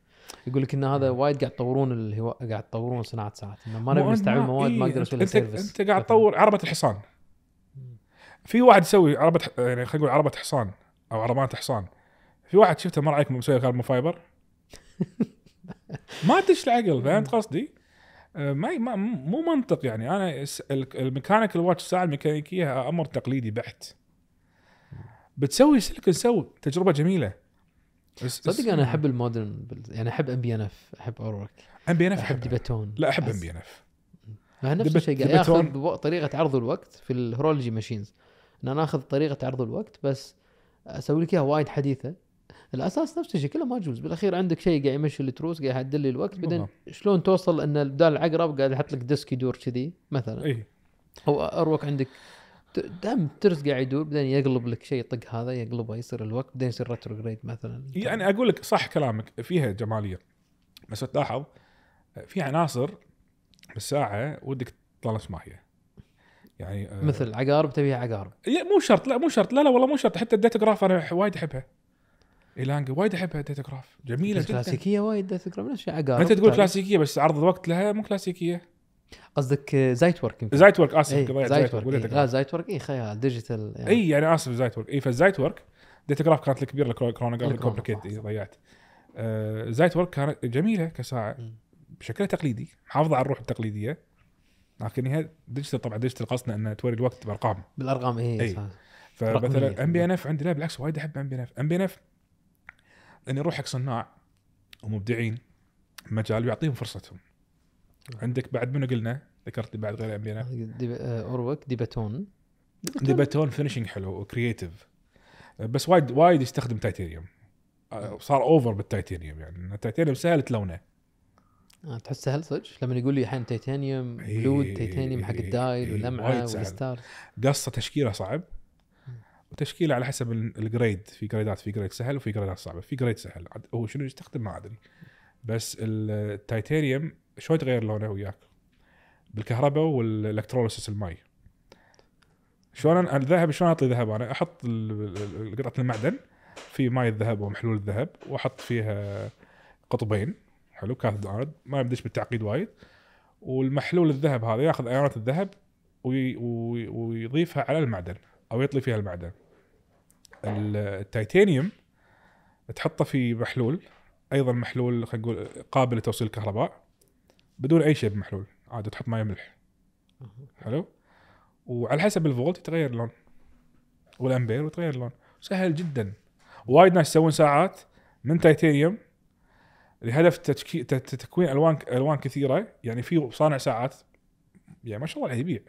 يقول لك ان هذا وايد قاعد يطورون الهواء قاعد يطورون صناعه ساعات، انه ما نبي نستعمل مواد ما اقدر إيه، اسوي لها سيرفس. انت قاعد تطور عربه الحصان. في واحد يسوي عربه يعني خلينا نقول عربه حصان او عربات حصان. في واحد شفته مر عليك مسوي كاربون فايبر *laughs* *laughs* ما تدش العقل فهمت قصدي؟ آه، ما مو منطق يعني انا الميكانيكال واتش الساعه الميكانيكيه آه، امر تقليدي بحت بتسوي سلك نسوي تجربه جميله صدق انا احب المودرن يعني احب ام بي ان اف احب اورك ام بي ان اف احب ديبتون لا احب ام بي ان اف نفس الشيء قاعد اخذ طريقه عرض الوقت في الهرولوجي ماشينز ان انا اخذ طريقه عرض الوقت بس اسوي لك اياها وايد حديثه الاساس نفس الشيء كله ما يجوز بالاخير عندك شيء قاعد يمشي التروس قاعد يعدل لي الوقت إيه بعدين شلون توصل ان بدال العقرب قاعد يحط لك ديسك يدور كذي مثلا اي او اروك عندك دام الترس قاعد يدور بعدين يقلب لك شيء طق هذا يقلبه يصير الوقت بعدين يصير ريتروجريد مثلا يعني اقول لك صح كلامك فيها جماليه بس تلاحظ في عناصر بالساعه ودك تطلع ما هي يعني آه، مثل عقارب تبيها عقارب إيه، مو شرط لا مو شرط لا لا والله مو شرط حتى الداتا جراف انا وايد احبها ايلانجا وايد احبها ديتا جراف جميله جدا كلاسيكيه وايد ديتا جراف نفس الشيء انت تقول طيب. كلاسيكيه بس عرض الوقت لها مو كلاسيكيه قصدك زايت آه، ورك يمكن زايت ورك اسف ايه زايت ورك ايه لا زايت ورك اي خيال ديجيتال يعني. اي يعني اسف زايت ورك اي فزايت ورك ديتا جراف كانت الكبيره جارد الكومبليكيت ضيعت زايت آه، ورك كانت جميله كساعه بشكلها تقليدي محافظه على الروح التقليديه لكن هي ديجيتال طبعا ديجيتال قصدنا انها توري الوقت بارقام بالارقام إيه، اي ايه. فمثلا ام بي ان اف عندي لا بالعكس وايد احب ام بي ان اف ام بي ان اف ان يروح حق صناع ومبدعين مجال ويعطيهم فرصتهم عندك بعد منو قلنا ذكرت بعد غير عندنا دي آه، اوروك ديباتون ديباتون فينشنج حلو وكرييتيف آه، بس وايد وايد يستخدم تيتانيوم آه، صار اوفر بالتيتانيوم يعني التيتانيوم سهل تلونه تحس سهل صدق لما يقول لي الحين تيتانيوم بلود تيتانيوم حق إيه، الدايل إيه، ولمعه والستار قصه تشكيله صعب وتشكيله على حسب الجريد في جريدات في جريد سهل وفي جريدات صعبه في جريد سهل هو شنو يستخدم ما ادري بس التيتانيوم شوي تغير لونه وياك بالكهرباء والالكتروليسيس الماي شلون الذهب شلون اعطي ذهب انا احط قطعه المعدن في ماي الذهب ومحلول الذهب واحط فيها قطبين حلو كاثد ارد ما يمدش بالتعقيد وايد والمحلول الذهب هذا ياخذ ايونات الذهب ويضيفها على المعدن او يطلي فيها المعدن التيتانيوم تحطه في محلول ايضا محلول خلينا نقول قابل لتوصيل الكهرباء بدون اي شيء بمحلول عادي تحط ماء ملح حلو وعلى حسب الفولت يتغير اللون والامبير ويتغير اللون سهل جدا وايد ناس يسوون ساعات من تيتانيوم لهدف تكوين الوان الوان كثيره يعني في صانع ساعات يعني ما شاء الله يبيع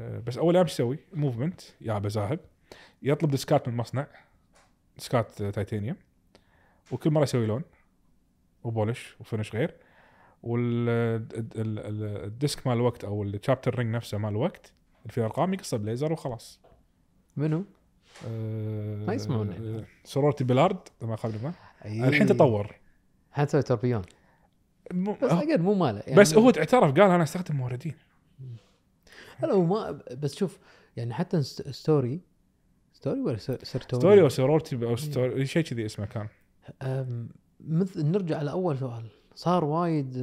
آه، بس اول لاعب يسوي موفمنت يا بزاهب يطلب ديسكات من مصنع ديسكات تيتانيوم وكل مره يسوي لون وبولش وفنش غير والديسك مال الوقت او الشابتر رينج نفسه مال الوقت اللي فيه ارقام يقصه بليزر وخلاص منو؟ أه ما يسمعون يعني. آه، سرورتي بيلارد ما خاب أيه. الحين تطور الحين تسوي تربيون بس آه. مو ماله يعني بس هو اعترف قال انا استخدم موردين لا وما بس شوف يعني حتى ستوري ستوري ولا سيرتوني ستوري او سيرورتي او ستوري شيء كذي اسمه كان مثل نرجع لاول سؤال صار وايد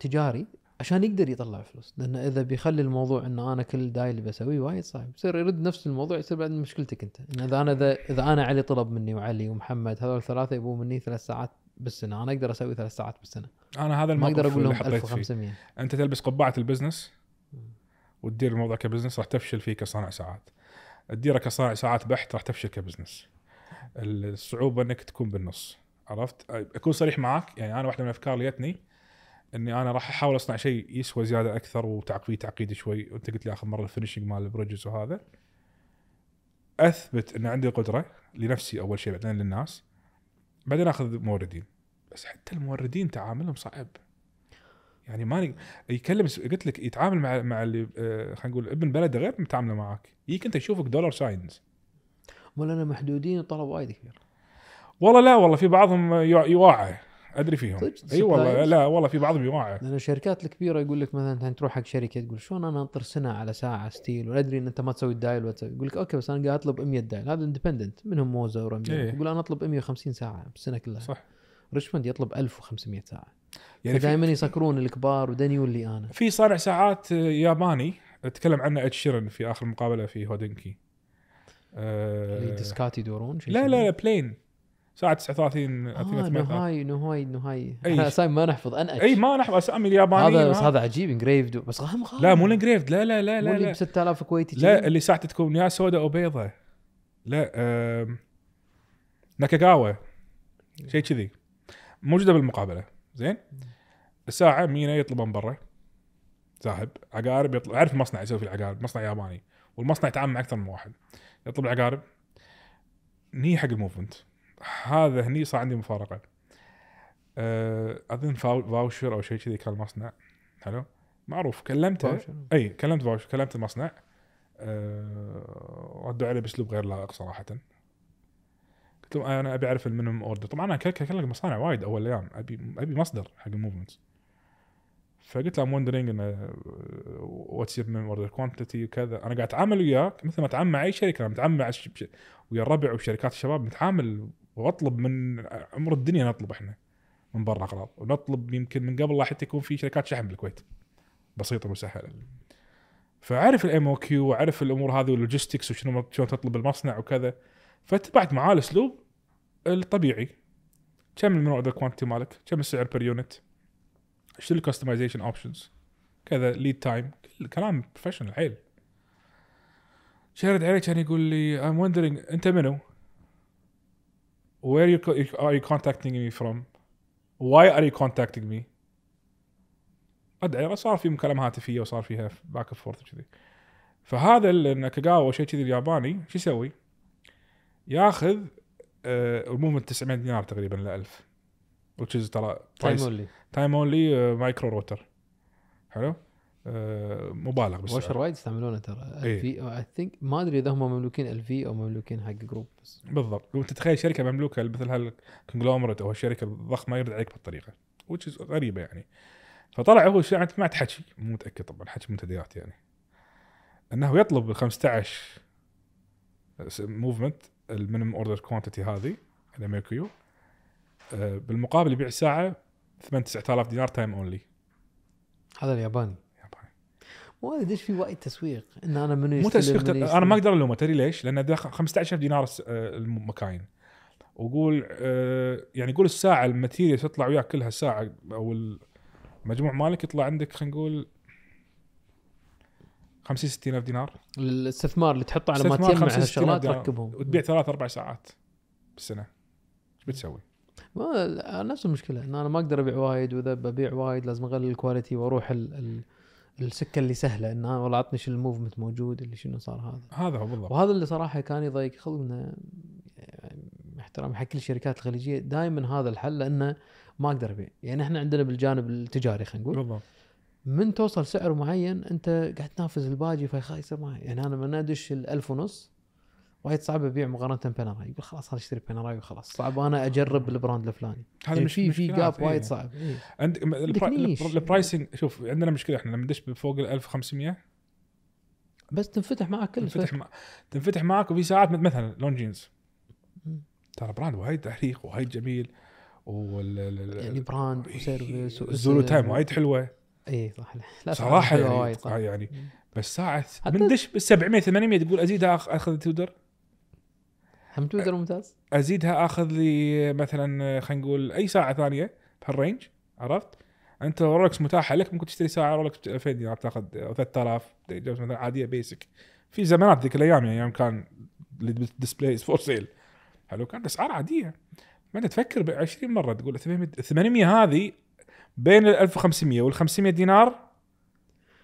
تجاري عشان يقدر يطلع فلوس لان اذا بيخلي الموضوع ان انا كل داي اللي بسويه وايد صعب يصير يرد نفس الموضوع يصير بعد مشكلتك انت إن اذا انا اذا انا علي طلب مني وعلي ومحمد هذول الثلاثه يبون مني ثلاث ساعات بالسنه انا اقدر اسوي ثلاث ساعات بالسنه انا هذا الموقف ما اقدر اقول لهم 1500 انت تلبس قبعه البزنس وتدير الموضوع كبزنس راح تفشل فيه كصانع ساعات تديره كصانع ساعات بحت راح تفشل كبزنس الصعوبه انك تكون بالنص عرفت اكون صريح معاك يعني انا واحده من الافكار اللي جتني اني انا راح احاول اصنع شيء يسوى زياده اكثر وتعقيد تعقيد شوي وانت قلت لي اخر مره الفينشنج مال البرجز وهذا اثبت ان عندي القدره لنفسي اول شيء بعدين للناس بعدين اخذ موردين بس حتى الموردين تعاملهم صعب يعني ماني يكلم قلت لك يتعامل مع مع اللي آه، خلينا نقول ابن بلده غير متعامله معك يجيك انت يشوفك دولار ساينز مولانا محدودين الطلب وايد كبير والله لا والله في بعضهم يواعي ادري فيهم اي والله لا والله في بعضهم يواعي لان الشركات الكبيره يقول لك مثلا تروح حق شركه تقول شلون انا انطر سنه على ساعه ستيل ولا ادري ان انت ما تسوي الدايل ولا يقول لك اوكي بس انا قاعد اطلب 100 دايل هذا اندبندنت منهم موزه ورمي إيه. يقول انا اطلب 150 ساعه بالسنه كلها صح ريشموند يطلب 1500 ساعه يعني دائما يسكرون الكبار ودني واللي انا في صانع ساعات ياباني تكلم عنه اتشيرن في اخر مقابله في هودنكي أه اللي ديسكات يدورون لا لا لا بلين ساعة 39 آه نهاي نهاي أي. احنا اسامي ما نحفظ انا اي ما نحفظ اسامي اليابانية هذا بس هذا عجيب انجريفد بس غام غام لا مو انجريفد لا لا لا لا, اللي ب 6000 كويتي لا اللي ساعته تكون يا سوداء او بيضاء لا آه ناكاغاوا شيء كذي موجوده بالمقابله زين الساعه مينا يطلبون برا ساحب عقارب يطلب اعرف مصنع يسوي في العقارب مصنع ياباني والمصنع يتعامل مع اكثر من واحد يطلب العقارب ني حق الموفمنت هذا هني صار عندي مفارقه آه، اظن فاوشر او شيء كذي كان المصنع حلو معروف كلمته فاوشر. اي كلمت فاوشر كلمت المصنع أه ردوا علي باسلوب غير لائق صراحه قلت لهم انا ابي اعرف المينيمم اوردر طبعا انا كان مصانع وايد اول ايام ابي ابي مصدر حق الموفمنتس فقلت له ام وندرينج ان واتس يور مينيمم اوردر كوانتيتي وكذا انا قاعد اتعامل وياك مثل ما اتعامل مع اي شركه انا متعامل مع ويا الربع وشركات الشباب متعامل واطلب من آه، عمر الدنيا نطلب احنا من برا اغراض ونطلب يمكن من قبل لا حتى يكون في شركات شحن بالكويت بسيطه وسهله فعرف الام او كيو وعرف الامور هذه واللوجيستكس وشنو شلون تطلب المصنع وكذا فاتبعت معاه الاسلوب الطبيعي كم من ذا كوانتي مالك؟ كم السعر بير يونت؟ شو الكستمايزيشن اوبشنز؟ كذا ليد تايم كلام بروفيشنال حيل شرد علي كان يقول لي ام وندرينج انت منو؟ وير ار يو contacting مي فروم واي ار يو contacting مي رد علي صار في مكالمه هاتفيه وصار فيها باك اند فورث كذي فهذا الناكاغاوا شيء كذي الياباني شو يسوي؟ ياخذ آه، المهم 900 دينار تقريبا ل 1000 وتشيز ترى تايم اونلي تايم اونلي مايكرو روتر حلو آه مبالغ بس واشر وايد يستعملونه ترى الفي اي ثينك ما ادري اذا هم مملوكين الفي او مملوكين حق جروب بس بالضبط وانت تتخيل شركه مملوكه مثل هالكونجلومرت او الشركه الضخمه يرد عليك بالطريقه وتشيز غريبه يعني فطلع هو سمعت حكي مو متاكد طبعا حكي منتديات يعني انه يطلب ال 15 موفمنت المينيمم اوردر كوانتيتي هذه على ميركيو آه، بالمقابل يبيع الساعه 8 9000 دينار تايم اونلي هذا الياباني ياباني مو ادري في وايد تسويق ان انا منو مو تسويق من انا ما اقدر الومه تدري ليش؟ لان داخل 15000 دينار آه، المكاين وقول آه، يعني قول الساعه الماتيريال تطلع وياك كلها الساعه او المجموع مالك يطلع عندك خلينا نقول 50 60 الف دينار الاستثمار اللي تحطه على ما تجمع هالشغلات تركبهم وتبيع ثلاث اربع ساعات بالسنه ايش بتسوي؟ ما نفس المشكله ان انا ما اقدر ابيع وايد واذا ببيع وايد لازم اغلي الكواليتي واروح ال... ال... السكه اللي سهله ان انا والله عطني شو الموفمنت موجود اللي شنو صار هذا هذا هو بالضبط وهذا اللي صراحه كان يضايق خلقنا احترامي حق كل الشركات الخليجيه دائما هذا الحل لانه ما اقدر ابيع يعني احنا عندنا بالجانب التجاري خلينا نقول بالضبط من توصل سعر معين انت قاعد تنافس الباجي فخايسه معي يعني انا من ادش ال 1000 ونص وايد صعب ابيع مقارنه بنراي يقول خلاص انا اشتري بنراي وخلاص صعب انا اجرب البراند الفلاني هذا يعني مش في في جاب وايد صعب إيه. البرايسنج شوف عندنا مشكله احنا لما ندش فوق ال 1500 بس تنفتح معك كل تنفتح مع... تنفتح معك وفي ساعات مثلا لون جينز ترى براند وايد تحريق وايد جميل وال يعني براند وسيرفس زولو تايم وايد حلوه اي صح صراحه يعني, وايد صح. يعني بس ساعه من دش بال 700 800 تقول ازيدها اخذ تويتر هم تويتر ممتاز ازيدها اخذ لي مثلا خلينا نقول اي ساعه ثانيه بهالرينج عرفت؟ انت رولكس متاحه لك ممكن تشتري ساعه رولكس ب 2000 دينار تاخذ 3000 مثلا عاديه بيسك في زمانات ذيك الايام يعني ايام كان ديسبلايز فور سيل حلو كانت اسعار عاديه ما تفكر ب 20 مره تقول 800 800 هذه بين ال 1500 وال 500 دينار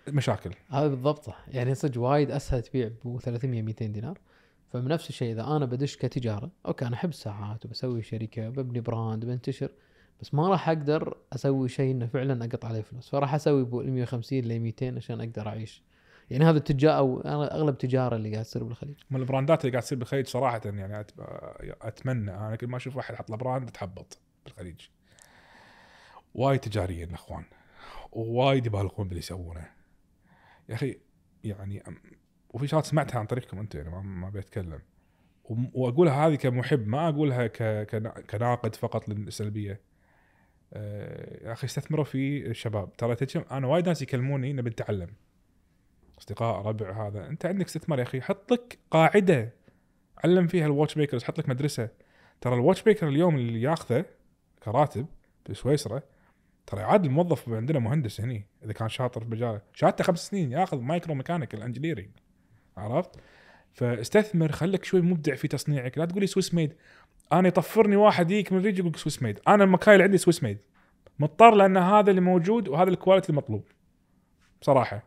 مشاكل هذا بالضبط يعني صدق وايد اسهل تبيع ب 300 200 دينار فبنفس الشيء اذا انا بدش كتجاره اوكي انا احب الساعات وبسوي شركه ببني براند بنتشر بس ما راح اقدر اسوي شيء انه فعلا اقط عليه فلوس فراح اسوي ب 150 ل 200 عشان اقدر اعيش يعني هذا التجار او اغلب التجاره اللي قاعد تصير بالخليج من البراندات اللي قاعد تصير بالخليج صراحه يعني اتمنى انا كل ما اشوف واحد حط له براند اتحبط بالخليج وايد تجاريين الاخوان وايد يبالغون باللي يسوونه يا اخي يعني وفي شغلات سمعتها عن طريقكم انتم يعني ما, ما بتكلم واقولها هذه كمحب ما اقولها كناقد فقط للسلبيه آه، يا اخي استثمروا في الشباب ترى انا وايد ناس يكلموني نبي نتعلم اصدقاء ربع هذا انت عندك استثمار يا اخي حط لك قاعده علم فيها الواتش ميكرز حط لك مدرسه ترى الواتش ميكر اليوم اللي ياخذه كراتب سويسرا ترى عاد الموظف عندنا مهندس هني اذا كان شاطر مجاله شهادته خمس سنين ياخذ مايكرو ميكانيكال انجينيرنج عرفت؟ فاستثمر خليك شوي مبدع في تصنيعك لا تقول لي سويس ميد انا يطفرني واحد يجيك من الريج يقول سويس ميد انا المكاي اللي عندي سويس ميد مضطر لان هذا اللي موجود وهذا الكواليتي المطلوب بصراحه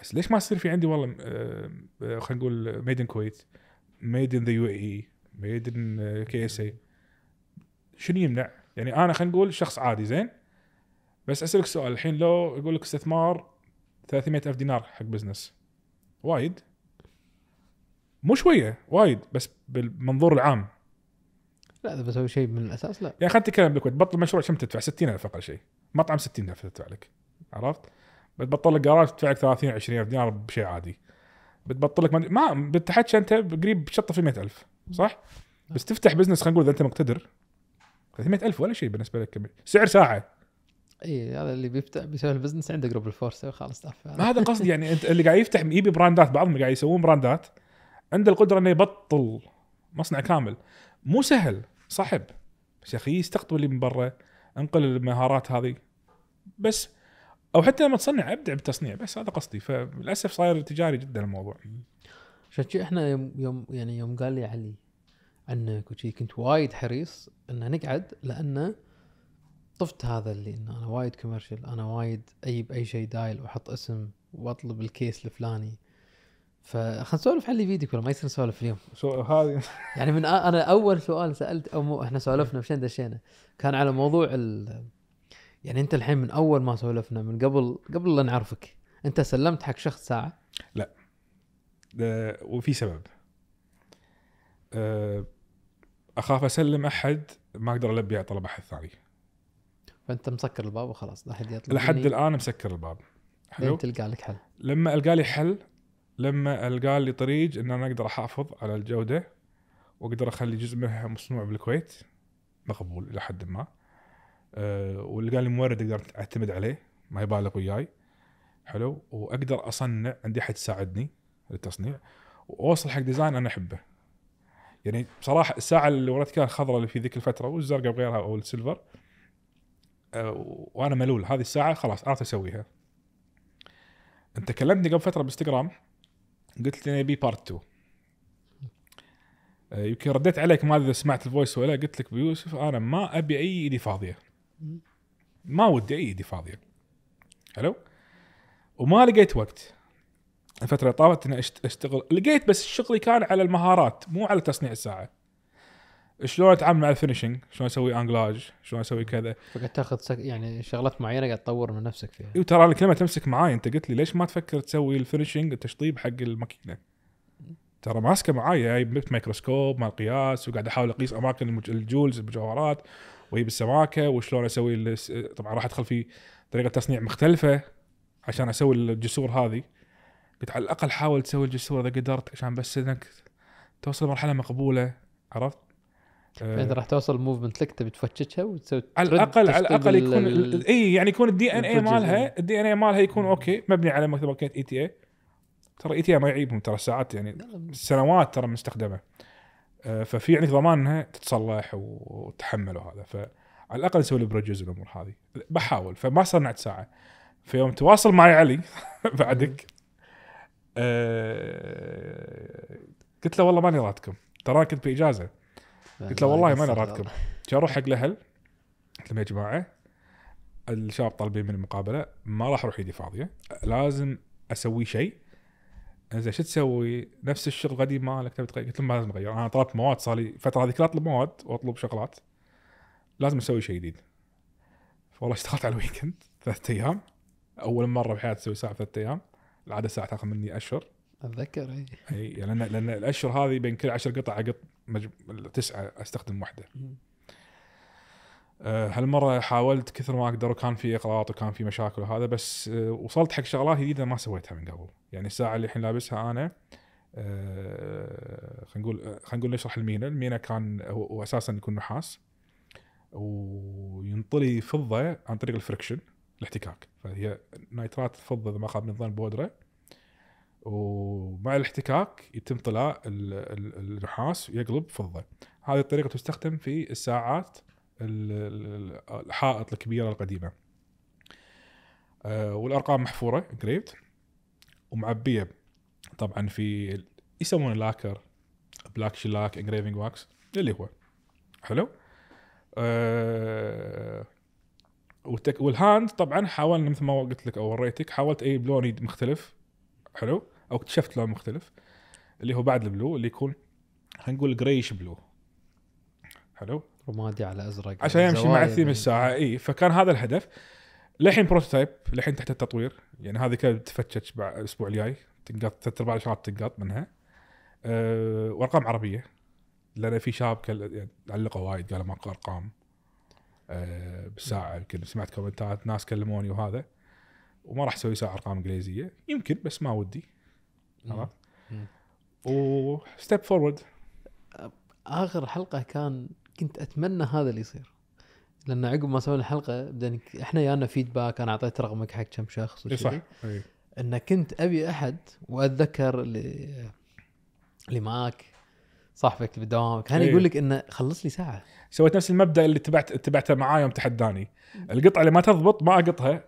بس ليش ما يصير في عندي والله آه، آه، خلينا نقول ميد ان كويت ميد ان ذا يو اي ميد ان كي اس اي شنو يمنع؟ يعني انا خلينا نقول شخص عادي زين بس اسالك سؤال الحين لو يقول لك استثمار 300 الف دينار حق بزنس وايد مو شويه وايد بس بالمنظور العام لا اذا بسوي شيء من الاساس لا يعني خلينا نتكلم بالكويت بطل مشروع كم تدفع 60000 اقل شيء مطعم 60000 تدفع لك عرفت بتبطل لك جراج تدفع لك 30 20000 دينار بشيء عادي بتبطل لك ما بتحكي انت قريب شطه في 100000 صح بس تفتح بزنس خلينا نقول اذا انت مقتدر 300000 ولا شيء بالنسبه لك سعر ساعه اي هذا اللي بيفتح بيسوي البزنس عنده جروب الفورس خلاص ما هذا قصدي يعني انت اللي قاعد يفتح يبي براندات بعضهم قاعد يسوون براندات عنده القدره انه يبطل مصنع كامل مو سهل صعب بس يا اخي استقطب اللي من برا انقل المهارات هذه بس او حتى لما تصنع ابدع بالتصنيع بس هذا قصدي فللاسف صاير تجاري جدا الموضوع عشان كذي احنا يوم يوم يعني يوم قال لي علي عنك كنت وايد حريص ان نقعد لانه طفت هذا اللي انه انا وايد كوميرشال انا وايد اجيب اي شيء دايل واحط اسم واطلب الكيس الفلاني فخلنا نسولف على الفيديو كله ما يصير نسولف اليوم سو هذه يعني من انا اول سؤال سالت او مو احنا سولفنا وشين دشينا كان على موضوع ال... يعني انت الحين من اول ما سولفنا من قبل قبل لا نعرفك انت سلمت حق شخص ساعه لا ده آه، وفي سبب آه، اخاف اسلم احد ما اقدر البي على طلب احد ثاني فانت مسكر الباب وخلاص لا حد يطلع لحد الان مسكر الباب حلو تلقى لك حل لما القى لي حل لما القى لي طريق ان انا اقدر احافظ على الجوده واقدر اخلي جزء منها مصنوع بالكويت مقبول الى حد ما أه لي مورد اقدر اعتمد عليه ما يبالغ وياي حلو واقدر اصنع عندي حد يساعدني للتصنيع واوصل حق ديزاين انا احبه يعني بصراحه الساعه اللي وريتك الخضراء اللي في ذيك الفتره والزرقاء وغيرها او السيلفر آه، وانا ملول هذه الساعه خلاص اعرف اسويها انت كلمتني قبل فتره بالانستغرام قلت لي بي بارت 2 يمكن رديت عليك ما ادري اذا سمعت الفويس ولا قلت لك بيوسف انا ما ابي اي ايدي فاضيه ما ودي اي ايدي فاضيه حلو وما لقيت وقت الفتره اللي طافت اني اشتغل لقيت بس شغلي كان على المهارات مو على تصنيع الساعه شلون اتعامل مع الفينشنج شلون اسوي انجلاج شلون اسوي كذا فقاعد تاخذ سك... يعني شغلات معينه قاعد تطور من نفسك فيها وترى إيوه الكلمه تمسك معاي انت قلت لي ليش ما تفكر تسوي الفينشنج التشطيب حق الماكينه ترى ماسكه معاي جبت مايكروسكوب مال قياس وقاعد احاول اقيس اماكن المج... الجولز المجوهرات وهي بالسماكه وشلون اسوي الس... طبعا راح ادخل في طريقه تصنيع مختلفه عشان اسوي الجسور هذه قلت على الاقل حاول تسوي الجسور اذا قدرت عشان بس انك توصل مرحله مقبوله عرفت بعدين إيه. راح توصل موفمنت لك تبي تفتشها وتسوي على الاقل على الاقل يكون اي يعني يكون الدي ان اي مالها الدي ان اي مالها يكون اوكي مبني على مكتبه اي تي اي ترى اي تي اي ما يعيبهم ترى ساعات يعني سنوات ترى مستخدمه آه، ففي عندك يعني ضمان انها تتصلح وتحمله وهذا فعلى الاقل نسوي له الامور هذه بحاول فما صنعت ساعه في تواصل معي علي *laughs* بعدك آه، قلت له والله ماني راتكم ترى كنت باجازه قلت له والله ما انا راتكم اروح حق الاهل قلت لهم يا جماعه الشباب طالبين من المقابله ما راح اروح يدي فاضيه لازم اسوي شيء زين شو تسوي؟ نفس الشغل قديم مالك تبي تغير؟ قلت لهم ما لازم اغير انا طلبت مواد صار لي الفتره هذيك كلها اطلب مواد واطلب شغلات لازم اسوي شيء جديد فوالله اشتغلت على الويكند ثلاث ايام اول مره بحياتي اسوي ساعه ثلاث ايام العاده ساعه تاخذ مني اشهر اتذكر اي اي لان لان الاشهر هذه بين كل 10 قطع مجب... تسعه استخدم واحده آه، هالمره حاولت كثر ما اقدر وكان في اغلاط وكان في مشاكل وهذا بس آه، وصلت حق شغلات جديده ما سويتها من قبل يعني الساعه اللي الحين لابسها انا آه، خلينا نقول خلينا نقول نشرح المينا المينا كان هو اساسا يكون نحاس وينطلي فضه عن طريق الفريكشن الاحتكاك فهي نيترات الفضه اذا ما خاب من ظن بودره ومع الاحتكاك يتم طلاء النحاس ويقلب فضه هذه الطريقه تستخدم في الساعات الحائط الكبيره القديمه آه، والارقام محفوره انكريبت ومعبيه طبعا في يسمونه لاكر بلاك شلاك انجريفنج واكس اللي هو حلو آه، والهاند طبعا حاولنا مثل ما قلت لك او وريتك حاولت اي بلون مختلف حلو او اكتشفت لون مختلف اللي هو بعد البلو اللي يكون هنقول جريش بلو حلو رمادي على ازرق عشان يمشي مع ثيم الساعه اي فكان هذا الهدف للحين بروتوتايب للحين تحت التطوير يعني هذه كذا تفتش الاسبوع الجاي تنقط ثلاث ارباع الاشارات تنقط منها أه وارقام عربيه لان في شاب يعني علقوا وايد قالوا ماكو ارقام أه بالساعه يمكن سمعت كومنتات ناس كلموني وهذا وما راح اسوي ساعه ارقام انجليزيه يمكن بس ما ودي عرفت؟ وستيب فورورد اخر حلقه كان كنت اتمنى هذا اللي يصير لان عقب ما سوينا الحلقه بدنا احنا يانا فيدباك انا اعطيت رقمك حق كم شخص وشذي صح أي. ان كنت ابي احد واتذكر اللي اللي معاك صاحبك بالدوام كان يقول لك انه خلص لي ساعه سويت نفس المبدا اللي تبعت تبعته معاي يوم تحداني القطعه اللي ما تضبط ما اقطها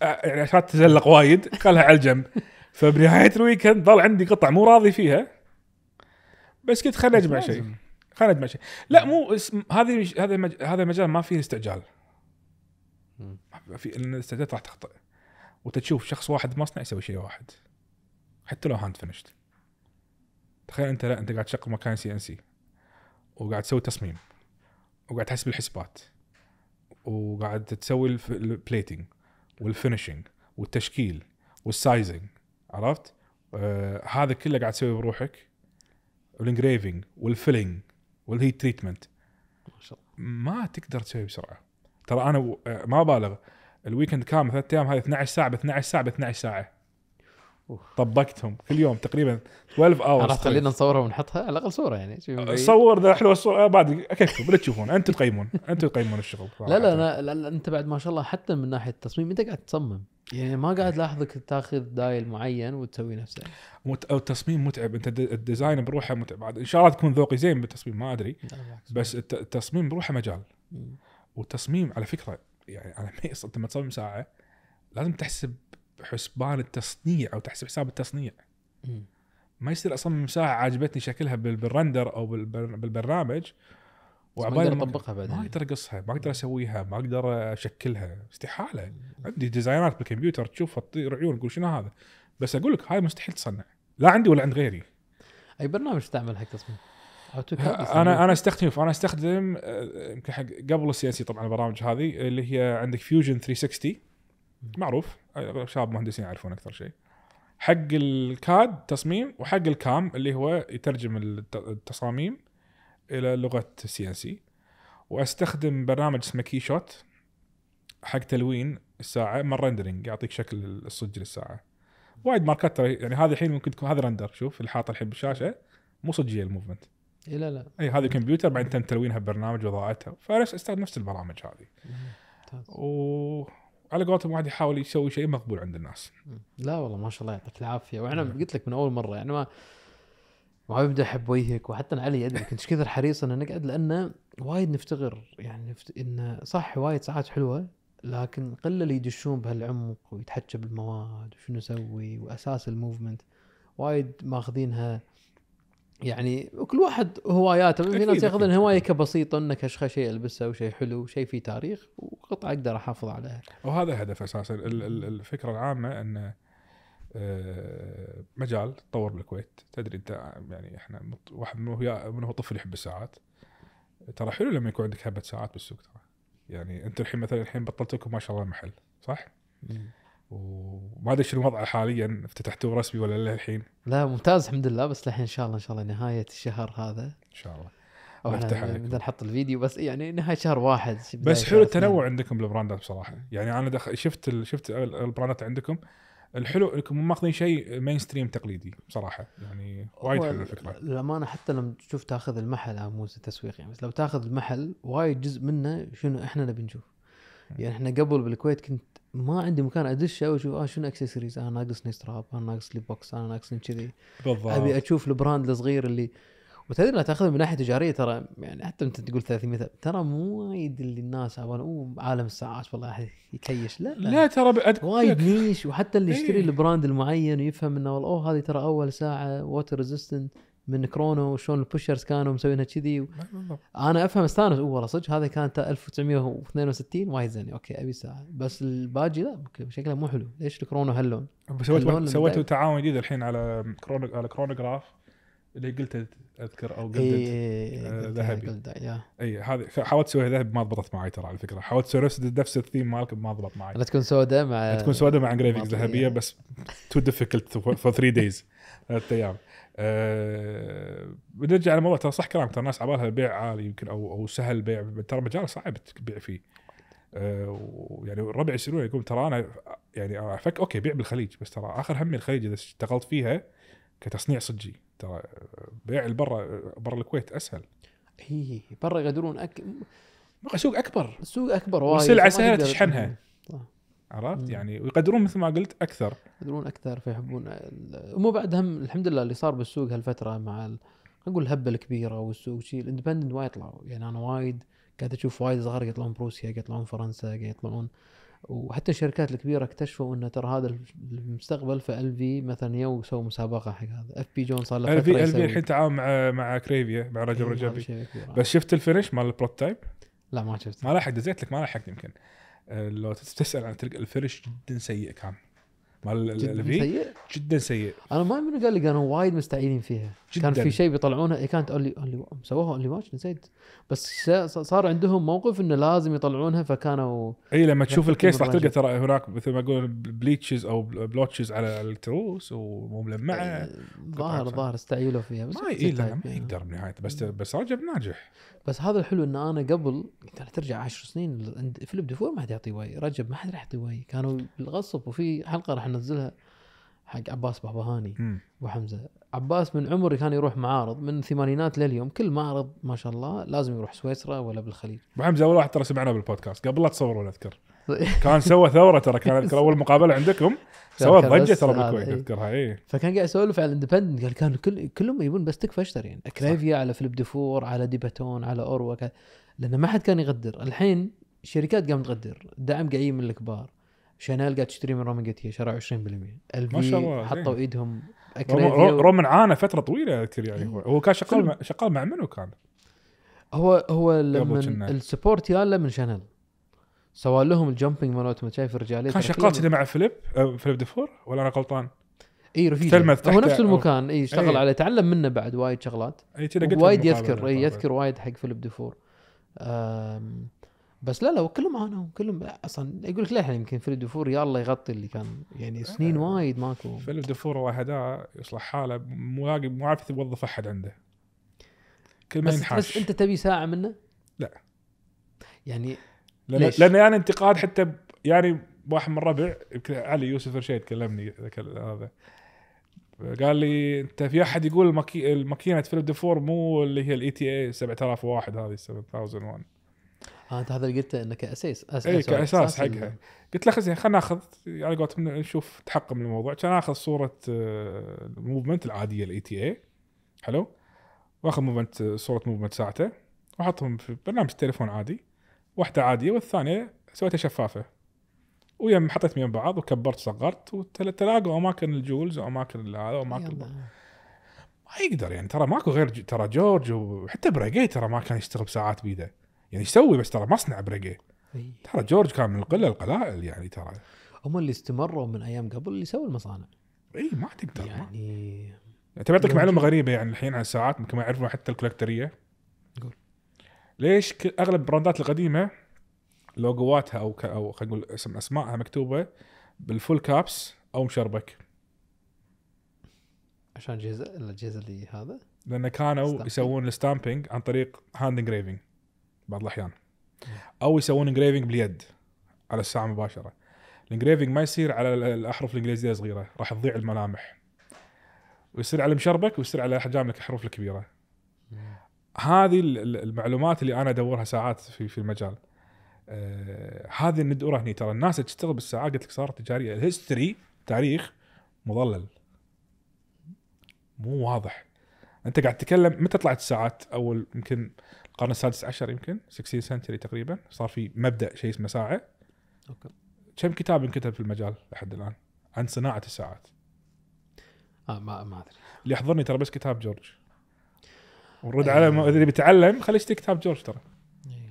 يعني عشان تتزلق وايد خلها على الجنب *laughs* فبنهايه الويكند ظل عندي قطع مو راضي فيها بس قلت خليني اجمع شيء خليني اجمع شيء لا مو هذه هذا مج... هذا المجال ما فيه استعجال ما في لان الاستعجال راح تخطئ وتشوف شخص واحد بمصنع يسوي شيء واحد حتى لو هاند فينشت تخيل انت لا انت قاعد تشغل مكان سي ان سي وقاعد تسوي تصميم وقاعد تحسب الحسبات وقاعد تسوي البليتنج والفينشنج والتشكيل والسايزنج عرفت؟ آه هذا كله قاعد تسويه بروحك والانجريفنج والفيلنج والهيت تريتمنت ما شاء الله ما تقدر تسوي بسرعه ترى انا و... آه ما ابالغ الويكند كامل ثلاث ايام هذه 12 ساعه ب 12 ساعه ب 12 ساعه طبقتهم كل يوم تقريبا 12 اورز خلينا نصورها ونحطها على الاقل صوره يعني آه، صور ذا حلوه الصوره آه، بعد اكفكم لا تشوفون انتم تقيمون انتم تقيمون الشغل لا لا, لا لا انت بعد ما شاء الله حتى من ناحيه التصميم انت قاعد تصمم يعني ما قاعد لاحظك تاخذ دايل معين وتسوي نفسه مت... او التصميم متعب انت الديزاين بروحه متعب ان شاء الله تكون ذوقي زين بالتصميم ما ادري بس التصميم بروحه مجال والتصميم على فكره يعني على *laughs* ما انت لما تصمم ساعه لازم تحسب حسبان التصنيع او تحسب حساب التصنيع ما يصير اصمم ساعه عاجبتني شكلها بالرندر او بالبرنامج وعبالي ما اقدر اطبقها بعدين ما اقدر اقصها ما اقدر اسويها ما اقدر اشكلها استحاله عندي ديزاينات بالكمبيوتر تشوفها تطير عيون تقول شنو هذا بس اقول لك هاي مستحيل تصنع لا عندي ولا عند غيري اي برنامج تعمل حق تصميم انا انا استخدم انا استخدم آه، يمكن حق قبل السي ان سي طبعا البرامج هذه اللي هي عندك فيوجن 360 معروف شباب مهندسين يعرفون اكثر شيء حق الكاد تصميم وحق الكام اللي هو يترجم التصاميم الى لغه سي ان سي واستخدم برنامج اسمه كي شوت حق تلوين الساعه مال رندرنج يعطيك شكل الصج للساعه وايد ماركات يعني هذا الحين ممكن تكون هذا رندر شوف اللي حاطه الحين بالشاشه مو صجيه الموفمنت اي لا لا اي هذه كمبيوتر بعدين تم تلوينها ببرنامج وضاعتها فنفس نفس البرامج هذه و على قولتهم واحد يحاول يسوي شيء مقبول عند الناس لا والله ما شاء الله يعطيك العافيه وانا نعم. قلت لك من اول مره يعني ما يبدا احب وجهك وحتى علي ادري كنت كثر حريص ان نقعد لانه وايد نفتقر يعني نفت... ان صح وايد ساعات حلوه لكن قله اللي يدشون بهالعمق ويتحكى بالمواد وشنو نسوي واساس الموفمنت وايد ماخذينها يعني كل واحد هواياته في ناس ياخذون هوايه كبسيطه انك اشخى شيء البسه وشيء حلو وشيء فيه تاريخ وقطعه اقدر احافظ عليها. وهذا هدف اساسا الفكره العامه انه آه، مجال تطور بالكويت تدري انت يعني احنا واحد من هو من هو طفل يحب الساعات ترى حلو لما يكون عندك هبه ساعات بالسوق ترى يعني انت الحين مثلا الحين بطلت لكم ما شاء الله محل صح؟ وما ادري شنو وضعه حاليا افتتحتوه رسمي ولا لا الحين؟ لا ممتاز الحمد لله بس الحين ان شاء الله ان شاء الله نهايه الشهر هذا ان شاء الله او نحط الفيديو بس يعني نهايه شهر واحد بس حلو التنوع عندكم بالبراندات بصراحه يعني انا دخل شفت ال شفت البراندات عندكم الحلو انكم مو ماخذين شيء مين ستريم تقليدي بصراحه يعني وايد حلوه الفكره للامانه حتى لما تشوف تاخذ المحل مو تسويق يعني بس لو تاخذ المحل وايد جزء منه شنو احنا نبي نشوف يعني احنا قبل بالكويت كنت ما عندي مكان ادش واشوف اه شنو اكسسوارز انا ناقصني ستراب انا ناقص لي بوكس انا ناقصني كذي بالضبط ابي اشوف البراند الصغير اللي وتدري لو تاخذها من ناحيه تجاريه ترى يعني حتى انت تقول 300 ترى مو وايد اللي الناس اوه عالم الساعات والله يكيش لا لا, لا ترى وايد نيش وحتى اللي يشتري ايه. البراند المعين ويفهم انه والله اوه هذه ترى اول ساعه ووتر ريزيستنت من كرونو وشلون البوشرز كانوا مسوينها كذي انا افهم استانس اوه والله صدق هذا كانت 1962 وايد زين اوكي ابي ساعه بس الباجي لا شكلها مو حلو ليش الكرونو هاللون؟ سويت سويت تعاون جديد الحين على كرونو على كرونوغراف اللي قلت اذكر او إيه، قلت إيه، إيه، آه، ذهبي اي هذه حاولت اسويها ذهب ما ضبطت معي ترى على فكره حاولت اسوي نفس نفس الثيم مالك ما ضبط معي لا تكون سوداء مع تكون سوداء مع جرافيكس ذهبيه بس تو ديفيكلت فور 3 دايز ثلاث ايام آه، بنرجع بنرجع لموضوع ترى صح كلام ترى الناس عبالها البيع عالي يمكن او او سهل البيع ترى مجال صعب تبيع فيه ويعني آه، يعني الربع يسالوني يقول ترى انا يعني افكر اوكي بيع بالخليج بس ترى اخر همي الخليج اذا اشتغلت فيها كتصنيع صجي ترى بيع برا برا الكويت اسهل اي برا يقدرون أك... سوق اكبر السوق اكبر وايد وسلعه سهله تشحنها عرفت يعني ويقدرون مثل ما قلت اكثر يقدرون اكثر فيحبون مو بعد هم الحمد لله اللي صار بالسوق هالفتره مع ال... نقول الهبه الكبيره والسوق شيء الاندبندنت وايد طلعوا يعني انا وايد قاعد اشوف وايد صغار يطلعون بروسيا يطلعون فرنسا يطلعون وحتى الشركات الكبيره اكتشفوا انه ترى هذا المستقبل فال في مثلا يو سووا مسابقه حق هذا اف بي جون صار له ال الفي الحين تعاون مع مع كريفيا مع إيه، رجب رجبي بس شفت الفينش مال تايب؟ لا ما شفت ما لحقت دزيت لك ما لحقت يمكن آه، لو تسال عن الفينش جدا سيء كان مال الفي جدا سيء انا ما من قال لي كانوا وايد مستعينين فيها جداً. كان في شيء بيطلعونه إيه، كانت اونلي اولي سووها اونلي واتش نسيت بس صار عندهم موقف انه لازم يطلعونها فكانوا اي لما تشوف الكيس راح تلقى ترى هناك مثل ما اقول بليتشز او بلوتشز على التروس ومو ملمعه إيه، ظاهر ظاهر استعيلوا فيها بس ما إيه ما يقدر بنهايه بس إيه. بس رجب ناجح بس هذا الحلو ان انا قبل قلت ترجع 10 سنين عند فيليب ديفور ما حد يعطي واي رجب ما حد راح يعطي واي كانوا بالغصب وفي حلقه راح ننزلها حق عباس بهبهاني ابو حمزه عباس من عمري كان يروح معارض من الثمانينات لليوم كل معرض ما شاء الله لازم يروح سويسرا ولا بالخليج ابو حمزه اول واحد ترى سمعنا بالبودكاست قبل لا تصور ولا اذكر *laughs* كان سوى ثوره ترى كان اذكر اول مقابله عندكم سوى ضجه ترى بالكويت إيه. اذكرها اي فكان قاعد يسولف على الاندبندنت قال كانوا كل كلهم يبون بس تكفى اشتري يعني كريفيا على فيليب ديفور على ديباتون على اوروا لان ما حد كان يغدر الحين الشركات قامت تغدر الدعم قاعد من الكبار شانيل قاعد تشتري من رومان جاتيه شرى 20% ما شاء الله إيه. حطوا ايدهم رومان عانى فتره طويله اذكر يعني هو إيه. هو كان شغال شغال مع منو كان؟ هو هو لما السبورت ياله من شانيل سوى لهم الجامبينج مالتهم شايف الرجال كان شغال كذا مع فيليب فليب أه، فيليب ولا انا غلطان؟ اي رفيق هو نفس يعني، المكان اي اشتغل إيه. عليه تعلم منه بعد وايد شغلات اي وايد يذكر اي يذكر وايد حق فيليب ديفور بس لا لا كلهم عانوا كلهم اصلا يقول لك للحين يمكن فيليب ديفور يا الله يغطي اللي كان يعني إيه. سنين أه. وايد ماكو فيليب ديفور الله هداه يصلح حاله مو مو عارف يوظف احد عنده كل ما بس, ينحاش. بس انت تبي ساعه منه؟ لا يعني لان, ليش؟ لأن يعني انتقاد حتى يعني واحد من ربع يمكن علي يوسف رشيد كلمني هذا قال لي انت في احد يقول المكي... الماكينه فيليب ديفور مو اللي هي الاي تي اي 7001 هذه 7001 اه انت هذا اللي قلته انه كاساس اساس اي كاساس حقها قلت له خلينا ناخذ على قولتهم نشوف تحقق من الموضوع كان اخذ صوره الموفمنت آه، العاديه الاي تي e اي حلو واخذ موفمنت صوره موفمنت ساعته واحطهم في برنامج تليفون عادي واحده عاديه والثانيه سويتها شفافه ويم حطيت من بعض وكبرت وصغرت وتلاقوا اماكن الجولز واماكن هذا واماكن ما يقدر يعني ترى ماكو غير ترى جورج وحتى بريجي ترى ما كان يشتغل بساعات بيده يعني يسوي بس ترى مصنع بريجي ترى جورج كان من القله القلائل يعني ترى هم اللي استمروا من ايام قبل اللي سووا المصانع اي ما تقدر يعني, يعني تبي اعطيك معلومه غريبه يعني الحين عن الساعات ممكن ما يعرفون حتى الكولكتريه ليش اغلب البراندات القديمه لوجواتها او او خلينا نقول اسم اسمائها مكتوبه بالفول كابس او مشربك عشان جهاز الجهاز اللي هذا لان كانوا ستامبينج. يسوون الستامبينج عن طريق هاند انجريفنج بعض الاحيان او يسوون انجريفنج باليد على الساعه مباشره الانجريفنج ما يصير على الاحرف الانجليزيه الصغيره راح تضيع الملامح ويصير على مشربك ويصير على احجام الحروف الكبيره هذه المعلومات اللي انا ادورها ساعات في في المجال آه هذه الندوره هني ترى الناس اللي تشتغل بالساعات قلت لك صارت تجاريه الهيستوري تاريخ مضلل مو واضح انت قاعد تتكلم متى طلعت الساعات اول يمكن القرن السادس عشر يمكن 16 سنتري تقريبا صار في مبدا شيء اسمه ساعه اوكي كم كتاب انكتب في المجال لحد الان عن صناعه الساعات؟ آه ما ما ادري اللي يحضرني ترى بس كتاب جورج ونرد على اللي بيتعلم خليه يشتري كتاب جورج ترى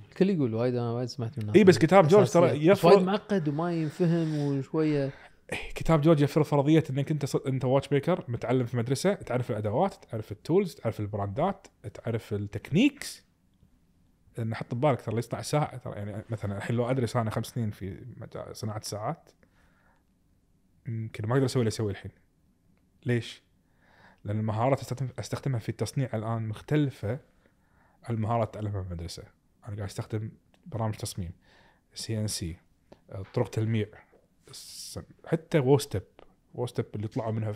الكل يقول وايد انا وايد سمعت منه اي بس كتاب جورج ترى يفرض وايد معقد وما ينفهم وشويه إيه، كتاب جورج يفرض فرضيه انك انت صد... انت واتش بيكر متعلم في مدرسه تعرف الادوات تعرف التولز تعرف البراندات تعرف التكنيكس لان حط ببالك ترى اللي يصنع ساعه ترى يعني مثلا الحين لو ادرس انا خمس سنين في صناعه الساعات يمكن ما اقدر اسوي اللي اسويه الحين ليش؟ لان المهارات استخدمها في التصنيع الان مختلفه عن المهارات تعلمها المدرسه انا قاعد استخدم برامج تصميم سي ان سي طرق تلميع حتى ووستب ووستب اللي طلعوا منها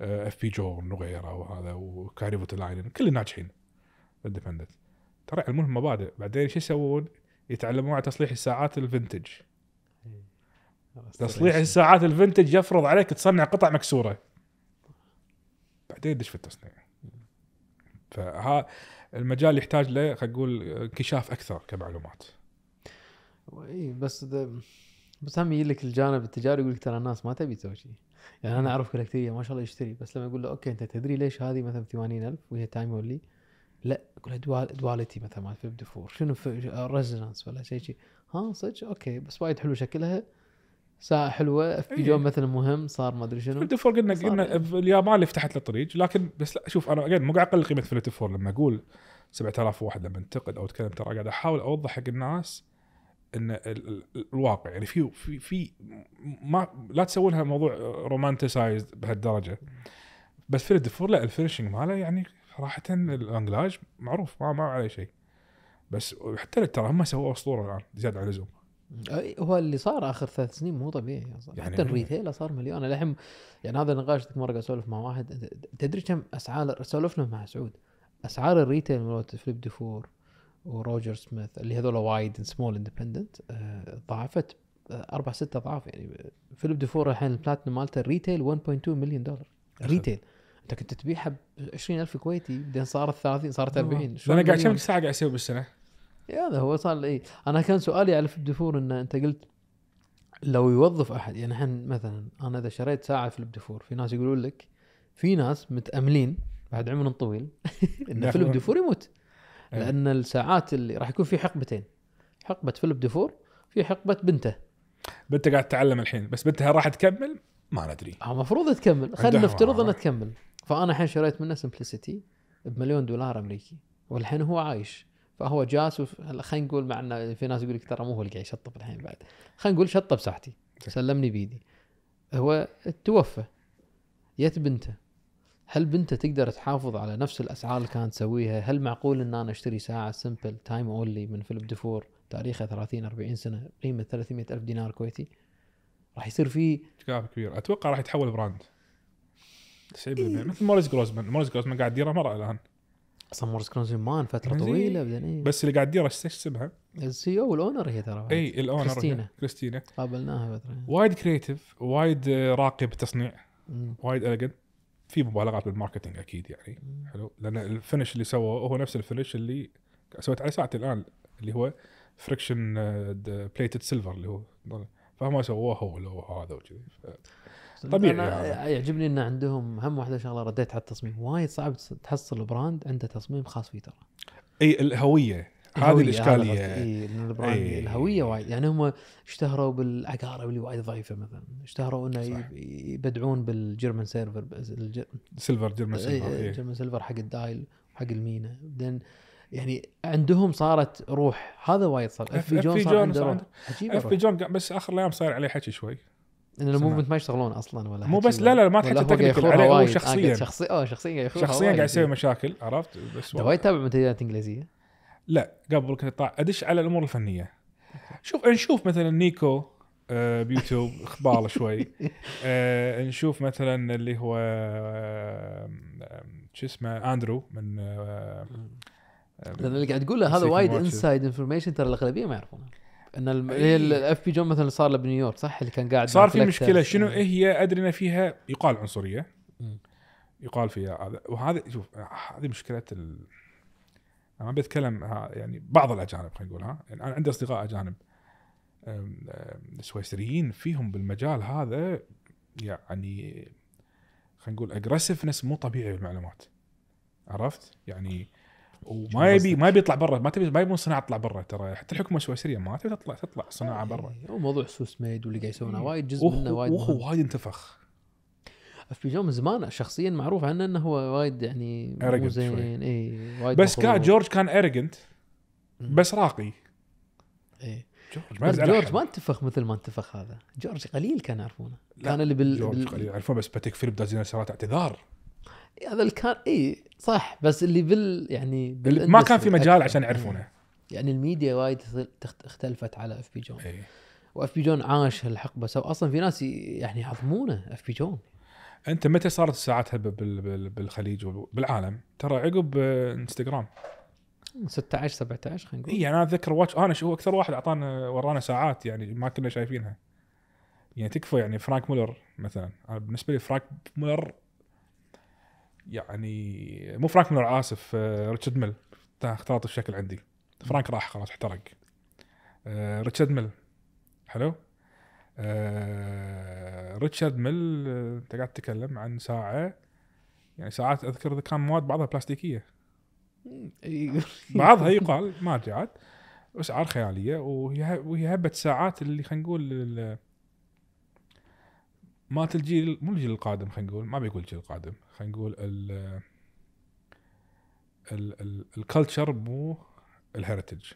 اف بي جو وغيره وهذا وكاري فوتلاينن كل ناجحين اندبندنت ترى يعلمونهم مبادئ بعدين شو يسوون؟ يتعلمون على تصليح الساعات الفنتج إيه. تصليح الساعات الفنتج يفرض عليك تصنع قطع مكسوره التسنيه دش في التصنيع فها المجال يحتاج له خلينا نقول انكشاف اكثر كمعلومات اي بس ده بس هم يجي لك الجانب التجاري يقول لك ترى الناس ما تبي تسوي شيء يعني انا اعرف كولكتيريه ما شاء الله يشتري بس لما اقول له اوكي انت تدري ليش هذه مثلا 80000 وهي تايم اونلي لا اقول دوال دواليتي مثلا مال فيب 54 شنو ريزونانس آه، ولا شيء شيء ها صدق اوكي بس وايد حلو شكلها ساعة حلوة في يوم إيه. مثلا مهم صار ما ادري شنو فليت فور قلنا قلنا اليابان اللي فتحت له لكن بس لا شوف انا مو قاعد اقلل قيمة فليت فور لما اقول 7000 واحد لما انتقد او اتكلم ترى قاعد احاول اوضح حق الناس ان الواقع يعني في في في ما لا تسوونها موضوع رومانتسايز بهالدرجه بس في فور لا الفينشنج ماله يعني صراحه الانجلاج معروف ما ما عليه شيء بس حتى ترى هم سووا اسطوره الان زياده عن اللزوم هو اللي صار اخر ثلاث سنين مو طبيعي يعني حتى الريتيل صار مليون الحين يعني هذا النقاش مره قاعد اسولف مع واحد تدري كم اسعار سولفنا مع سعود اسعار الريتيل مالت فليب ديفور وروجر سميث اللي هذول وايد سمول اندبندنت آه، ضاعفت آه، اربع ست اضعاف يعني فيليب ديفور الحين البلاتنم مالته الريتيل 1.2 مليون دولار ريتيل انت كنت تبيعها ب 20000 كويتي بعدين صارت 30 صارت 40 انا قاعد كم ساعه قاعد اسوي بالسنه؟ هذا هو صار لي انا كان سؤالي على في الدفور ان انت قلت لو يوظف احد يعني الحين مثلا انا اذا شريت ساعه في الدفور في ناس يقولون لك في ناس متاملين بعد عمر طويل *laughs* ان فيليب دفور يموت إيه. لان الساعات اللي راح يكون في حقبتين حقبه فيلم دفور في حقبه بنته بنته قاعد تتعلم الحين بس بنتها راح تكمل ما ندري المفروض آه، تكمل خلينا نفترض انها تكمل فانا الحين شريت منه سمبلسيتي بمليون دولار امريكي والحين هو عايش فهو جاس خلينا نقول مع انه في ناس يقول لك ترى مو هو اللي قاعد يشطب الحين بعد خلينا نقول شطب ساعتي سلمني بيدي هو توفى جت بنته هل بنته تقدر تحافظ على نفس الاسعار اللي كانت تسويها؟ هل معقول ان انا اشتري ساعه سمبل تايم اونلي من فيليب ديفور تاريخها 30 40 سنه قيمه 300 الف دينار كويتي؟ راح يصير في كلام كبير اتوقع راح يتحول براند 90% إيه؟ مثل موريس جروزمان موريس جروزمان قاعد يديره مره الان اصلا مورس كرونز مان فتره طويله بعدين إيه. بس اللي قاعد تدير ايش اسمها؟ السي او والاونر هي ترى اي الاونر كريستينا كريستينا قابلناها فتره وايد كريتيف وايد راقي بالتصنيع وايد اليجنت في مبالغات بالماركتينج اكيد يعني مم. حلو لان الفينش اللي سووه هو نفس الفينش اللي سويت عليه ساعتي الان اللي هو فريكشن بليتد سيلفر اللي هو فهم سووه هو لو هذا وكذي طبيعي انا يعني. يعجبني ان عندهم هم واحده شغله رديت على التصميم وايد صعب تحصل براند عنده تصميم خاص فيه ترى اي الهويه هذه الاشكاليه إيه البراند أي. الهويه وايد يعني هم اشتهروا بالعقارب اللي وايد ضعيفه مثلا اشتهروا انه يبدعون بالجيرمان سيرفر سيلفر جيرمان سيلفر إيه. جيرمان سيلفر حق الدايل حق المينا بعدين يعني عندهم صارت روح هذا وايد صار اف بي جون صار عنده روح عجيب اف بي جون بس اخر الايام صار عليه حكي شوي ان الموفمنت ما يشتغلون اصلا ولا مو بس لا لا ما تحكي تكنيكال هو آه، شخصيا آه شخصيا اه شخصيا شخصيا قاعد يسوي مشاكل عرفت بس انت وايد تابع منتديات انجليزيه؟ لا قبل كنت ادش على الامور الفنيه شوف نشوف مثلا نيكو آه بيوتيوب *laughs* اخبار شوي آه نشوف مثلا اللي هو شو اسمه اندرو من لان آه، اللي قاعد تقوله هذا وايد انسايد انفورميشن ترى الاغلبيه ما يعرفونه ان الاف بي جون مثلا صار له بنيويورك صح اللي كان قاعد صار في مشكله شنو إيه, إيه، هي ادري ان فيها يقال عنصريه يقال فيها هذا وهذا شوف هذه مشكله ال... انا ما بتكلم يعني بعض الاجانب خلينا نقول ها يعني انا عندي اصدقاء اجانب سويسريين فيهم بالمجال هذا يعني خلينا نقول اجريسفنس مو طبيعي بالمعلومات عرفت؟ يعني وما يبي ما يبي يطلع برا ما تبي ما يبون صناعه تطلع برا ترى حتى الحكومه السويسريه ما تبي تطلع تطلع صناعه إيه، برا هو موضوع سوس ميد واللي قاعد يسوونه إيه. وايد جزء منه وايد وهو وايد انتفخ اف جو من زمان شخصيا معروف عنه انه هو وايد يعني مو زين اي وايد بس كان جورج كان ارجنت بس راقي اي جورج ما بس جورج ما انتفخ مثل ما انتفخ هذا جورج قليل كان يعرفونه كان اللي بال جورج قليل يعرفونه بس باتيك فيليب داز سيارات اعتذار هذا الكار اي صح بس اللي بال يعني بال ما كان في مجال عشان يعرفونه إيه. يعني الميديا وايد اختلفت على اف بي جون واف بي جون عاش الحقبه سو اصلا في ناس يعني يعظمونه اف بي جون انت متى صارت الساعات هبه بالخليج وبالعالم ترى عقب انستغرام 16 17 خلينا نقول اي يعني انا اتذكر واتش انا شو اكثر واحد اعطانا ورانا ساعات يعني ما كنا شايفينها يعني تكفى يعني فرانك مولر مثلا انا بالنسبه لي فرانك مولر يعني مو فرانك من اسف آه، ريتشارد ميل اختلط الشكل عندي فرانك راح خلاص احترق آه، ريتشارد ميل حلو آه، ريتشارد ميل انت قاعد تتكلم عن ساعه يعني ساعات اذكر كان مواد بعضها بلاستيكيه *laughs* بعضها يقال ما عاد اسعار خياليه وهي وهي هبه ساعات اللي خلينا نقول مات الجيل مو الجيل القادم خلينا نقول ما بيقول الجيل القادم خلينا نقول ال ال الكلتشر مو الهيريتج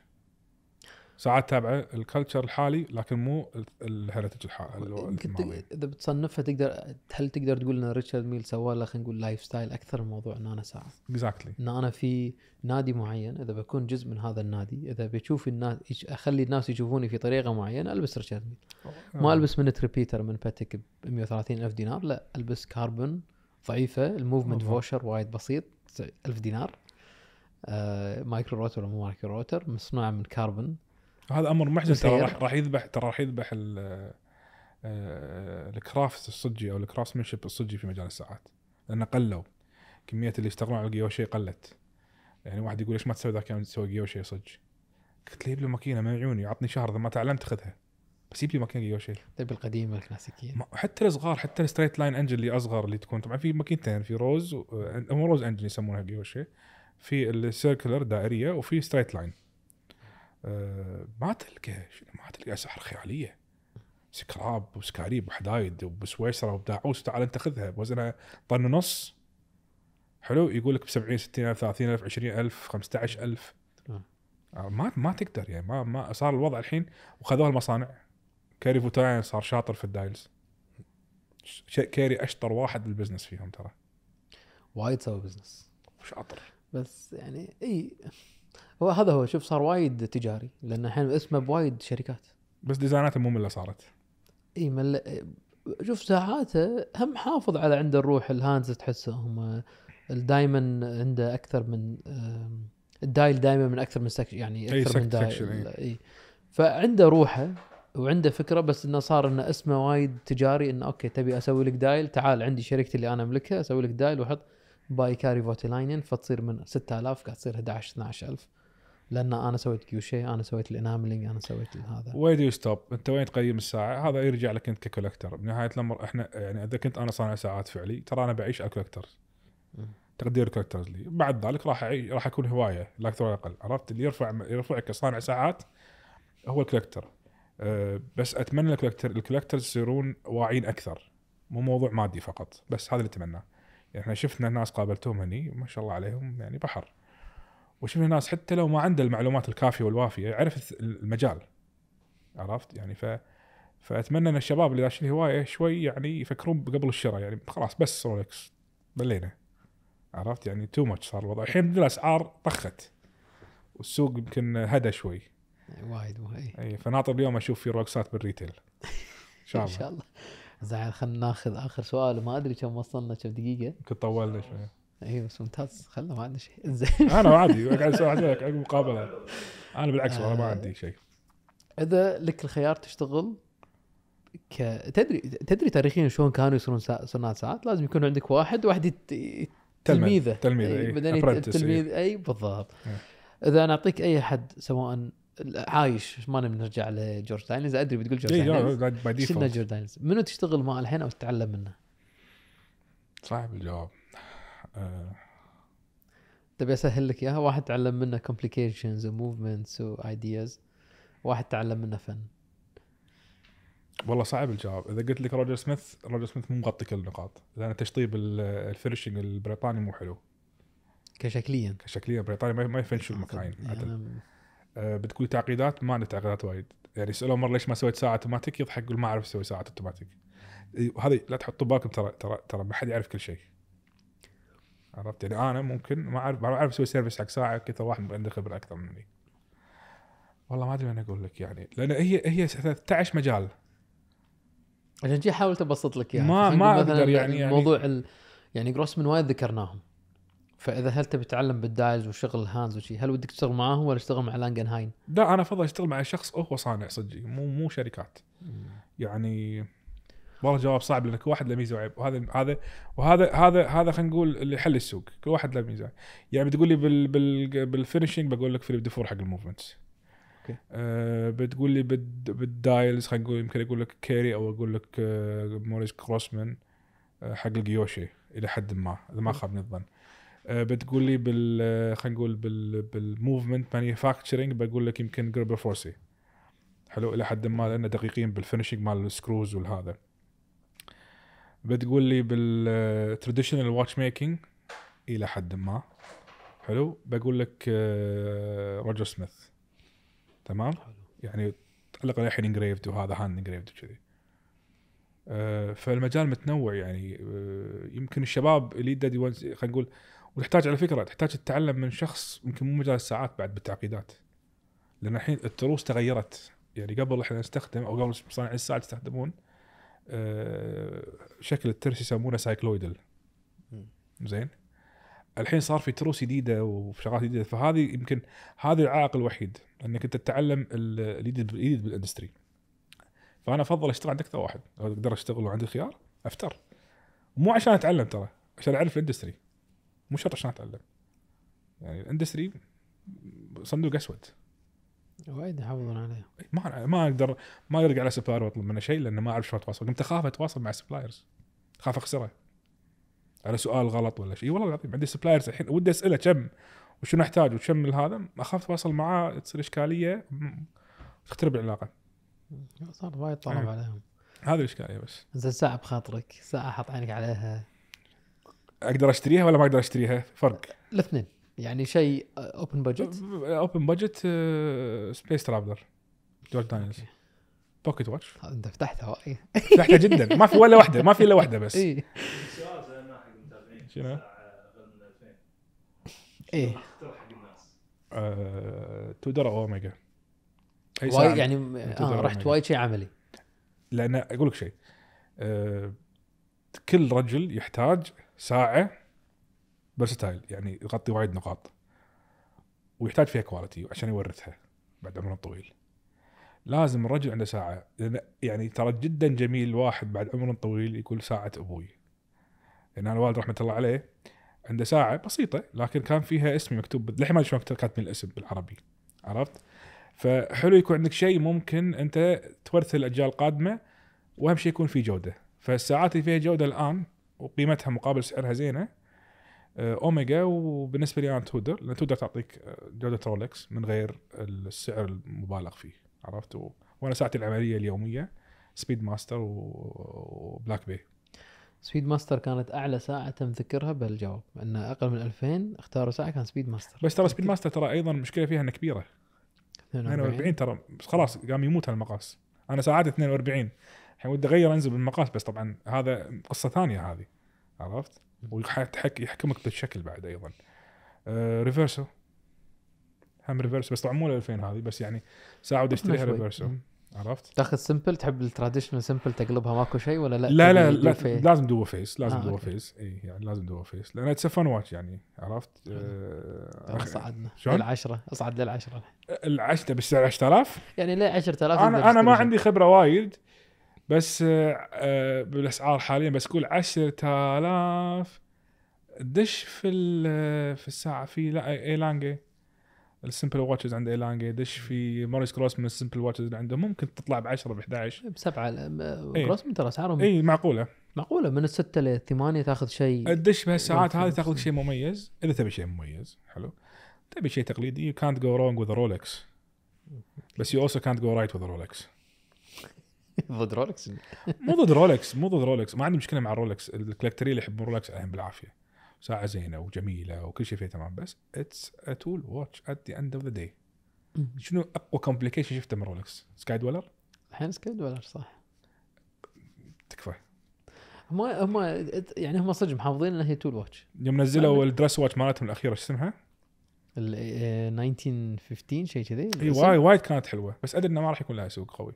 ساعات تابعه الكلتشر الحالي لكن مو الهيريتج الحالي اذا بتصنفها تقدر هل تقدر تقول ان ريتشارد ميل سوى له خلينا نقول لايف ستايل اكثر من موضوع ان انا ساعه اكزاكتلي exactly. ان انا في نادي معين اذا بكون جزء من هذا النادي اذا بشوف الناس اخلي الناس يشوفوني في طريقه معينه البس ريتشارد ميل ما آه. البس من ريبيتر من باتك ب 130 الف دينار لا البس كاربون ضعيفه الموفمنت فوشر وايد بسيط 1000 دينار آه، مايكرو روتر ولا مو مايكرو روتر مصنوعه من كاربون هذا امر محزن ترى راح راح يذبح ترى راح يذبح آه، الكرافت الصجي او منشب الصجي في مجال الساعات لان قلوا كميه اللي يشتغلون على الجيوشي قلت يعني واحد يقول ليش ما تسوي ذاك تسوي جيوشي صج قلت له جيب لي ماكينه من عيوني عطني شهر اذا ما تعلمت خذها بس جيب لي ماكينه جيوشي طيب القديمه الكلاسيكيه حتى الصغار حتى الستريت لاين انجل اللي اصغر اللي تكون طبعا في ماكينتين في روز هم روز انجل يسمونها جيوشي في السيركلر دائريه وفي ستريت لاين آه، ما تلقى ما تلقى اسعار خياليه سكراب وسكاريب وحدايد وبسويسرا وبداعوس تعال انت خذها بوزنها طن ونص حلو يقول لك ب 70 60000 30000 20000 15000 ما ما تقدر يعني ما ما صار الوضع الحين وخذوها المصانع كاري فوتاين صار شاطر في الدايلز كاري اشطر واحد بالبزنس فيهم ترى وايد سوى بزنس وشاطر بس يعني اي هو هذا هو شوف صار وايد تجاري لان الحين اسمه بوايد شركات بس ديزايناته ممله صارت اي مل... شوف ساعاته هم حافظ على عنده الروح الهانز تحسه هم دائما عنده اكثر من الدايل دائما من اكثر من سكشن يعني اكثر أي من دايل اي فعنده روحه وعنده فكره بس انه صار انه اسمه وايد تجاري انه اوكي تبي اسوي لك دايل تعال عندي شركتي اللي انا املكها اسوي لك دايل واحط باي كاري لاينين فتصير من 6000 قاعد تصير 11 12000 لان انا سويت كيوشي انا سويت الاناملينج انا سويت هذا وين دو ستوب انت وين تقيم الساعه هذا يرجع لك انت ككولكتر بنهايه الامر احنا يعني اذا كنت انا صانع ساعات فعلي ترى انا بعيش على كولكترز تقدير الكولكترز لي بعد ذلك راح أعي... راح اكون هوايه لا اكثر ولا اقل عرفت اللي يرفع يرفعك كصانع ساعات هو الكولكتر أه بس اتمنى الكولكتر الكولكترز يصيرون واعيين اكثر مو موضوع مادي فقط بس هذا اللي اتمناه يعني احنا شفنا ناس قابلتهم هني ما شاء الله عليهم يعني بحر وشفنا ناس حتى لو ما عنده المعلومات الكافيه والوافيه يعرف المجال عرفت يعني ف فاتمنى ان الشباب اللي داشين هوايه شوي يعني يفكرون قبل الشراء يعني خلاص بس رولكس بلينا عرفت يعني تو ماتش صار الوضع الحين الاسعار طخت والسوق يمكن هدى شوي وايد وايد اي فناطر اليوم اشوف في رولكسات بالريتيل ان شاء *laughs* الله ان شاء الله زين خلينا ناخذ اخر سؤال ما ادري كم وصلنا كم دقيقه يمكن طولنا شوي ايوه بس ممتاز خلنا ما عندنا شيء *laughs* ازاي انا عادي قاعد اسوي مقابله انا بالعكس والله ما آه. عندي شيء اذا لك الخيار تشتغل ك... تدري تدري تاريخيا شلون كانوا يصيرون سا... ساعات لازم يكون عندك واحد واحد يت... تلميذه تلميذه إيه، اي بعدين إيه. اي بالضبط إيه. اذا انا اعطيك اي احد سواء عايش ما نبي نرجع لجورج داينز ادري بتقول جورج داينز شلنا جورج داينز منو تشتغل معه الحين او تتعلم منه؟ صعب الجواب آه. تبي اسهل لك اياها واحد تعلم منه كومبليكيشنز وموفمنتس وايدياز واحد تعلم منه فن والله صعب الجواب اذا قلت لك روجر سميث روجر سميث مو مغطي كل النقاط لان تشطيب الفينشنج البريطاني مو حلو كشكليا كشكليا بريطانيا ما يفنشوا المكاين يعني آه بتقول تعقيدات ما عنده تعقيدات وايد يعني يسالون مره ليش ما سويت ساعه اوتوماتيك يضحك يقول ما اعرف اسوي ساعه اوتوماتيك هذه لا تحطوا بالكم ترى ترى ترى ما حد يعرف كل شيء عرفت يعني انا ممكن ما اعرف ما اعرف اسوي سيرفيس حق ساعه كثر واحد عنده خبره اكثر مني والله ما ادري وين اقول لك يعني لان هي هي 13 مجال عشان كذا حاولت ابسط لك يعني ما ما اقدر يعني موضوع يعني, ال... يعني جروس من وايد ذكرناهم فاذا هل تبي تتعلم بالدايز وشغل الهاندز وشي هل ودك تشتغل معاهم ولا تشتغل مع لانجن هاين؟ لا انا افضل اشتغل مع شخص هو صانع صدقي مو مو شركات يعني والله جواب صعب لان كل واحد له ميزه وعيب وهذا هذا وهذا هذا هذا خلينا نقول اللي يحل السوق كل واحد له ميزه يعني بتقول لي بال بال بالفينشنج بقول لك فيليب ديفور حق الموفمنتس اوكي أه بتقول لي بال بالدايلز خلينا نقول يمكن اقول لك كيري او اقول لك موريس آه، كروسمان آه، حق الجيوشي الى حد ما اذا ما خاب الظن أه بتقول لي بال آه، خلينا نقول بال بالموفمنت مانيفاكتشرنج بقول لك يمكن جربر فورسي حلو الى حد ما لانه دقيقين بالفينشنج مال السكروز والهذا بتقول لي بالتراديشنال واتش ميكينج الى حد ما حلو بقول لك روجر آه، سميث تمام حلو. يعني على الحين انجريفد وهذا هاند انجريفد وكذي آه، فالمجال متنوع يعني آه، يمكن الشباب اللي دادي خلينا نقول وتحتاج على فكره تحتاج تتعلم من شخص يمكن مو مجال الساعات بعد بالتعقيدات لان الحين التروس تغيرت يعني قبل احنا نستخدم او قبل مصانع الساعات يستخدمون آه، شكل الترس يسمونه سايكلويدل زين الحين صار في تروس جديده وشغلات جديده فهذه يمكن هذا العائق الوحيد انك انت تتعلم الجديد بالاندستري فانا افضل اشتغل عند اكثر واحد اقدر اشتغل وعندي خيار افتر مو عشان اتعلم ترى عشان اعرف الاندستري مو شرط عشان اتعلم يعني الاندستري صندوق اسود وايد يحافظون عليه إيه، ما ما اقدر ما ارجع على سبلاير واطلب منه شيء لانه ما اعرف شلون اتواصل قمت اخاف اتواصل مع سبلايرز اخاف اخسره على سؤال غلط ولا شيء والله العظيم عندي سبلايرز الحين ودي اساله كم وشنو احتاج وكم هذا اخاف اتواصل معاه تصير اشكاليه تخترب العلاقه صار وايد طلب يعني. عليهم هذه الاشكاليه بس زين ساعه بخاطرك ساعه حط عينك عليها اقدر اشتريها ولا ما اقدر اشتريها فرق الاثنين يعني شيء اوبن بادجت اوبن بادجت سبيس ترافلر جورج دانيلز بوكيت واتش انت فتحتها فتحتها جدا ما في ولا واحده ما في الا واحده بس *laughs* اي شنو؟ ايه 2 دولار او اوميجا وايد يعني آه، رحت وايد شيء عملي لان اقول لك شيء آه، كل رجل يحتاج ساعه فيرستايل يعني يغطي وايد نقاط ويحتاج فيها كواليتي عشان يورثها بعد عمر طويل لازم الرجل عنده ساعه يعني ترى جدا جميل واحد بعد عمر طويل يقول ساعه ابوي لان يعني انا الوالد رحمه الله عليه عنده ساعه بسيطه لكن كان فيها اسمي مكتوب للحين ما ادري شلون كاتب الاسم بالعربي عرفت؟ فحلو يكون عندك شيء ممكن انت تورثه الاجيال القادمه واهم شيء يكون في جوده فالساعات اللي فيها جوده الان وقيمتها مقابل سعرها زينه آه، اوميجا وبالنسبه لي انا تودر لان تودر تعطيك آه، جوده رولكس من غير السعر المبالغ فيه عرفت و... وانا ساعتي العمليه اليوميه سبيد ماستر وبلاك بي سبيد ماستر كانت اعلى ساعه تم ذكرها بالجواب ان اقل من 2000 اختاروا ساعه كان سبيد ماستر بس ترى سبيد ماستر ترى ايضا المشكله فيها انها كبيره 42 ترى خلاص قام يموت هالمقاس انا ساعات 42 الحين ودي اغير انزل بالمقاس بس طبعا هذا قصه ثانيه هذه عرفت؟ ويحكمك بالشكل بعد ايضا ريفرسو آه، ريفيرسو هم ريفيرسو بس طبعا مو 2000 هذه بس يعني ودي اشتريها ريفيرسو عرفت؟ تاخذ سمبل تحب التراديشنال سمبل تقلبها ماكو شيء ولا لا؟ لا لا, لا لازم دو فيس لازم آه دو فيس اي يعني لازم دو فيس لان اتس فان واتش يعني عرفت؟ آه طيب، صعدنا العشره اصعد للعشره العشره بس 10000 يعني ليه 10000 انا انا ما عندي خبره وايد بس آه، بالاسعار حاليا بس قول 10000 دش في في الساعه في لا ايلانجي السمبل واتشز عند ايلانجي دش في موريس كروس من السمبل واتشز اللي عنده ممكن تطلع ب 10 ب 11 بسبعه إيه. كروس ترى اسعارهم اي معقوله معقوله من الستة للثمانية تاخذ شيء دش بهالساعات هذه تاخذ شيء مميز اذا تبي شيء مميز حلو تبي شيء تقليدي يو كانت جو رونج وذ رولكس بس يو اولسو كانت جو رايت وذ رولكس *laughs* ضد رولكس مو ضد رولكس مو ضد رولكس ما عندي مشكله مع رولكس الكولكتريه اللي يحبون رولكس اهم بالعافيه ساعه زينه وجميله وكل شيء فيها تمام بس اتس ا تول واتش ات ذا اند اوف ذا داي شنو اقوى كومبليكيشن شفته من رولكس سكاي دولر الحين سكاي دولر صح تكفى هم هم يعني هم صدق محافظين انها هي تول واتش يوم نزلوا الدرس واتش مالتهم الاخيره شو اسمها؟ ال 1915 آه، شيء كذي اي وايد وايد كانت حلوه بس ادري انه ما راح يكون لها سوق قوي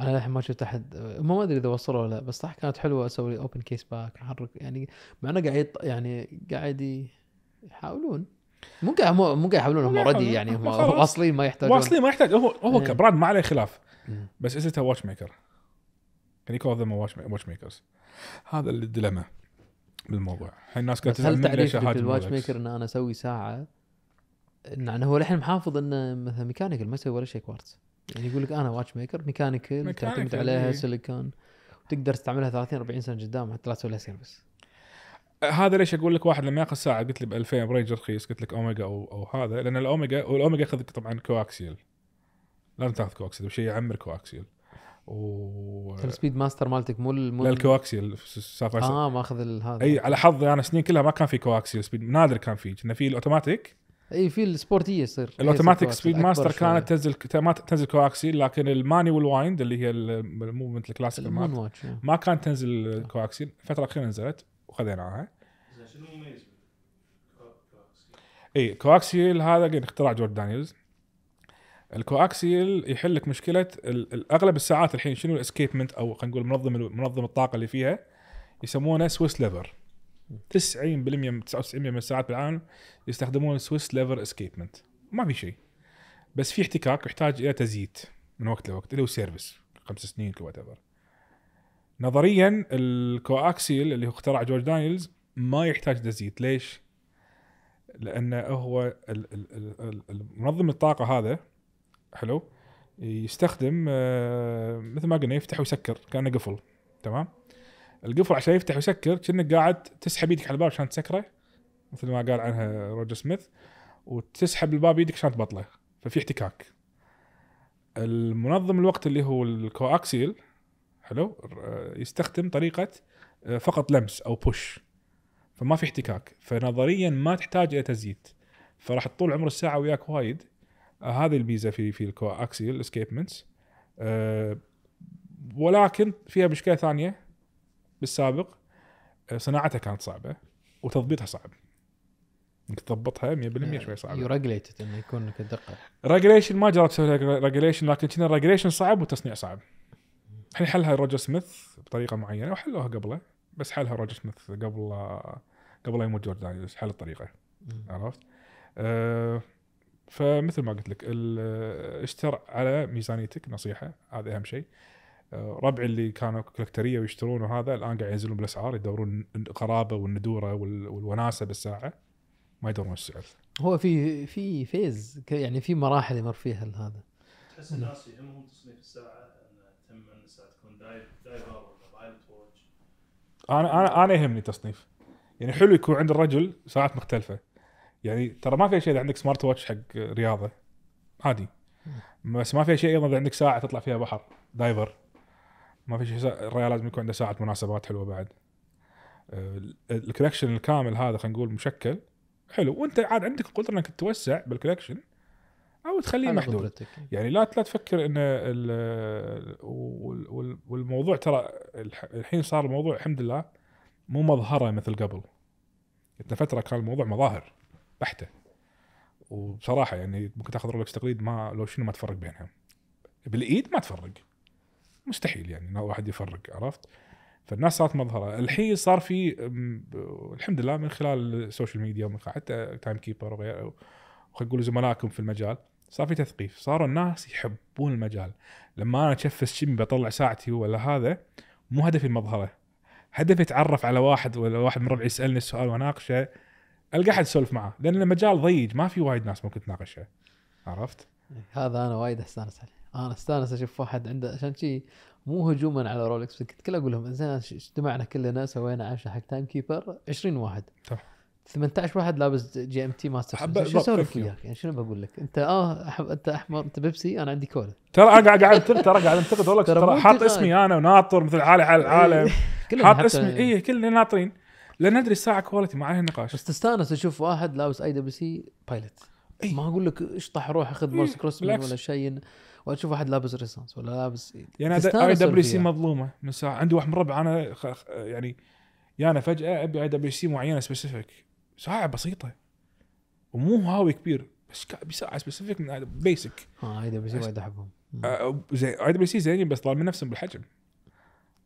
انا للحين ما شفت احد ما ادري اذا وصلوا ولا لا بس صح كانت حلوه اسوي اوبن كيس باك احرك يعني مع انه قاعد يعني قاعد يحاولون مو قاعد مو قاعد يحاولون هم اوريدي يعني هم واصلين ما يحتاجون واصلين ما يحتاج هو هو إيه. كبراند ما عليه خلاف بس اسمه واتش ميكر كان يكول ذم واتش ميكرز هذا الدلمة بالموضوع الحين الناس تسال هل تعريفي الواتش ميكر ان انا اسوي ساعه انه هو الحين محافظ انه مثلا ميكانيكال ما يسوي ولا شيء كوارتز يعني يقول لك انا واتش ميكر ميكانيكال تعتمد عليها سيليكون إيه. وتقدر تستعملها 30 40 سنه قدام حتى لا تسوي لها سيرفس هذا ليش اقول لك واحد لما ياخذ ساعه قلت لي ب 2000 بريج رخيص قلت لك اوميجا او, أو هذا لان الاوميجا والاوميجا ياخذ طبعا كواكسيل لازم تاخذ كواكسيل شيء يعمر كواكسيل و السبيد ماستر مالتك مو مول... لا الكواكسيال اه ماخذ هذا اي على حظي انا سنين كلها ما كان في كواكسيل سبيد نادر كان في كنا في الاوتوماتيك اي في السبورتيه يصير الاوتوماتيك سبيد ماستر كانت تنزل ما تنزل كواكسي لكن الماني والوايند اللي هي الموفمنت الكلاسيك نعم. ما كانت تنزل كواكسي الفتره الاخيره نزلت وخذيناها شنو مميز اي كواكسيل هذا اختراع جورج دانيلز الكواكسيل يحل لك مشكله اغلب الساعات الحين شنو الاسكيبمنت او خلينا نقول منظم منظم الطاقه اللي فيها يسمونه سويس ليفر 90% من 99% من الساعات بالعالم يستخدمون سويس ليفر اسكيبمنت ما في شيء بس في احتكاك يحتاج الى تزييت من وقت لوقت اللي هو سيرفيس خمس سنين وات ايفر نظريا الكواكسيل اللي هو اخترع جورج دانيلز ما يحتاج تزييت ليش؟ لانه هو منظم الطاقه هذا حلو يستخدم آه، مثل ما قلنا يفتح ويسكر كانه قفل تمام القفل عشان يفتح ويسكر كأنك قاعد تسحب ايدك على الباب عشان تسكره مثل ما قال عنها روجر سميث وتسحب الباب ايدك عشان تبطله ففي احتكاك المنظم الوقت اللي هو الكواكسيل حلو يستخدم طريقه آه، فقط لمس او بوش فما في احتكاك فنظريا ما تحتاج الى تزييت فراح تطول عمر الساعه وياك وايد آه، هذه البيزا في في الكواكسيل اسكيبمنتس آه ولكن فيها مشكله ثانيه بالسابق آه، صناعتها كانت صعبه وتضبيطها صعب انك تضبطها 100% نعم. شوي صعب يو انه يكون لك الدقه ريجليشن ما جربت اسوي ريجليشن لكن كنا ريجليشن صعب والتصنيع صعب الحين حلها روجر سميث بطريقه معينه وحلوها قبله بس حلها روجر سميث قبل قبل يموت جورج دانيلز حل الطريقه عرفت؟ أه فمثل ما قلت لك اشتر على ميزانيتك نصيحه هذا اهم شيء ربعي اللي كانوا كولكتريه ويشترون وهذا الان قاعد ينزلون بالاسعار يدورون القرابه والندوره والوناسه بالساعه ما يدورون السعر. هو في في فيز يعني في مراحل يمر فيها هذا. تحس الناس يهمهم تصنيف الساعه ان الساعه تكون دايفر ولا بايلوت ووتش. انا انا انا يهمني تصنيف. يعني حلو يكون عند الرجل ساعات مختلفه. يعني ترى ما في شيء اذا عندك سمارت واتش حق رياضه عادي. بس ما في شيء ايضا اذا عندك ساعه تطلع فيها بحر دايفر ما في شيء الريال لازم يكون عنده ساعه مناسبات حلوه بعد آه، الكولكشن الكامل هذا خلينا نقول مشكل حلو وانت عاد عندك القدره انك توسع بالكولكشن او تخليه محدود يعني لا لا تفكر ان والموضوع ترى الحين صار الموضوع الحمد لله مو مظهره مثل قبل انت فتره كان الموضوع مظاهر بحته وبصراحه يعني ممكن تاخذ رولكس تقليد ما لو شنو ما تفرق بينها بالايد ما تفرق مستحيل يعني انه واحد يفرق عرفت؟ فالناس صارت مظهره، الحين صار في الحمد لله من خلال السوشيال ميديا ومن خلال حتى تايم كيبر وغيره وخلينا نقول زملائكم في المجال صار في تثقيف، صاروا الناس يحبون المجال، لما انا اتشفس شمي بطلع ساعتي ولا هذا مو هدفي المظهره، هدفي اتعرف على واحد ولا واحد من ربعي يسالني السؤال واناقشه القى احد اسولف معاه، لان المجال ضيق ما في وايد ناس ممكن تناقشه عرفت؟ هذا انا وايد استانس عليه انا استانس اشوف واحد عنده عشان شي مو هجوما على رولكس كنت كل اقول لهم زين اجتمعنا كلنا سوينا عشاء حق تايم كيبر 20 واحد صح 18 واحد لابس جي ام تي ماستر شو اسوي لك وياك يعني شنو بقول لك انت اه أحب انت احمر انت بيبسي انا عندي كولا ترى انا قاعد ترى قاعد انتقد رولكس ترى حاط اسمي انا وناطر مثل حالي حال العالم حاط اسمي اي كلنا ناطرين لان ندري الساعه كواليتي ما عليها نقاش بس تستانس اشوف واحد لابس اي دبليو سي بايلوت ما اقول لك اشطح روح خذ مارس كروسمان ولا شيء واشوف واحد لابس ريسانس ولا لابس يعني اي دبليو سي مظلومه من ساعه عندي واحد من ربع انا يعني يانا يعني فجاه ابي اي دبليو سي معينه سبيسيفيك ساعه بسيطه ومو هاوي كبير بس ابي ساعه سبيسيفيك من بيسك اه اي دبليو سي وايد احبهم آه، زين اي دبليو سي زينين بس ظالمين نفسهم بالحجم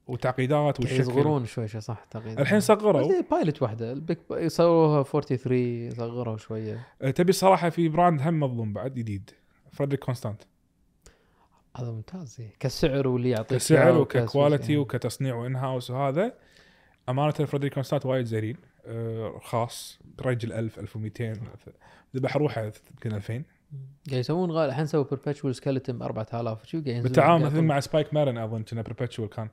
وتعقيدات يعني والشكل يصغرون شوي شوي صح تعقيد الحين صغروا زي بايلوت واحده البيك سووها 43 صغروا شويه آه، تبي الصراحه في براند هم مظلوم بعد جديد فريدريك كونستانت هذا ممتاز إيه. كسعر واللي يعطيك كسعر وككواليتي وكتصنيع وان هاوس وهذا امانه فريدريك كونستات وايد زينين آه، خاص برج ال 1000 1200 ذبح روحه يمكن 2000 قاعد يسوون غالي الحين سووا بيربتشوال سكلتم 4000 شو قاعد بالتعاون مثل مع سبايك مارن اظن كنا بيربتشوال كان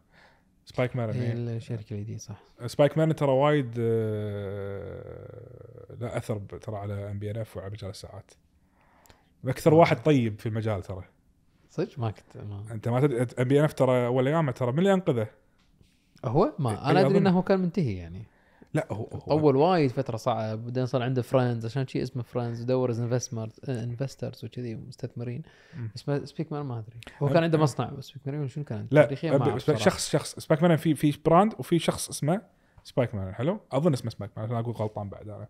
سبايك مارن اي الشركه الجديده صح سبايك مارن ترى وايد له آه، لا اثر ترى على ام بي ان اف وعلى مجال الساعات اكثر آه. واحد طيب في المجال ترى صدق ما كنت ما. انت ما تدري ابي انف ترى اول ايام ترى من اللي انقذه هو ما انا ادري انه انه كان منتهي يعني لا هو, هو طول وايد فتره صعب بعدين صار عنده فريندز عشان شي اسمه فريندز دور انفسترز وكذي مستثمرين بس سبيك مان ما ادري هو كان عنده مصنع بس سبيك مان شنو كان لا شخص شخص سبيك مان في في براند وفي شخص اسمه سبايك مان حلو اظن اسمه سبايك مان عشان اقول غلطان بعد انا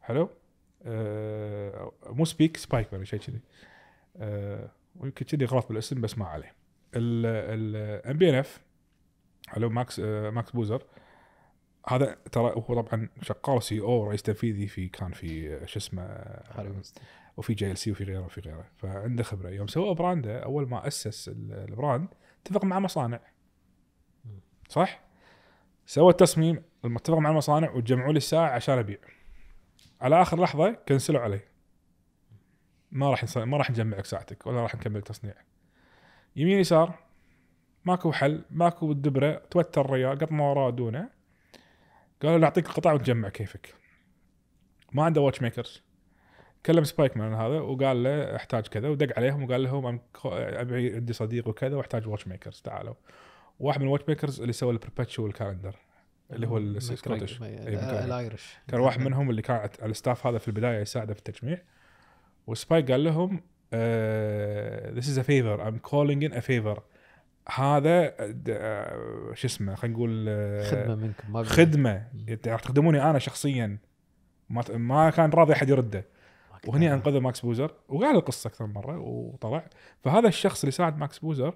حلو أه مو سبيك سبايك مان شيء كذي أه ويمكن كذي غلط بالاسم بس ما عليه الام بي ان اف حلو ماكس آه، ماكس بوزر هذا ترى هو طبعا شغال سي او e رئيس تنفيذي في كان في آه، شو اسمه آه، وفي جي ال سي وفي غيره وفي غيره فعنده خبره يوم سوى براندة اول ما اسس البراند اتفق مع مصانع صح؟ سوى التصميم اتفق مع المصانع وجمعوا لي الساعه عشان ابيع على اخر لحظه كنسلوا علي ما راح ما راح نجمعك ساعتك ولا راح نكمل تصنيع يمين يسار ماكو حل ماكو دبره توتر الرجال قط ما وراه دونه قالوا نعطيك القطع وتجمع كيفك ما عنده واتش ميكرز كلم سبايك مان هذا وقال له احتاج كذا ودق عليهم وقال لهم ابي عندي صديق وكذا واحتاج واتش ميكرز تعالوا واحد من الواتش ميكرز اللي سوى البربتشوال كالندر اللي هو السكوتش إيه، آه، الايرش كان واحد منهم اللي كان على الستاف هذا في البدايه يساعده في التجميع وسبايك قال لهم ذيس از افيفر فيفر ام كولينج ان افيفر هذا آه، شو اسمه خلينا نقول آه، خدمه منكم ما خدمه راح تخدموني انا شخصيا ما ما كان راضي احد يرده وهني انقذه ماكس بوزر وقال القصه اكثر من مره وطلع فهذا الشخص اللي ساعد ماكس بوزر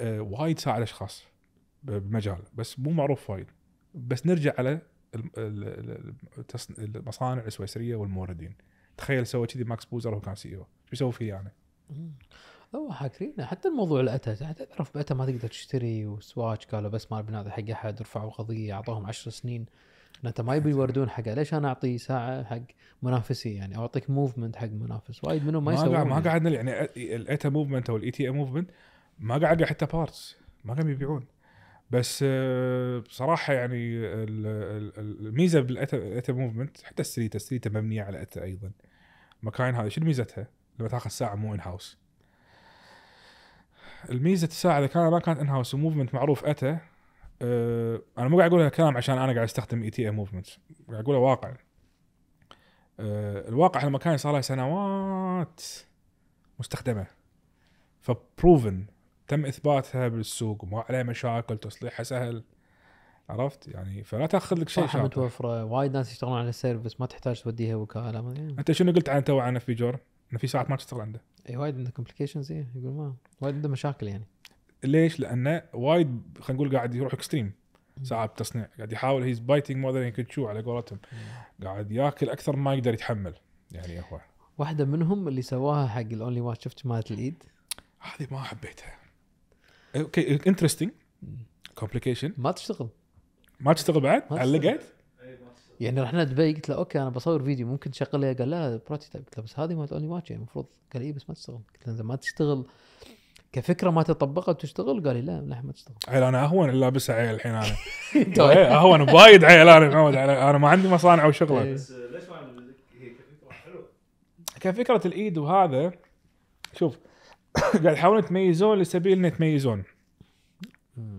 آه، وايد ساعد اشخاص بمجال بس مو معروف وايد بس نرجع على المصانع السويسريه والموردين تخيل سوى كذي ماكس بوزر هو كان سي او شو يسوي فيه يعني؟ هو حاكرين حتى الموضوع الاتا تعرف باتا ما تقدر تشتري وسواتش قالوا بس ما بنادي حق احد رفعوا قضيه اعطوهم 10 سنين انت ما يبي يوردون حقه ليش انا اعطي ساعه حق منافسي يعني او اعطيك موفمنت حق منافس وايد منهم ما يسوون ما قاعد يعني الاتا موفمنت او الاي تي اي موفمنت ما قاعد حتى بارتس ما قاعد يبيعون بس آه، بصراحه يعني الميزه بالاتا موفمنت حتى السريتا السريتا مبنيه على اتا ايضا مكاين هذه شنو ميزتها؟ لما تاخذ ساعه مو ان هاوس الميزه الساعه اذا كان ما كانت ان هاوس وموفمنت معروف اتى أه انا مو قاعد اقول هالكلام عشان انا قاعد استخدم اي تي اي موفمنت قاعد اقوله واقع أه الواقع المكاين صار له سنوات مستخدمه فبروفن تم اثباتها بالسوق وما عليه مشاكل تصليحها سهل عرفت يعني فلا تاخذ لك شيء صح متوفره وايد ناس يشتغلون على السيرفس ما تحتاج توديها وكاله يعني. انت شنو قلت عن تو عن في جور؟ انه في ساعات ما تشتغل عنده اي وايد عنده كومبليكيشنز يقول ما وايد عنده مشاكل يعني ليش؟ لانه وايد خلينا نقول قاعد يروح اكستريم ساعات تصنيع قاعد يحاول هيز بايتنج مور ذان شو على قولتهم قاعد ياكل اكثر ما يقدر يتحمل يعني هو واحده منهم اللي سواها حق الاونلي واتش شفت مالت الايد هذه ما حبيتها اوكي انترستنج كومبليكيشن ما تشتغل ما تشتغل بعد؟ علقت؟ يعني رحنا دبي قلت له اوكي انا بصور فيديو ممكن تشغل لي قال لا بروتوتايب قلت له بس هذه مالت اونلي واتش يعني المفروض قال اي بس ما تشتغل قلت له اذا ما تشتغل كفكره ما تطبقها وتشتغل قال لي لا لا ما تشتغل عيل انا اهون لابسها عيل الحين انا *laughs* إيه، إيه، اهون وايد عيل انا محمد انا ما عندي مصانع وشغله إيه. بس ليش ما كفكره الايد وهذا شوف *coughs* قاعد يحاولون يتميزون لسبيل انه يتميزون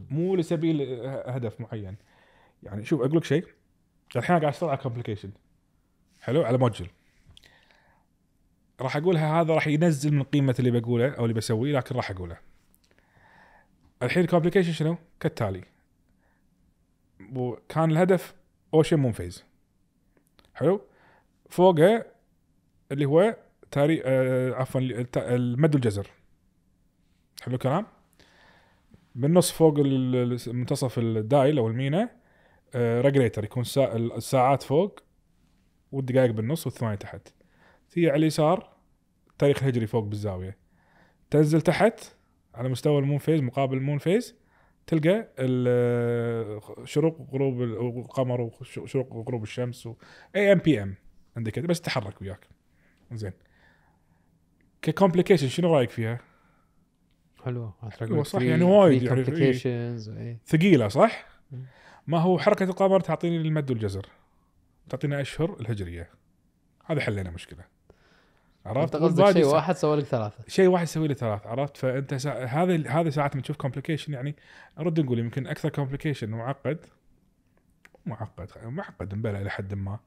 مو لسبيل آه، هدف معين يعني شوف اقول لك شيء الحين قاعد اشتغل على كومبليكيشن حلو على موجل راح اقولها هذا راح ينزل من قيمه اللي بقوله او اللي بسويه لكن راح اقوله الحين الكومبليكيشن شنو؟ كالتالي كان الهدف اوشن مون فيز حلو فوقه اللي هو تاريخ آه عفوا المد الجزر حلو الكلام بالنص فوق منتصف الدايل او المينا ريجليتر آه، يكون الساعات فوق والدقائق بالنص والثواني تحت تيجي على اليسار التاريخ الهجري فوق بالزاويه تنزل تحت على مستوى المون فيز مقابل المون فيز تلقى آه، شروق وغروب القمر وشروق وغروب الشمس و اي ام بي ام عندك بس تحرك وياك زين ككومبليكيشن شنو رايك فيها؟ حلوه صح يعني, يعني وايد يعني إيه. ثقيله صح؟ ما هو حركة القمر تعطيني المد والجزر تعطينا أشهر الهجرية هذا حلينا مشكلة عرفت انت قصدك شيء واحد سوى لك ثلاثة شيء واحد يسوي لي ثلاث عرفت فانت سا... هذا هذا ساعات تشوف كومبليكيشن يعني نرد نقول يمكن اكثر كومبليكيشن معقد معقد معقد مبلى الى حد ما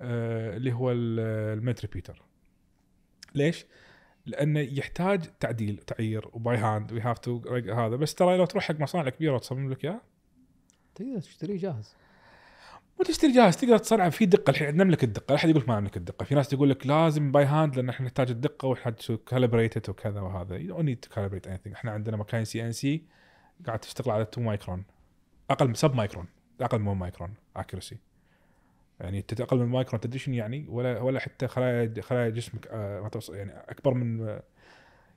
آه اللي هو الميت ريبيتر ليش؟ لانه يحتاج تعديل تعيير وباي هاند وي هاف تو هذا بس ترى لو تروح حق مصانع كبيره وتصمم لك اياه تقدر تشتريه جاهز مو تشتري جاهز تقدر تصنعه في دقه الحين نملك الدقه لا احد يقول ما نملك الدقه في ناس تقول لك لازم باي هاند لان احنا نحتاج الدقه ونحتاج كالبريتد وكذا وهذا يو دونت نيد تو كالبريت اني احنا عندنا مكان سي ان سي قاعد تشتغل على 2 مايكرون اقل من سب مايكرون يعني اقل من مايكرون اكيرسي يعني انت اقل من مايكرون تدري شنو يعني ولا ولا حتى خلايا خلايا جسمك آه، ما توصل يعني اكبر من آه،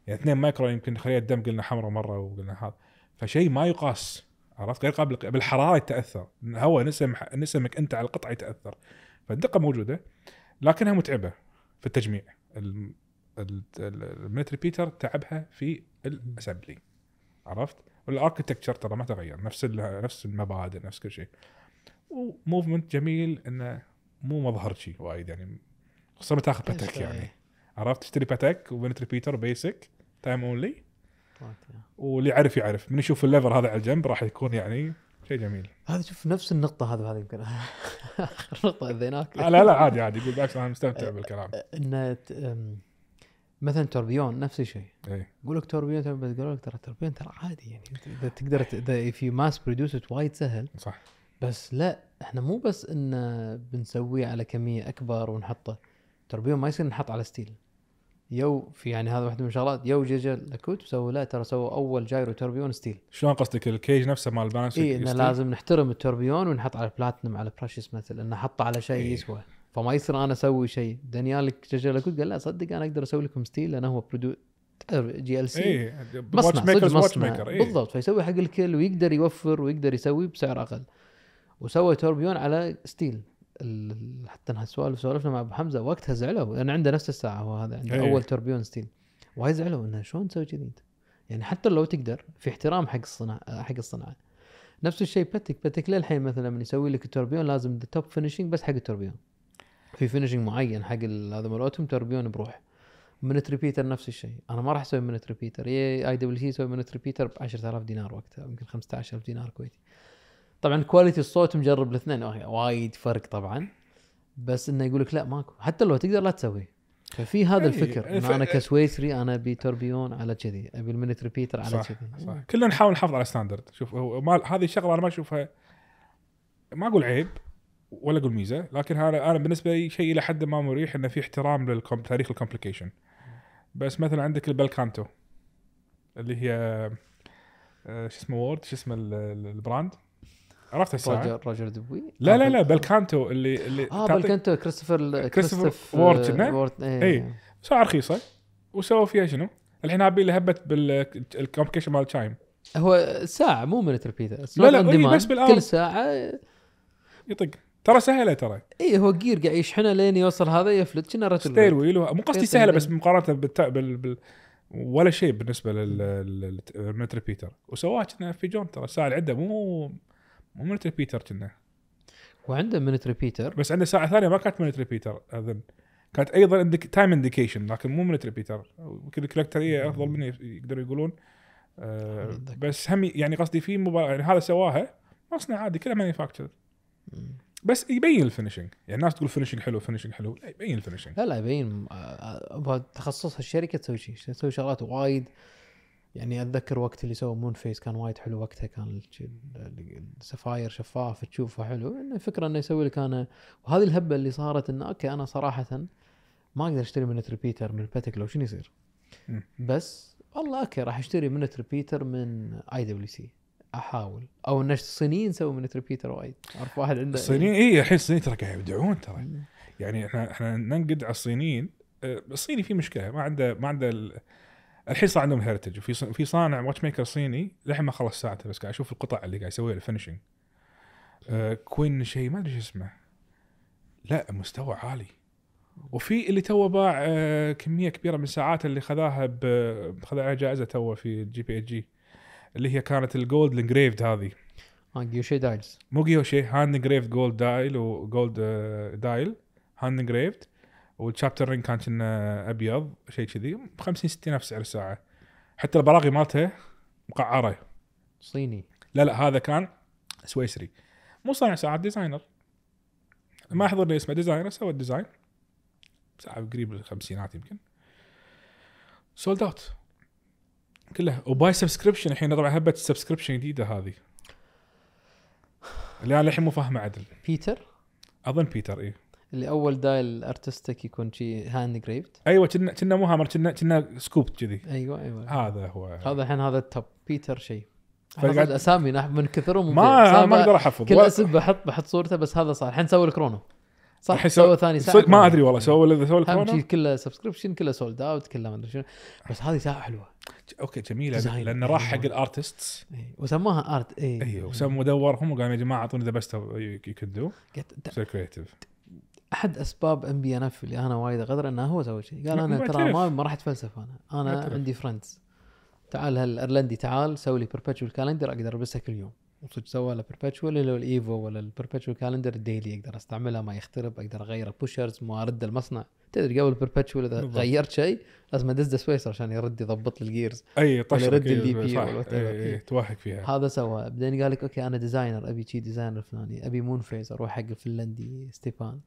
يعني 2 مايكرون يمكن خلايا الدم قلنا حمراء مره وقلنا هذا فشيء ما يقاس عرفت غير قابل بالحراره يتاثر هو نسم نسمك انت على القطعه يتاثر فالدقه موجوده لكنها متعبه في التجميع المتر بيتر تعبها في الاسمبلي عرفت والاركتكتشر ترى ما تغير نفس نفس المبادئ نفس كل شيء وموفمنت جميل انه مو مظهر شيء وايد يعني خصوصا تاخذ باتك يعني عرفت تشتري باتك ومتر بيتر بيسك تايم اونلي واللي يعرف يعرف من يشوف الليفر هذا على الجنب راح يكون يعني شيء جميل هذا شوف نفس النقطة هذا هذا يمكن *laughs* آخر نقطة أذيناك آه، لا لا عادي عادي يقول بالعكس أنا مستمتع آه، بالكلام آه، إن مثلا توربيون نفس الشيء إيه. يقول لك توربيون بس قالوا لك ترى توربيون ترى عادي يعني اذا تقدر اذا في ماس بروديوس وايد سهل صح بس لا احنا مو بس ان بنسويه على كميه اكبر ونحطه توربيون ما يصير نحط على ستيل يو في يعني هذا واحد من الشغلات يو جيجا لاكوت سووا لا ترى سووا اول جايرو توربيون ستيل شلون قصدك الكيج نفسه مال بالانس اي انه لازم نحترم التوربيون ونحط على البلاتنم على بريشس مثل انه حطه على شيء إيه. يسوى فما يصير انا اسوي شيء دانيالك جيجا لاكوت قال لا صدق انا اقدر اسوي لكم ستيل لانه هو برودو جي ال سي إيه. ميكر. إيه. بالضبط فيسوي حق الكل ويقدر يوفر ويقدر يسوي بسعر اقل وسوى توربيون على ستيل حتى هالسوالف سولفنا مع ابو حمزه وقتها زعلوا لان عنده نفس الساعه هو هذا عنده أيه. اول توربيون ستيل وايد زعلوا انه شلون تسوي كذي انت؟ يعني حتى لو تقدر في احترام حق الصناعه حق الصناعه نفس الشيء باتك باتك للحين مثلا من يسوي لك التوربيون لازم توب فينشنج بس حق التوربيون في فينشنج معين حق هذا مالتهم توربيون بروح من ريبيتر نفس الشيء انا ما راح اسوي من ريبيتر اي اي دبليو سي يسوي من ريبيتر ب 10000 دينار وقتها يمكن 15000 دينار كويتي طبعا كواليتي الصوت مجرب الاثنين وايد فرق طبعا بس انه يقول لك لا ماكو حتى لو تقدر لا تسوي ففي هذا إيه، الفكر إيه، ف... انا كسويسري انا ابي توربيون على كذي ابي المينت ريبيتر على كذي صح, صح. كلنا نحاول نحافظ على ستاندرد شوف هو ما هذه الشغله انا ما اشوفها ما اقول عيب ولا اقول ميزه لكن انا انا بالنسبه لي شيء الى حد ما مريح انه في احترام لتاريخ الكومبليكيشن بس مثلا عندك البلكانتو اللي هي آه، شو اسمه وورد شو اسمه البراند عرفت الساعه روجر روجر دبوي لا لا آه، لا بلكانتو اللي اللي اه بلكانتو كريستوفر كريستوفر وورد اي ساعه إيه. رخيصه وسووا فيها شنو؟ الحين ابي اللي هبت بالكومبكيشن مال تايم هو ساعه مو من تربيته لا لا إيه بس كل ساعه إيه. يطق ترى سهله ترى اي هو جير قاعد يشحنه لين يوصل هذا يفلت كنا رتل ستير ويل مو قصدي سهله بس مقارنه بالت... بال... بال... ولا شيء بالنسبه للمتر بيتر وسواها كنا في جون ترى الساعه العده مو مو منت ريبيتر كنا وعنده منت ريبيتر بس عنده ساعه ثانيه ما كانت منت ريبيتر اظن كانت ايضا عندك تايم انديكيشن لكن مو منت ريبيتر يمكن الكولكتريه افضل مني يقدروا يقولون أه بس هم يعني قصدي في مباراه يعني هذا سواها مصنع عادي كله مانيفاكتشر بس يبين الفينشنج يعني الناس تقول فينشنج حلو فينشنج حلو لا يبين الفينشنج لا لا يبين آه، آه، تخصص الشركه تسوي شيء تسوي شغلات وايد يعني اتذكر وقت اللي سووا مون فيس كان وايد حلو وقتها كان السفاير شفاف تشوفه حلو انه الفكره انه يسوي لك انا وهذه الهبه اللي صارت انه اوكي انا صراحه ما اقدر اشتري من ريبيتر من باتيك لو شنو يصير بس والله اوكي راح اشتري من ريبيتر من اي دبليو سي احاول او ان الصينيين سووا من ريبيتر وايد اعرف واحد عنده الصينيين اي الحين الصينيين ترى قاعد يبدعون ترى يعني احنا احنا ننقد على الصينيين أه، الصيني في مشكله ما عنده ما عنده الحين صار عندهم هيرتج وفي في صانع واتش ميكر صيني للحين ما خلص ساعته بس قاعد اشوف القطع اللي قاعد يسويها الفينشنج آه كوين شيء ما ادري شو اسمه لا مستوى عالي وفي اللي تو باع آه كميه كبيره من ساعات اللي خذاها خذاها خذ عليها جائزه تو في جي بي جي اللي هي كانت الجولد انجريفد هذه اه جيوشي دايلز مو جيوشي هاند انجريفد جولد دايل وجولد دايل هاند انجريفد والشابتر رينج كان كنا ابيض شيء كذي ب 50 60 الف سعر الساعه حتى البراغي مالته مقعره صيني لا لا هذا كان سويسري مو صانع ساعات ديزاينر ما يحضرني اسمه ديزاينر سوى الديزاين ساعه قريب الخمسينات يمكن سولد اوت كلها وباي سبسكريبشن الحين طبعا هبه السبسكريبشن جديده هذه اللي انا الحين مو فاهمه عدل بيتر اظن بيتر اي اللي اول دايل ارتستيك يكون شي هاند جريفد ايوه كنا كنا مو هامر كنا كنا سكوب كذي ايوه ايوه هذا هو هذا الحين هذا التوب بيتر شيء فقعد اسامي من كثرهم ما ما اقدر احفظ كل اسم بحط بحط صورته بس هذا صار الحين سوي الكرونو صح سوى ثاني ساعه ما ادري والله سوى ولا سوى شيء كله سبسكربشن كله سولد اوت كله ما ادري شنو بس هذه ساعه حلوه اوكي جميله لان راح حق الارتستس إيه، وسموها وسماها ارت اي ايوه وسموا دورهم وقالوا يا جماعه اعطوني ذا بيست يو كود دو سو كريتيف احد اسباب ام بي ان اف اللي انا وايد اقدر انه هو سوى شيء قال انا ترى ما ما راح اتفلسف انا انا ما عندي فرندز تعال هالايرلندي تعال سوي لي بيربتشوال كالندر اقدر البسها كل يوم وصدق سوى له بيربتشوال اللي هو الايفو ولا البيربتشوال كالندر الديلي اقدر استعملها ما يخترب اقدر اغير بوشرز ما ارد المصنع تدري قبل بيربتشوال اذا غيرت شيء لازم ادز سويسر عشان يرد يضبط لي الجيرز اي طش يرد الدي أيوة، بي اي فيها هذا سوى بعدين قال لك اوكي انا ديزاينر ابي شي ديزاينر فلاني ابي مون فيز اروح حق الفنلندي ستيفان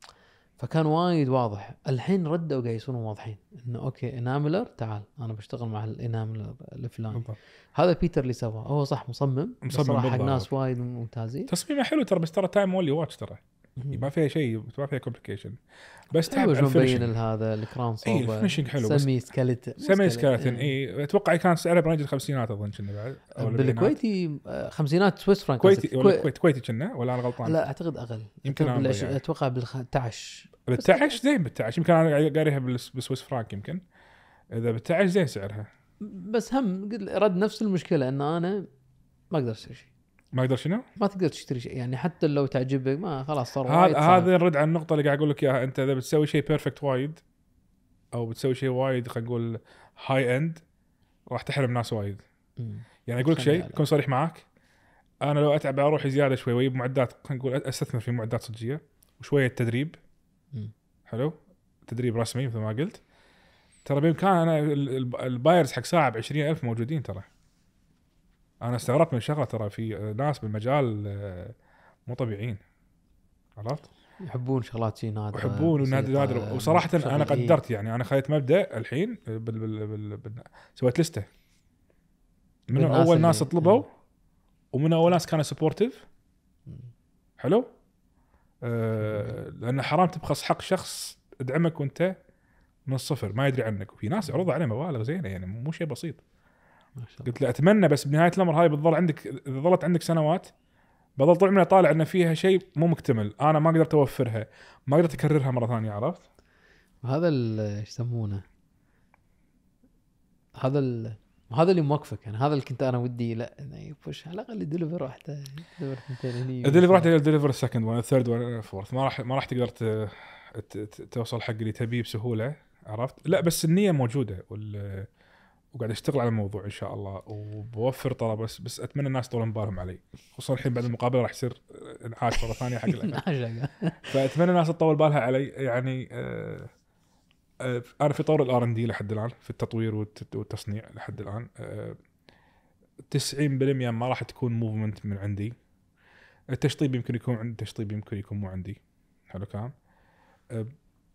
فكان وايد واضح الحين ردوا قاعد يصيرون واضحين انه اوكي انامولر تعال انا بشتغل مع الاناملر الفلاني هذا بيتر اللي سواه هو صح مصمم مصمم حق ناس وايد ممتازين تصميمه حلو ترى بس ترى تايم اونلي واتش ترى ما فيها شيء ما فيها كومبليكيشن بس تعب حلو مبين هذا الكراون إيه، صوبه اي الفينشنج حلو سمي سكلتن سمي سكلتن اي إيه. اتوقع إيه كان سعره برنج الخمسينات اظن كنا بعد بالكويتي آه، خمسينات سويس فرانك كويتي كويتي كويتي كنا ولا انا غلطان؟ لا اعتقد اقل يمكن اتوقع بال 11 بال 11 زين بال 11 يمكن انا قاريها بالسويس فرانك يمكن اذا بال 11 زين سعرها بس هم رد نفس المشكله ان انا ما اقدر اسوي شيء ما يقدر شنو؟ ما تقدر تشتري شيء يعني حتى لو تعجبك ما خلاص صار هذا هذا نرد على النقطه اللي قاعد اقول لك اياها انت اذا بتسوي شيء بيرفكت وايد او بتسوي شيء وايد خلينا نقول هاي اند راح تحرم ناس وايد مم. يعني اقول لك شيء اكون صريح معاك انا لو اتعب أروح زياده شوي واجيب معدات خلينا نقول استثمر في معدات صجيه وشويه تدريب مم. حلو تدريب رسمي مثل ما قلت ترى بامكان انا البايرز حق ساعه ب 20000 موجودين ترى انا استغربت من شغله ترى في ناس بالمجال آه، مو طبيعيين عرفت؟ يحبون شغلات شي نادره يحبون نادر نادر وصراحه انا قدرت يعني انا خذيت مبدا الحين بال بال بال بال سويت لسته من اول ناس طلبوا ومن اول ناس كانوا سبورتيف حلو آه لان حرام تبخس حق شخص ادعمك وانت من الصفر ما يدري عنك وفي ناس عرضوا عليه مبالغ زينه يعني مو شيء بسيط قلت له اتمنى بس بنهايه الامر هاي بتظل عندك اذا ظلت عندك سنوات بظل طول عمري طالع ان فيها شيء مو مكتمل انا ما قدرت اوفرها ما قدرت اكررها مره ثانيه عرفت وهذا ايش يسمونه هذا ال... هذا اللي موقفك يعني هذا اللي كنت انا ودي لا بوش على الاقل ديليفر واحده ديليفر ثنتين هني ديليفر واحده ديليفر السكند وان ثيرد وان فورث ما راح ما راح تقدر ت... ت... توصل حق اللي تبيه بسهوله عرفت لا بس النيه موجوده وال وقاعد اشتغل على الموضوع ان شاء الله وبوفر طلب بس بس اتمنى الناس طولن بالهم علي خصوصا الحين بعد المقابله راح يصير انعاش مره ثانيه حق *laughs* *laughs* فاتمنى الناس تطول بالها علي يعني آه، آه، انا في طور الار ان دي لحد الان في التطوير والتصنيع لحد الان 90% آه، ما راح تكون موفمنت من عندي التشطيب يمكن يكون عندي تشطيب يمكن يكون مو عندي حلو كلام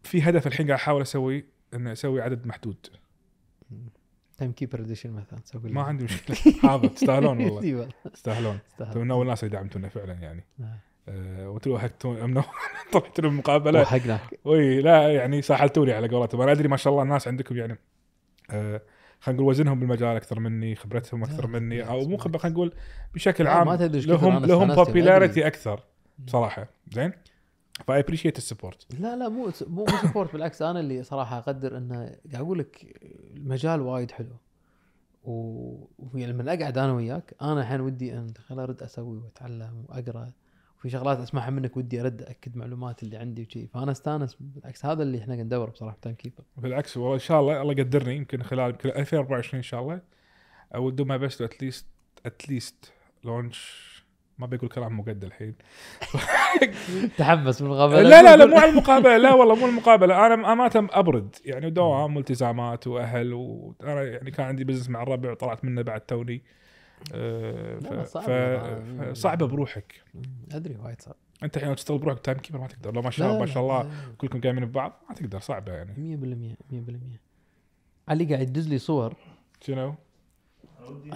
في هدف الحين قاعد احاول اسوي ان اسوي عدد محدود تايم كيبر اديشن مثلا تسوي ما عندي مشكله حاضر *laughs* تستاهلون *laughs* إيه، والله تستاهلون من اول ناس يدعمتونا فعلا يعني له حقتون امنا طلعت لهم مقابله وحقناك وي لا يعني ساحلتوني على قولتهم انا ادري ما شاء الله الناس عندكم يعني آه، خلينا نقول وزنهم بالمجال اكثر مني خبرتهم اكثر آه، مني او مو خلينا نقول بشكل عام لهم لهم بوبيلاريتي اكثر بصراحه زين فاي ابريشيت السبورت لا لا مو مو سبورت بالعكس انا اللي صراحه اقدر انه قاعد اقول لك المجال وايد حلو ولما اقعد انا وياك انا الحين ودي ان خل ارد اسوي واتعلم واقرا وفي شغلات اسمعها منك ودي ارد اكد معلومات اللي عندي وشي فانا استانس بالعكس هذا اللي احنا ندور بصراحه تايم كيبر بالعكس والله ان شاء الله الله يقدرني يمكن خلال يمكن 2024 ان شاء الله اود ما do اتليست اتليست لونش ما بقول كلام مجد الحين *laughs* تحمس من المقابله لا لا لا مو على المقابله لا والله مو المقابله انا امانه ابرد يعني دوام والتزامات واهل وانا يعني كان عندي بزنس مع الربع وطلعت منه بعد توني آه، ف... صعبه بروحك ادري وايد صعب انت الحين لو تشتغل بروحك تايم كيبر ما تقدر لو ما شاء الله ما شاء الله كلكم قايمين ببعض ما تقدر صعبه يعني 100% 100% علي قاعد يدز لي صور شنو؟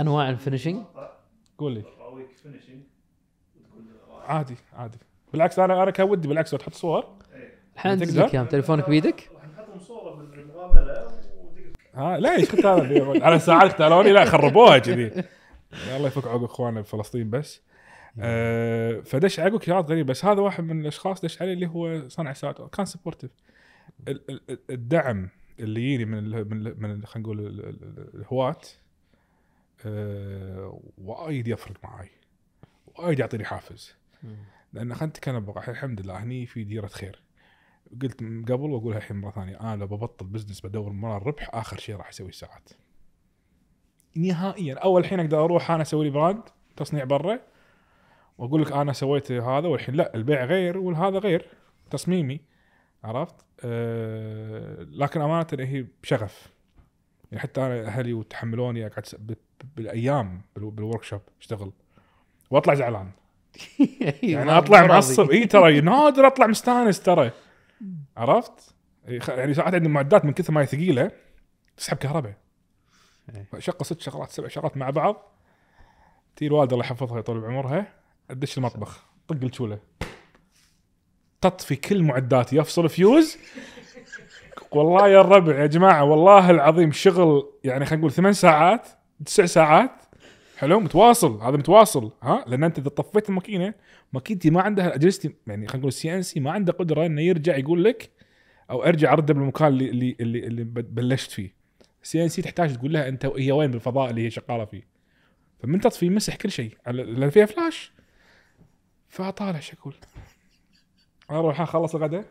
انواع الفينشنج قول لي عادي عادي بالعكس انا انا كان ودي بالعكس لو تحط صور الحين تقدر كم تليفونك بيدك؟ نحطهم صوره بالمقابله ها ليش كنت انا على ساعات تالوني لا خربوها كذي الله يفك عقب اخواننا بفلسطين بس نعم. آه فدش عقب كرات غريب بس هذا واحد من الاشخاص دش علي اللي هو صنع ساعات كان سبورتيف الدعم اللي يجيني من من من خلينا نقول الهواة آه وايد يفرق معاي وايد يعطيني حافز لان خلينا نتكلم بقى الحمد لله هني في ديره خير قلت من قبل واقولها الحين مره ثانيه انا لو ببطل بزنس بدور مرة الربح اخر شيء راح اسوي الساعات نهائيا اول الحين اقدر اروح انا اسوي لي براند تصنيع برا واقول لك انا سويت هذا والحين لا البيع غير والهذا غير تصميمي عرفت أه لكن امانه هي بشغف يعني حتى انا اهلي وتحملوني اقعد بالايام بالورك شوب اشتغل واطلع زعلان *laughs* يعني, يعني اطلع معصب اي ترى نادر اطلع مستانس ترى *laughs* عرفت؟ يعني ساعات عندي معدات من كثر ما هي ثقيله تسحب كهرباء إيه. شقه ست شغلات سبع شغلات مع بعض تي الوالده الله يحفظها يطول بعمرها ادش المطبخ طق الشوله تطفي كل معداتي يفصل فيوز والله يا الربع يا جماعه والله العظيم شغل يعني خلينا نقول ثمان ساعات تسع ساعات حلو متواصل هذا متواصل ها لان انت اذا طفيت الماكينه ماكينتي ما عندها اجهزتي يعني خلينا نقول السي ان سي ما عنده قدره انه يرجع يقول لك او ارجع ارده بالمكان اللي اللي اللي, اللي بلشت فيه السي ان سي تحتاج تقول لها انت هي وين بالفضاء اللي هي شغاله فيه فمن تطفي مسح كل شيء لان فيها فلاش فاطالع شو اقول؟ اروح اخلص الغداء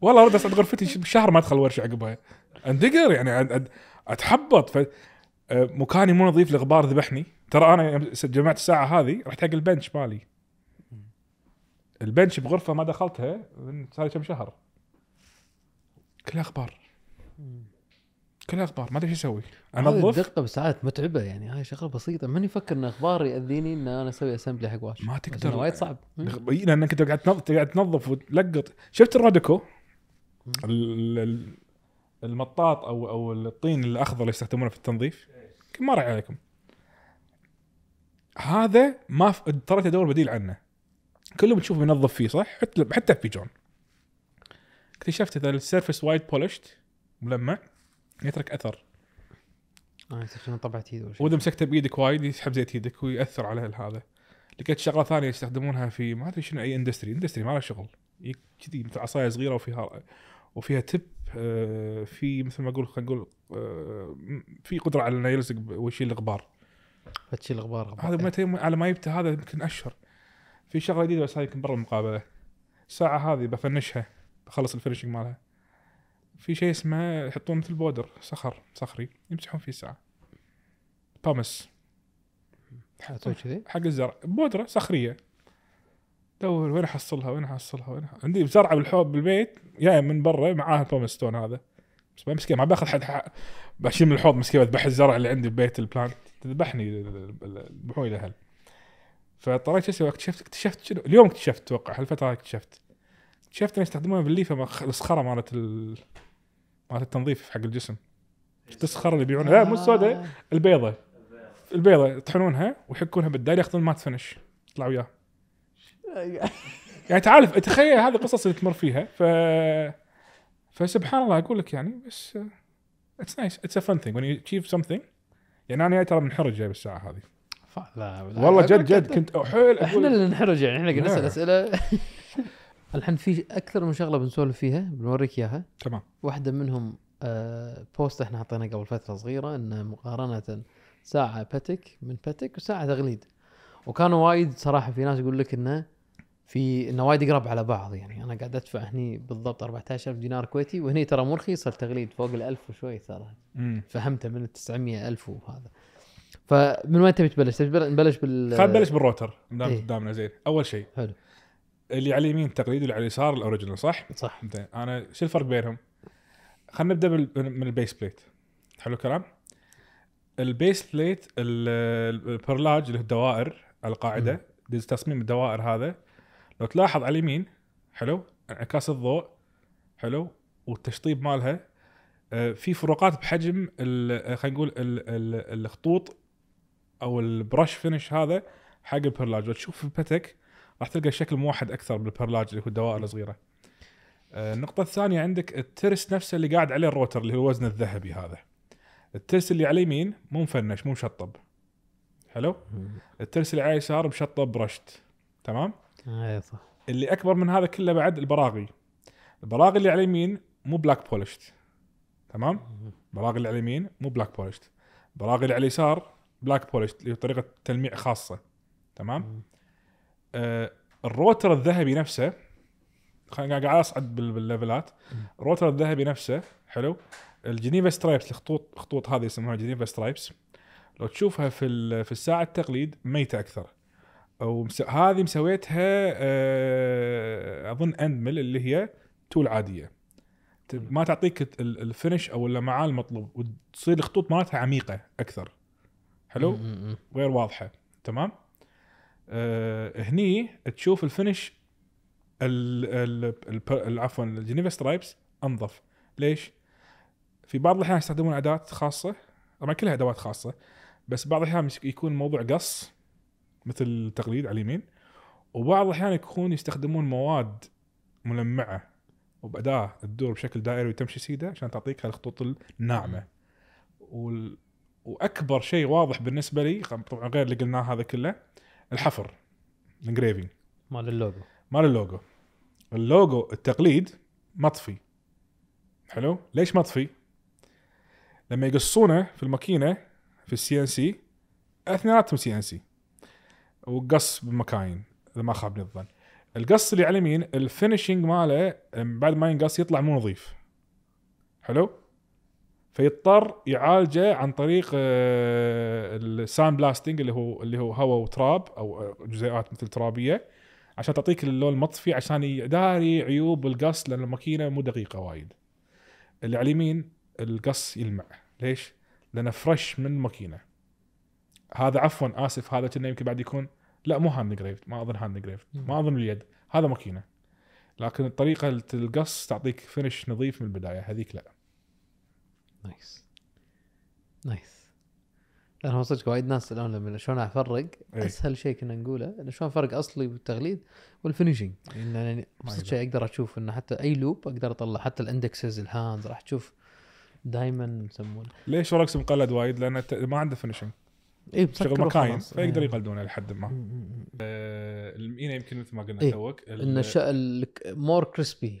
والله ارد اسعد غرفتي بشهر ما ادخل ورشه عقبها اندقر يعني اتحبط ف... آه، مكاني مو نظيف الغبار ذبحني ترى انا جمعت الساعه هذه رحت حق البنش مالي البنش بغرفه ما دخلتها صار لي كم شهر كلها اخبار كلها اخبار ما ادري ايش اسوي انظف الدقه بساعات متعبه يعني هاي شغله بسيطه من يفكر ان اخبار ياذيني ان انا اسوي اسمبلي حق واش ما تقدر وايد صعب اي لانك انت قاعد تنظف قاعد تنظف وتلقط شفت الراديكو المطاط او او الطين الاخضر اللي يستخدمونه في التنظيف ما راح عليكم هذا ما اضطريت ادور بديل عنه كله بتشوفه منظف فيه صح حتى حتى في جون اكتشفت اذا السيرفس وايد بولشت ملمع يترك اثر اه شنو طبعت ايده واذا مسكته بايدك وايد يسحب زيت ايدك وياثر على هذا لقيت شغله ثانيه يستخدمونها في ما ادري شنو اي اندستري اندستري ما لها شغل كذي مثل عصايه صغيره وفيها وفيها تب آه، في مثل ما اقول خلينا نقول آه، في قدره على انه يلصق ويشيل الغبار فتشيل الغبار هذا إيه. متى على ما يبته هذا يمكن اشهر في شغله جديده بس هذه يمكن برا المقابله الساعه هذه بفنشها بخلص الفينشنج مالها في شيء اسمه يحطون مثل بودر صخر صخري يمسحون فيه الساعه بامس حق الزرع بودره صخريه دور وين احصلها وين احصلها وين حصلها. عندي زرعه بالحوض بالبيت جاي من برا معاها البوم ستون هذا بس مسكين ما باخذ حد بشيل من الحوض مسكين بذبح الزرع اللي عندي ببيت البلانت تذبحني ذبحوني الاهل فاضطريت اسوي اكتشفت اكتشفت شنو اليوم اكتشفت اتوقع هالفتره اكتشفت اكتشفت انه يستخدمونها بالليفه الصخره مالت ال... مالت التنظيف حق الجسم الصخره اللي يبيعونها لا مو السوداء آه. البيضه البيضه يطحنونها ويحكونها بالدار ياخذون مات فنش يطلعوا وياه *laughs* يعني تعرف تخيل هذه القصص اللي تمر فيها ف فسبحان الله اقول لك يعني بس اتس نايس اتس ا فن ثينج وين يو سمثينج يعني انا ترى منحرج جاي بالساعه هذه لا والله جد جد كنت حيل احنا اللي نحرج يعني احنا قاعدين نسال نعم. اسئله *laughs* الحين في اكثر من شغله بنسولف فيها بنوريك اياها تمام واحده منهم بوست آه، احنا حطيناه قبل فتره صغيره ان مقارنه ساعه باتك من باتك وساعه تغليد وكانوا وايد صراحه في ناس يقول لك انه في انه وايد قرب على بعض يعني انا قاعد ادفع هني بالضبط 14000 دينار كويتي وهني ترى مو رخيص التغليد فوق ال 1000 وشوي ترى فهمته من ال وهذا فمن وين تبي تبلش؟ تبي نبلش بال خلينا نبلش بالروتر قدامنا إيه. زين اول شيء حلو اللي على اليمين التقليد واللي على اليسار الاوريجنال صح؟ صح زين انا شو الفرق بينهم؟ خلينا نبدا من البيس بليت حلو الكلام؟ البيس بليت البرلاج اللي هو الدوائر القاعده تصميم الدوائر هذا لو تلاحظ على اليمين حلو انعكاس الضوء حلو والتشطيب مالها آه، في فروقات بحجم آه، خلينا نقول الخطوط او البرش فينش هذا حق البرلاج لو تشوف البتك راح تلقى الشكل موحد اكثر بالبرلاج اللي هو الدوائر الصغيره آه، النقطة الثانية عندك الترس نفسه اللي قاعد عليه الروتر اللي هو الوزن الذهبي هذا الترس اللي على اليمين مو مفنش مو مشطب حلو الترس اللي على اليسار مشطب برشت تمام آه، صح اللي اكبر من هذا كله بعد البراغي البراغي اللي على اليمين مو بلاك بولشت تمام البراغي اللي على اليمين مو بلاك بولشت البراغي اللي على اليسار بلاك بولشت اللي هي طريقه تلميع خاصه تمام آه الروتر الذهبي نفسه قاعد اصعد بالليفلات الروتر الذهبي نفسه حلو الجنيفا سترايبس الخطوط خطوط هذه يسمونها جنيفا سترايبس لو تشوفها في في الساعه التقليد ميته اكثر او مس... هذه مسويتها أه... اظن اند ميل اللي هي تول عاديه ما تعطيك الفينش او اللمعان المطلوب وتصير الخطوط مالتها عميقه اكثر حلو غير واضحه تمام أه هني تشوف الفينش عفوا الجنيفا سترايبس انظف ليش؟ في بعض الاحيان يستخدمون ادوات خاصه طبعا كلها ادوات خاصه بس بعض الاحيان يكون موضوع قص مثل التقليد على اليمين وبعض الاحيان يكون يستخدمون مواد ملمعه وبأداة تدور بشكل دائري وتمشي سيده عشان تعطيك هالخطوط الناعمه وال... واكبر شيء واضح بالنسبه لي طبعا غير اللي قلناه هذا كله الحفر الانجريفنج مال اللوجو مال اللوجو اللوجو التقليد مطفي حلو ليش مطفي لما يقصونه في الماكينه في السي ان سي اثنيناتهم سي ان سي وقص بمكاين اذا ما خابني الظن القص اللي على اليمين الفينشنج ماله بعد ما ينقص يطلع مو نظيف حلو فيضطر يعالجه عن طريق آه، الساند بلاستنج اللي هو اللي هو هواء وتراب او آه، جزيئات مثل ترابيه عشان تعطيك اللون المطفي عشان يداري عيوب القص لان الماكينه مو دقيقه وايد اللي على اليمين القص يلمع ليش؟ لانه فرش من الماكينه هذا عفوا اسف هذا كنا يمكن بعد يكون لا مو هاند جريفت ما اظن هاند جريفت ما اظن اليد هذا ماكينه لكن الطريقه القص تعطيك فينش نظيف من البدايه هذيك لا نايس نايس انا صدق وايد ناس الان لما شلون افرق اسهل إيه. شيء كنا نقوله انه شلون فرق اصلي بالتغليد والفينشنج يعني صدق شيء اقدر اشوف انه حتى اي لوب اقدر اطلع حتى الاندكسز الهاند راح تشوف دائما يسمونه ليش ورقس مقلد وايد؟ لان ما عنده فينشنج اي مكاين فيقدر إيه. يقلدونه لحد ما آه، المئينه يمكن مثل ما قلنا إيه؟ توك انه مور كريسبي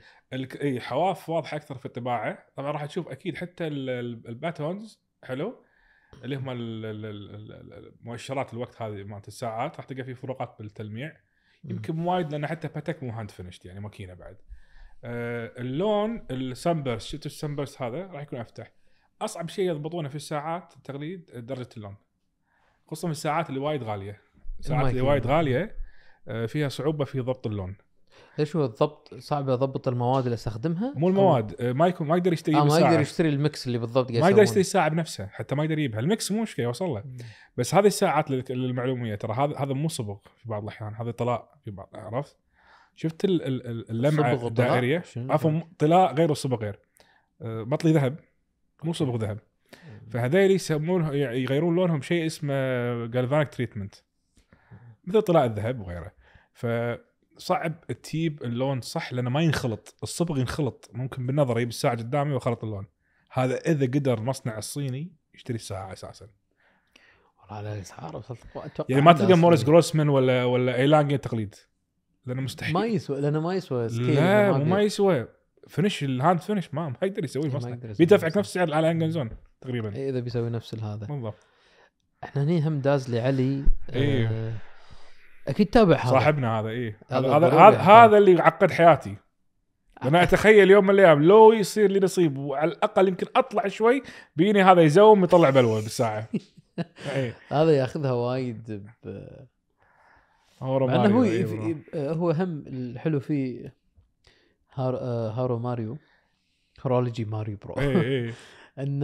اي حواف واضحه اكثر في الطباعه طبعا راح تشوف اكيد حتى الباتونز حلو اللي هم المؤشرات الوقت هذه مالت الساعات راح تلقى في فروقات بالتلميع يمكن وايد لان حتى باتك مو هاند فينشت يعني ماكينه بعد آه، اللون السنبرس شفت السنبرس هذا راح يكون افتح اصعب شيء يضبطونه في الساعات التقليد درجه اللون خصوصا في الساعات اللي وايد غاليه الساعات اللي وايد غاليه آه، فيها صعوبه في ضبط اللون ايش هو الضبط صعب اضبط المواد اللي استخدمها؟ مو المواد آه، ما يكون ما يقدر يشتري آه ما يقدر يشتري المكس اللي بالضبط ما يقدر يشتري الساعه بنفسها حتى ما يقدر يجيبها المكس مو مشكله يوصل له بس هذه الساعات للمعلوميه ترى هذا هذا مو صبغ في بعض الاحيان هذا طلاء في بعض عرفت؟ شفت اللمعه الدائريه عفوا طلاء غير الصبغ غير بطلي آه، ذهب مو صبغ ذهب فهذول يسمونه يعني يغيرون لونهم شيء اسمه جالفانك تريتمنت مثل طلاء الذهب وغيره فصعب تجيب اللون صح لانه ما ينخلط الصبغ ينخلط ممكن بالنظر يجيب الساعه قدامي واخلط اللون هذا اذا قدر مصنع الصيني يشتري الساعه اساسا والله على الاسعار يعني ما تلقى موريس جروسمان ولا ولا ايلانج تقليد لانه مستحيل ما يسوى لانه ما يسوى سكيل لا ما, ما يسوى فينش الهاند فينش ما يقدر يسوي مصنع بيدفعك نفس سعر على انجلزون زون تقريبا إيه، اذا بيسوي نفس الهذا بالضبط احنا هني هم داز لي علي ايه آه، اكيد تابع هذا صاحبنا هذا ايه هذا هذا, هذا, يعني. اللي عقد حياتي انا اتخيل يوم من الايام لو يصير لي نصيب وعلى الاقل يمكن اطلع شوي بيني هذا يزوم يطلع بلوه بالساعه *laughs* ايه. هذا ياخذها وايد ب... هو هو إيه آه، هو هم الحلو فيه آه، هارو ماريو كرولوجي ماريو برو ايه ايه *laughs* ان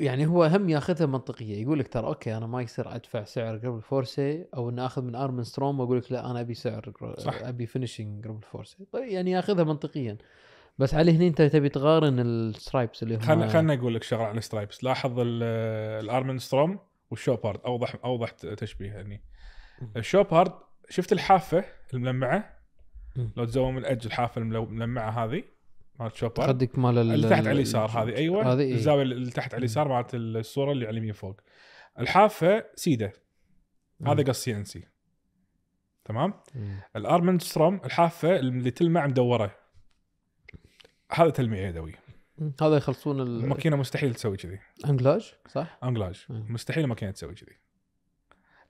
يعني هو هم ياخذها منطقيه يقول لك ترى اوكي انا ما يصير ادفع سعر قبل فورسي او ان اخذ من ارمن ستروم واقول لك لا انا ابي سعر صح. ابي فينشنج قبل فورسي طيب يعني ياخذها منطقيا بس علي هنا انت تبي تقارن السترايبس اللي هم خلنا اقول لك شغله عن السترايبس لاحظ الارمن ستروم والشوبارد اوضح اوضح تشبيه هني الشوبارد شفت الحافه الملمعه لو تزوم من الاج الحافه الملمعه هذه مال شوبر تخدك مال اللي تحت على اليسار هذه ايوه هذه إيه؟ الزاويه اللي تحت على اليسار مالت الصوره اللي على اليمين فوق الحافه سيده هذا قص سي ان سي تمام الارمنستروم الحافه اللي تلمع مدوره هذا تلميع يدوي هذا يخلصون الماكينه مستحيل تسوي كذي انجلاج صح؟ انجلاج مستحيل الماكينه تسوي كذي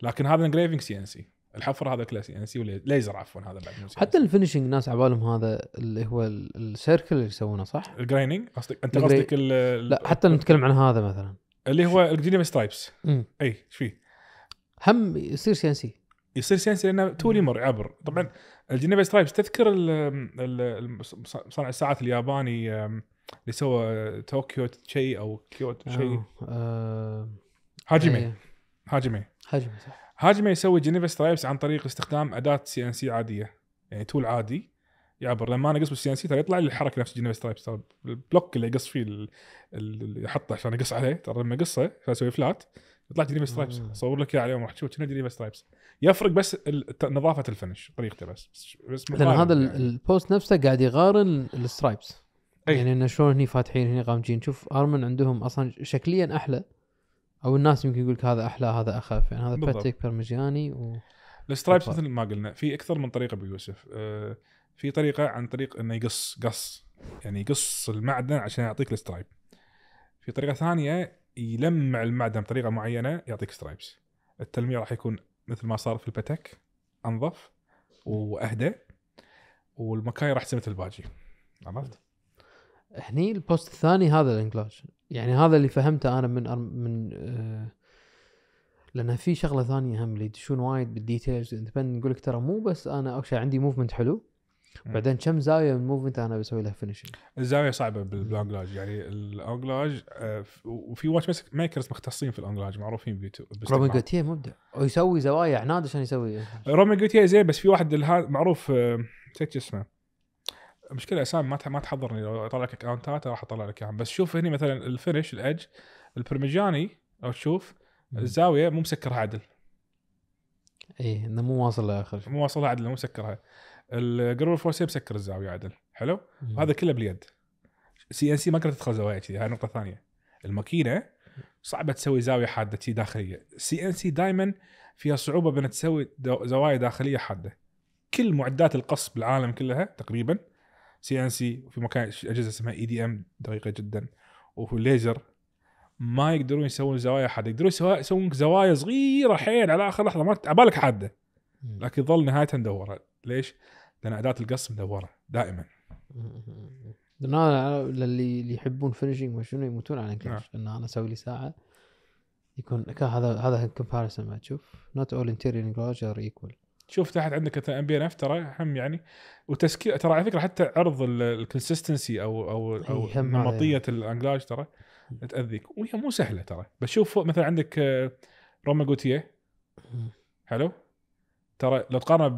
لكن هذا انجريفنج سي ان سي الحفر هذا كلاسي انسي يعني ليزر عفوا هذا بعد موسيقى. حتى الفينشنج ناس على بالهم هذا اللي هو السيركل اللي يسوونه صح؟ الجرايننج قصدك انت قصدك لا حتى نتكلم عن هذا مثلا اللي هو الجديد سترايبس اي ايش فيه؟ هم يصير سي ان سي يصير سي ان سي لانه تو ليمر يعبر طبعا الجنيفي سترايبس تذكر صانع الساعات الياباني اللي سوى طوكيو شيء او كيوتو شيء آه، آه، هاجيمي إيه. هاجيمي هاجيمي صح هاجمه يسوي جينيفا سترايبس عن طريق استخدام اداه سي ان سي عاديه يعني تول عادي يعبر لما انا اقص بالسي ان سي ترى يطلع لي الحركه نفس جينيفا سترايبس ترى البلوك اللي يقص فيه اللي احطه عشان اقص عليه ترى لما اقصه اسوي فلات يطلع جينيفا سترايبس صور لك اياه على اليوم راح تشوف شنو جنيفا سترايبس يفرق بس نظافه الفنش طريقته بس بس لان هذا يعني. البوست نفسه قاعد يقارن السترايبس أي. يعني انه شلون هني فاتحين هني غامجين شوف ارمن عندهم اصلا شكليا احلى او الناس يمكن يقول لك هذا احلى هذا اخف يعني هذا باتيك برمجياني و السترايبس مثل ما قلنا في اكثر من طريقه بيوسف يوسف آه، في طريقه عن طريق انه يقص قص يعني يقص المعدن عشان يعطيك السترايب في طريقه ثانيه يلمع المعدن بطريقه معينه يعطيك سترايبس التلميع راح يكون مثل ما صار في البتك انظف واهدى والمكاي راح تصير مثل الباجي عرفت؟ هني البوست الثاني هذا الانكلاج يعني هذا اللي فهمته انا من من آه لان في شغله ثانيه هم اللي يدشون وايد بالديتيلز يقول لك ترى مو بس انا اوكي عندي موفمنت حلو بعدين كم زاويه من الموفمنت انا بسوي لها فينشنج الزاويه صعبه بالاونجلاج يعني الاونجلاج آه، وفي واتش ميكرز مختصين في الاونجلاج معروفين بيوتيوب روبن جوتيه مبدع ويسوي زوايا عناد عشان يسوي رومي جوتيه زين بس في واحد معروف آه، نسيت اسمه مشكله اسامي ما ما تحضرني لو اطلع لك اكونتات راح اطلع لك اياهم بس شوف هنا مثلا الفينش الاج البرمجاني لو تشوف الزاويه مو مسكرها عدل ايه انه مو واصل لاخر مو واصل عدل مو مسكرها الجرول فورسي مسكر الزاويه عدل حلو مم. كله باليد سي ان سي ما قدرت تدخل زوايا كذي هاي نقطه ثانيه الماكينه صعبه تسوي زاويه حاده كذي داخليه سي ان سي دائما فيها صعوبه بان تسوي زوايا داخليه حاده كل معدات القص بالعالم كلها تقريبا سي ان سي وفي مكان اجهزه اسمها اي دي ام دقيقه جدا وفي الليزر ما يقدرون يسوون زوايا حاده يقدرون يسوون زوايا صغيره حيل على اخر لحظه ما عبالك حاده لكن يظل نهايتها مدوره ليش؟ لان اداه القص مدوره دائما انا اللي يحبون فينشنج شنو يموتون على نعم. انكاش ان انا اسوي لي ساعه يكون هذا هذا كومباريسون ما تشوف نوت اول انتيريور انجلوجر ايكوال شوف تحت عندك ام بي ان اف ترى هم يعني وتسكير ترى على فكره حتى عرض الكونسستنسي او او او نمطيه يعني. الانجلاج ترى تاذيك وهي مو سهله ترى بس شوف مثلا عندك آه، روما جوتيه حلو ترى لو تقارنه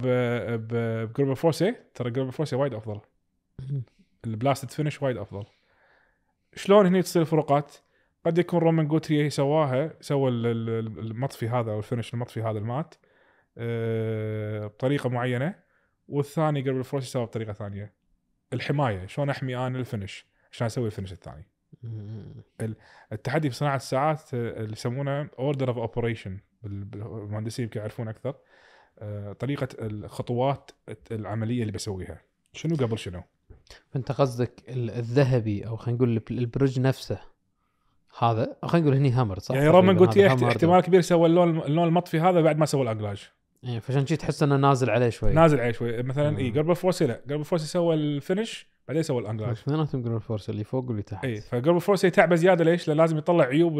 بجروبر فورسي ترى جروبر فورسي وايد افضل البلاستد فينش وايد افضل شلون هنا تصير الفروقات؟ قد يكون رومان جوتري سواها سوى المطفي هذا او الفينش المطفي هذا المات آه، بطريقه معينه والثاني قبل الفروس يسوي بطريقه ثانيه الحمايه شلون احمي انا الفنش عشان اسوي الفنش الثاني التحدي في صناعه الساعات آه، اللي يسمونه اوردر اوف اوبريشن المهندسين يمكن يعرفون اكثر آه، طريقه الخطوات العمليه اللي بسويها شنو قبل شنو فانت قصدك الذهبي او خلينا نقول البرج نفسه هذا خلينا نقول هني هامر صح؟ يعني رومان قلت احتمال كبير سوى اللون اللون المطفي هذا بعد ما سوى الاجلاج ايه فعشان شي تحس انه نازل عليه شوي نازل عليه شوي مثلا اي قرب الفورسي لا قرب الفورسي سوى الفينش بعدين سوى الانجلر اثنيناتهم قرب الفورسي اللي فوق واللي تحت اي فقرب الفورسي تعبه زياده ليش؟ لان لازم يطلع عيوب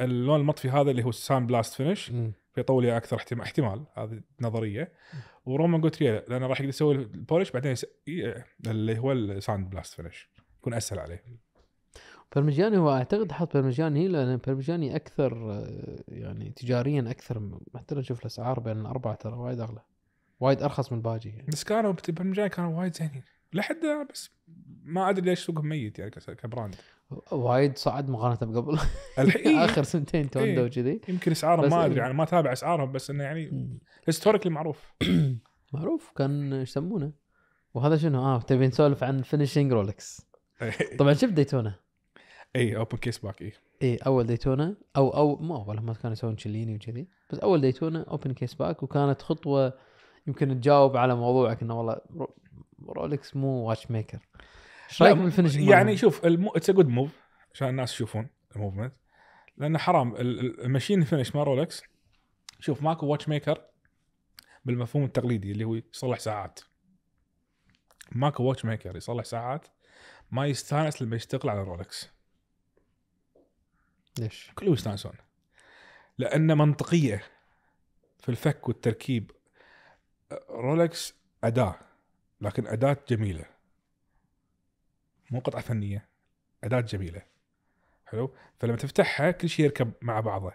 اللون المطفي هذا اللي هو السان بلاست فينش فيطول اكثر احتمال احتمال هذه نظريه ورومان جوتريلا لانه راح يقدر يسوي البولش بعدين يس... إيه، اللي هو الساند بلاست فينش يكون اسهل عليه برمجاني هو اعتقد حط برمجاني لان برمجاني اكثر آه، يعني تجاريا اكثر حتى لو نشوف الاسعار بين الاربعه ترى وايد اغلى وايد ارخص من الباجي يعني. بس كانوا برمجاني كانوا وايد زينين لحد بس ما ادري ليش سوقهم ميت يعني كبراند وايد صعد مقارنه بقبل الحين *laughs* اخر سنتين توندا إيه. وكذي يمكن اسعارهم ما إيه. ادري يعني ما تابع اسعارهم بس انه يعني هيستوريكلي معروف *clears throat* معروف كان ايش يسمونه وهذا شنو اه تبي نسولف عن فينيشنج رولكس *laughs* طبعا شفت ديتونا اي اوبن كيس باك اي اي اول ديتونا او او ما اول ما كانوا يسوون تشليني وكذي بس اول ديتونا اوبن كيس باك وكانت خطوه يمكن تجاوب على موضوعك انه والله رولكس مو واتش ميكر ايش رايك بالفينش يعني شوف اتس ا جود موف عشان الناس يشوفون الموفمنت لانه حرام المشين فينش ما رولكس شوف ماكو واتش ميكر بالمفهوم التقليدي اللي هو يصلح ساعات ماكو واتش ميكر يصلح ساعات ما يستانس لما يشتغل على رولكس ليش؟ كلهم يستانسون لان منطقيه في الفك والتركيب رولكس اداه لكن اداه جميله مو قطعه فنيه اداه جميله حلو فلما تفتحها كل شيء يركب مع بعضه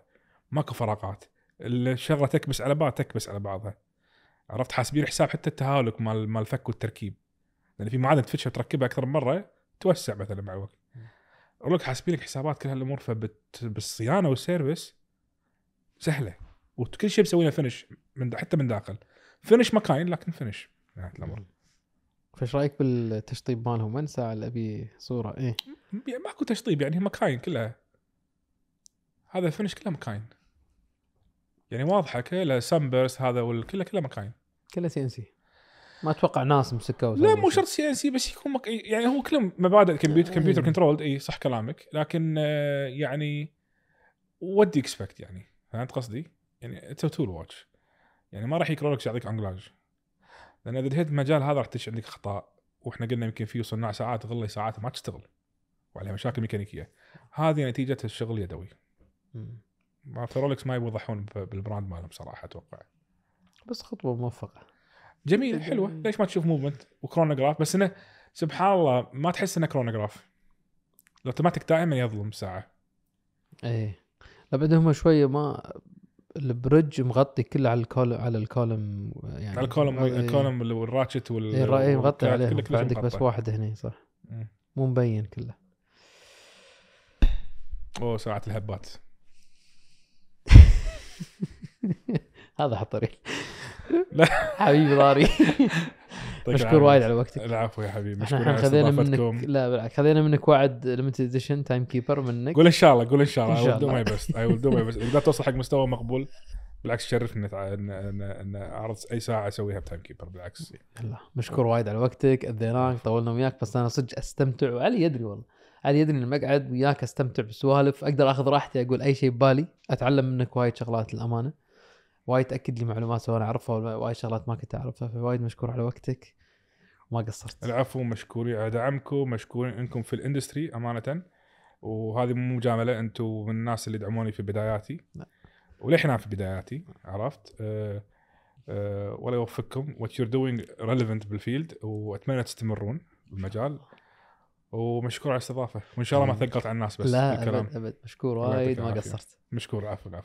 ماكو فراغات الشغله تكبس على بعض تكبس على بعضها عرفت حاسبين حساب حتى التهالك مال مال الفك والتركيب لان في معادن تفتشها تركبها اكثر من مره توسع مثلا مع الوقت لك حاسبين لك حسابات كل هالامور فبالصيانه والسيرفس والسيرفيس سهله وكل شيء مسوينه فينش من حتى من داخل فينش مكاين لكن فينش نهايه الامر فايش رايك بالتشطيب مالهم انسى ساعه ابي صوره ايه يعني ماكو تشطيب يعني مكاين كلها هذا الفنش كله مكاين يعني واضحه كله سامبرس هذا وكله كله مكاين كله سي ان سي ما اتوقع ناس مسكوا لا مو شرط سي ان سي بس يكون مك... يعني هو كلهم مبادئ آه، كمبيوتر كمبيوتر كنترول اي صح كلامك لكن آه، يعني ودي اكسبكت يعني فهمت قصدي؟ يعني اتس تول واتش يعني ما راح يكرر لك يعطيك انجلاج لان اذا دهيت المجال هذا راح تش عندك اخطاء واحنا قلنا يمكن في صناع ساعات غلي ساعات ما تشتغل وعليها مشاكل ميكانيكيه هذه نتيجه يعني الشغل اليدوي ما فرولكس ما يوضحون بالبراند مالهم صراحه اتوقع بس خطوه موفقه جميل حلوه ليش ما تشوف موفمنت وكرونوغراف بس انه سبحان الله ما تحس انه كرونوغراف الاوتوماتيك دائما يظلم ساعه ايه لا بعد هم شويه ما البرج مغطي كله على الكولم على الكولم يعني على الكولم إيه الكولم والراتشت وال اي إيه مغطي عليهم عندك بس واحد هنا صح مو مبين كله اوه ساعة الهبات *laughs* هذا حطري حبيبي ضاري *laughs* طيب، مشكور وايد على وقتك العفو يا حبيبي مشكور احنا خذينا منك لا بالعكس خذينا منك وعد ليمتد اديشن تايم كيبر منك قول ان شاء الله قول ان شاء الله اي ويل دو ماي بيست اي ويل دو ماي بيست اذا توصل حق مستوى مقبول بالعكس شرفني ان ان ان اعرض اي ساعه اسويها بتايم كيبر بالعكس الله مشكور وايد على وقتك اذيناك طولنا وياك بس انا صدق استمتع وعلي يدري والله علي يدري اني مقعد وياك استمتع بالسوالف اقدر اخذ راحتي اقول اي شيء ببالي اتعلم منك وايد شغلات للامانه وايد تاكد لي معلومات وانا اعرفها وايد شغلات ما كنت اعرفها فوايد مشكور على وقتك وما قصرت العفو مشكورين على دعمكم مشكورين انكم في الاندستري امانه وهذه مو مجامله انتم من الناس اللي دعموني في بداياتي وللحين في بداياتي عرفت أه أه ولا يوفقكم وات يور دوينج ريليفنت بالفيلد واتمنى تستمرون بالمجال ومشكور على الاستضافه وان شاء الله ما ثقلت على الناس بس لا الكلام. ابد ابد مشكور وايد ما قصرت مشكور عفوا عفوا